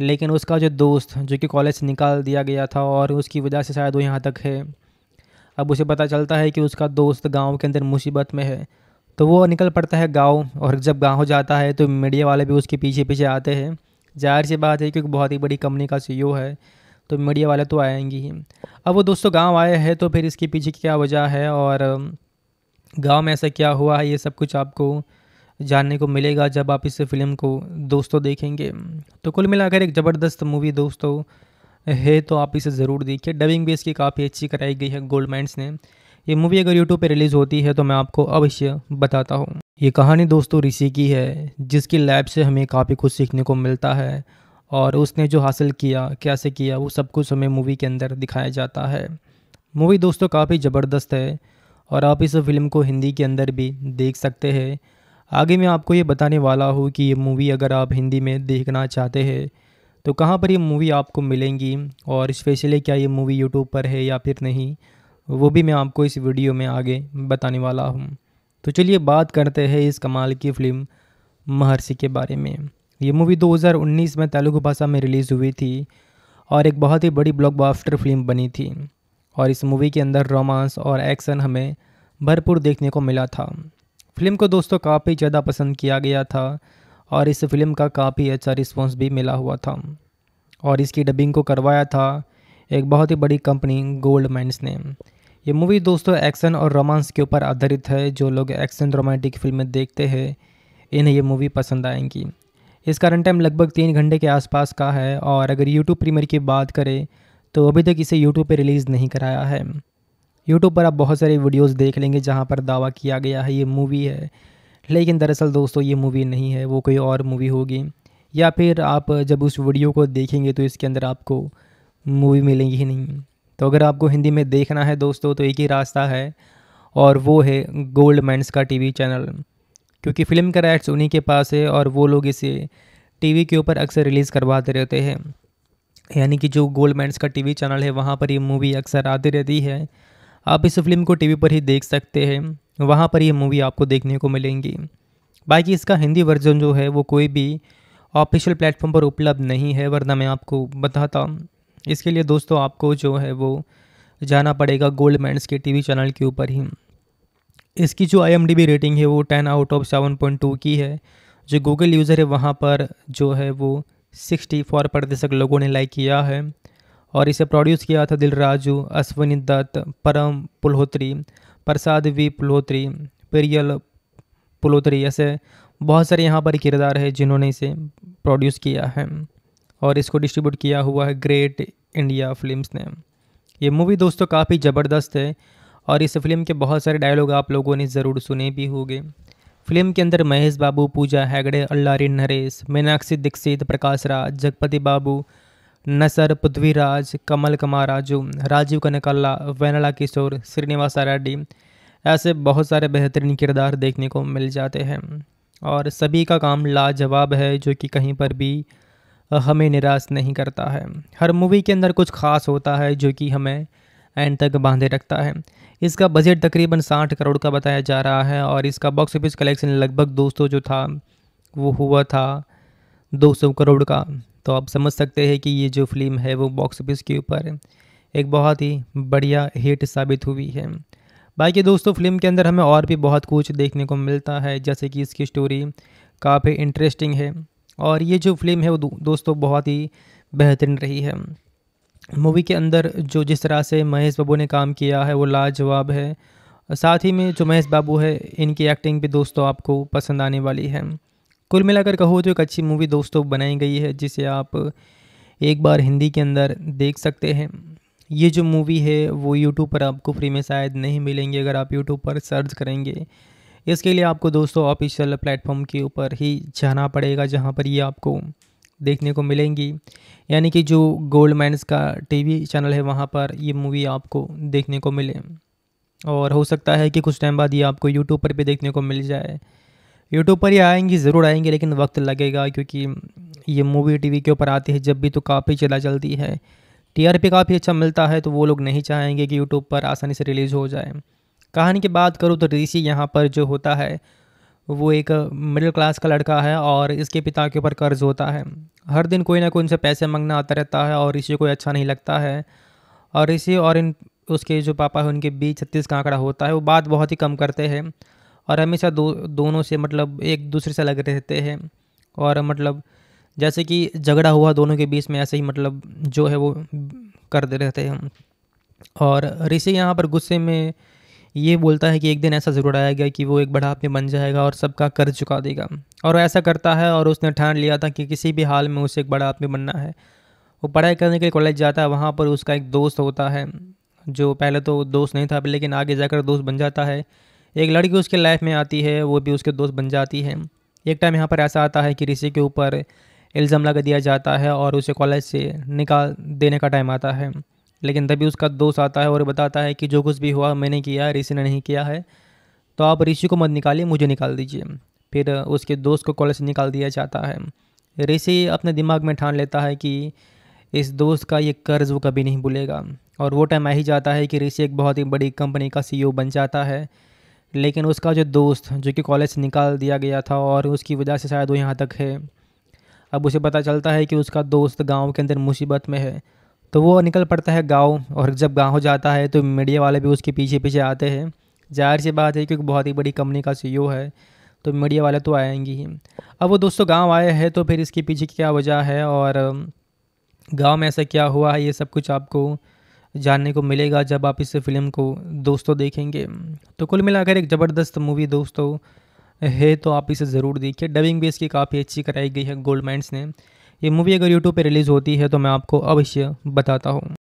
लेकिन उसका जो दोस्त जो कि कॉलेज से निकाल दिया गया था और उसकी वजह से शायद वो यहाँ तक है अब उसे पता चलता है कि उसका दोस्त गांव के अंदर मुसीबत में है तो वो निकल पड़ता है गाँव और जब गाँव जाता है तो मीडिया वाले भी उसके पीछे पीछे आते हैं जाहिर सी बात है क्योंकि बहुत ही बड़ी कंपनी का सी e है तो मीडिया वाले तो आएंगे ही अब वो दोस्तों गांव आए हैं तो फिर इसके पीछे क्या वजह है और गांव में ऐसा क्या हुआ है ये सब कुछ आपको जानने को मिलेगा जब आप इस फिल्म को दोस्तों देखेंगे तो कुल मिलाकर एक ज़बरदस्त मूवी दोस्तों है तो आप इसे ज़रूर देखिए डबिंग भी इसकी काफ़ी अच्छी कराई गई है माइंड्स ने ये मूवी अगर यूट्यूब पर रिलीज़ होती है तो मैं आपको अवश्य बताता हूँ ये कहानी दोस्तों ऋषि की है जिसकी लैब से हमें काफ़ी कुछ सीखने को मिलता है और उसने जो हासिल किया कैसे किया वो सब कुछ हमें मूवी के अंदर दिखाया जाता है मूवी दोस्तों काफ़ी ज़बरदस्त है और आप इस फिल्म को हिंदी के अंदर भी देख सकते हैं आगे मैं आपको ये बताने वाला हूँ कि ये मूवी अगर आप हिंदी में देखना चाहते हैं तो कहाँ पर ये मूवी आपको मिलेंगी और स्पेशली क्या ये मूवी यूट्यूब पर है या फिर नहीं वो भी मैं आपको इस वीडियो में आगे बताने वाला हूँ तो चलिए बात करते हैं इस कमाल की फिल्म महर्षि के बारे में ये मूवी 2019 में तेलुगु भाषा में रिलीज़ हुई थी और एक बहुत ही बड़ी ब्लॉकबस्टर फिल्म बनी थी और इस मूवी के अंदर रोमांस और एक्शन हमें भरपूर देखने को मिला था फिल्म को दोस्तों काफ़ी ज़्यादा पसंद किया गया था और इस फिल्म का काफ़ी अच्छा रिस्पॉन्स भी मिला हुआ था और इसकी डबिंग को करवाया था एक बहुत ही बड़ी कंपनी गोल्ड माइंस ने ये मूवी दोस्तों एक्शन और रोमांस के ऊपर आधारित है जो लोग एक्शन रोमांटिक फिल्में देखते हैं इन्हें ये मूवी पसंद आएंगी इसका रन टाइम लगभग तीन घंटे के आसपास का है और अगर यूट्यूब प्रीमियर की बात करें तो अभी तक इसे यूट्यूब पर रिलीज़ नहीं कराया है यूट्यूब पर आप बहुत सारे वीडियोज़ देख लेंगे जहाँ पर दावा किया गया है ये मूवी है लेकिन दरअसल दोस्तों ये मूवी नहीं है वो कोई और मूवी होगी या फिर आप जब उस वीडियो को देखेंगे तो इसके अंदर आपको मूवी मिलेंगी ही नहीं तो अगर आपको हिंदी में देखना है दोस्तों तो एक ही रास्ता है और वो है गोल्ड मैंस का टीवी चैनल क्योंकि फ़िल्म का राइट्स उन्हीं के पास है और वो लोग इसे टीवी के ऊपर अक्सर रिलीज़ करवाते रहते हैं यानी कि जो गोल्ड मैंस का टीवी चैनल है वहाँ पर ये मूवी अक्सर आती रहती है आप इस फिल्म को टीवी पर ही देख सकते हैं वहाँ पर ये मूवी आपको देखने को मिलेंगी बाकी इसका हिंदी वर्जन जो है वो कोई भी ऑफिशियल प्लेटफॉर्म पर उपलब्ध नहीं है वरना मैं आपको बताता इसके लिए दोस्तों आपको जो है वो जाना पड़ेगा गोल्ड मैंस के टीवी चैनल के ऊपर ही इसकी जो आई रेटिंग है वो ten out of seven point two की है जो गूगल यूज़र है वहाँ पर जो है वो सिक्सटी फोर प्रतिशत लोगों ने लाइक किया है और इसे प्रोड्यूस किया था दिलराजू अश्वनी दत्त परम पुल्होत्री प्रसाद वी पुलहोत्री पेरियल पुल्होत्री ऐसे बहुत सारे यहाँ पर किरदार है जिन्होंने इसे प्रोड्यूस किया है और इसको डिस्ट्रीब्यूट किया हुआ है ग्रेट इंडिया फिल्म्स ने ये मूवी दोस्तों काफ़ी ज़बरदस्त है और इस फिल्म के बहुत सारे डायलॉग आप लोगों ने ज़रूर सुने भी होंगे फिल्म के अंदर महेश बाबू पूजा हैगड़े अल्लारी नरेश मीनाक्षी दीक्षित प्रकाश राज जगपति बाबू नसर पृथ्वीराज कमल कुमार राजू राजीव कनकल्ला वेनला किशोर श्रीनिवास रेड्डी ऐसे बहुत सारे बेहतरीन किरदार देखने को मिल जाते हैं और सभी का काम लाजवाब है जो कि कहीं पर भी हमें निराश नहीं करता है हर मूवी के अंदर कुछ खास होता है जो कि हमें एंड तक बांधे रखता है इसका बजट तकरीबन साठ करोड़ का बताया जा रहा है और इसका बॉक्स ऑफिस कलेक्शन लगभग दोस्तों जो था वो हुआ था दो करोड़ का तो आप समझ सकते हैं कि ये जो फिल्म है वो बॉक्स ऑफिस के ऊपर एक बहुत ही बढ़िया हिट साबित हुई है बाकी दोस्तों फिल्म के अंदर हमें और भी बहुत कुछ देखने को मिलता है जैसे कि इसकी स्टोरी काफ़ी इंटरेस्टिंग है और ये जो फिल्म है वो दो, दोस्तों बहुत ही बेहतरीन रही है मूवी के अंदर जो जिस तरह से महेश बाबू ने काम किया है वो लाजवाब है साथ ही में जो महेश बाबू है इनकी एक्टिंग भी दोस्तों आपको पसंद आने वाली है कुल मिलाकर कहो तो एक अच्छी मूवी दोस्तों बनाई गई है जिसे आप एक बार हिंदी के अंदर देख सकते हैं ये जो मूवी है वो यूट्यूब पर आपको फ्री में शायद नहीं मिलेंगी अगर आप यूट्यूब पर सर्च करेंगे इसके लिए आपको दोस्तों ऑफिशियल प्लेटफॉर्म के ऊपर ही जाना पड़ेगा जहाँ पर ये आपको देखने को मिलेंगी यानी कि जो गोल्ड माइंस का टीवी चैनल है वहाँ पर ये मूवी आपको देखने को मिले और हो सकता है कि कुछ टाइम बाद ये आपको यूट्यूब पर भी देखने को मिल जाए यूट्यूब पर ये आएंगी ज़रूर आएंगे लेकिन वक्त लगेगा क्योंकि ये मूवी टीवी के ऊपर आती है जब भी तो काफ़ी चला चलती है टीआरपी काफ़ी अच्छा मिलता है तो वो लोग नहीं चाहेंगे कि यूट्यूब पर आसानी से रिलीज़ हो जाए कहानी की बात करूँ तो ऋषि यहाँ पर जो होता है वो एक मिडिल क्लास का लड़का है और इसके पिता के ऊपर कर्ज होता है हर दिन कोई ना कोई उनसे पैसे मांगना आता रहता है और ऋषि को अच्छा नहीं लगता है और ऋषि और इन उसके जो पापा हैं उनके बीच छत्तीस का आंकड़ा होता है वो बात बहुत ही कम करते हैं और हमेशा दो दोनों से मतलब एक दूसरे से लग रहते हैं और मतलब जैसे कि झगड़ा हुआ दोनों के बीच में ऐसे ही मतलब जो है वो करते रहते हैं और ऋषि यहाँ पर गुस्से में ये बोलता है कि एक दिन ऐसा ज़रूर आएगा कि वो एक बड़ा आदमी बन जाएगा और सबका कर्ज चुका देगा और ऐसा करता है और उसने ठान लिया था कि किसी भी हाल में उसे एक बड़ा आदमी बनना है वो पढ़ाई करने के लिए कॉलेज जाता है वहाँ पर उसका एक दोस्त होता है जो पहले तो दोस्त नहीं था लेकिन आगे जाकर दोस्त बन जाता है एक लड़की उसके लाइफ में आती है वो भी उसके दोस्त बन जाती है एक टाइम यहाँ पर ऐसा आता है कि ऋषि के ऊपर इल्ज़ाम लगा दिया जाता है और उसे कॉलेज से निकाल देने का टाइम आता है लेकिन तभी उसका दोस्त आता है और बताता है कि जो कुछ भी हुआ मैंने किया है ऋषि ने नहीं किया है तो आप ऋषि को मत निकालिए मुझे निकाल दीजिए फिर उसके दोस्त को कॉलेज से निकाल दिया जाता है ऋषि अपने दिमाग में ठान लेता है कि इस दोस्त का ये कर्ज वो कभी नहीं भूलेगा और वो टाइम आ ही जाता है कि ऋषि एक बहुत ही बड़ी कंपनी का सीईओ e बन जाता है लेकिन उसका जो दोस्त जो कि कॉलेज से निकाल दिया गया था और उसकी वजह से शायद वो यहाँ तक है अब उसे पता चलता है कि उसका दोस्त गांव के अंदर मुसीबत में है तो वो निकल पड़ता है गाँव और जब गाँव जाता है तो मीडिया वाले भी उसके पीछे पीछे आते हैं जाहिर सी बात है क्योंकि बहुत ही बड़ी कंपनी का सी e है तो मीडिया वाले तो आएंगे ही अब वो दोस्तों गाँव आए हैं तो फिर इसके पीछे क्या वजह है और गाँव में ऐसा क्या हुआ है ये सब कुछ आपको जानने को मिलेगा जब आप इस फिल्म को दोस्तों देखेंगे तो कुल मिलाकर एक ज़बरदस्त मूवी दोस्तों है तो आप इसे ज़रूर देखिए डबिंग भी इसकी काफ़ी अच्छी कराई गई है गोल्ड माइंड्स ने ये मूवी अगर यूट्यूब पे रिलीज़ होती है तो मैं आपको अवश्य बताता हूँ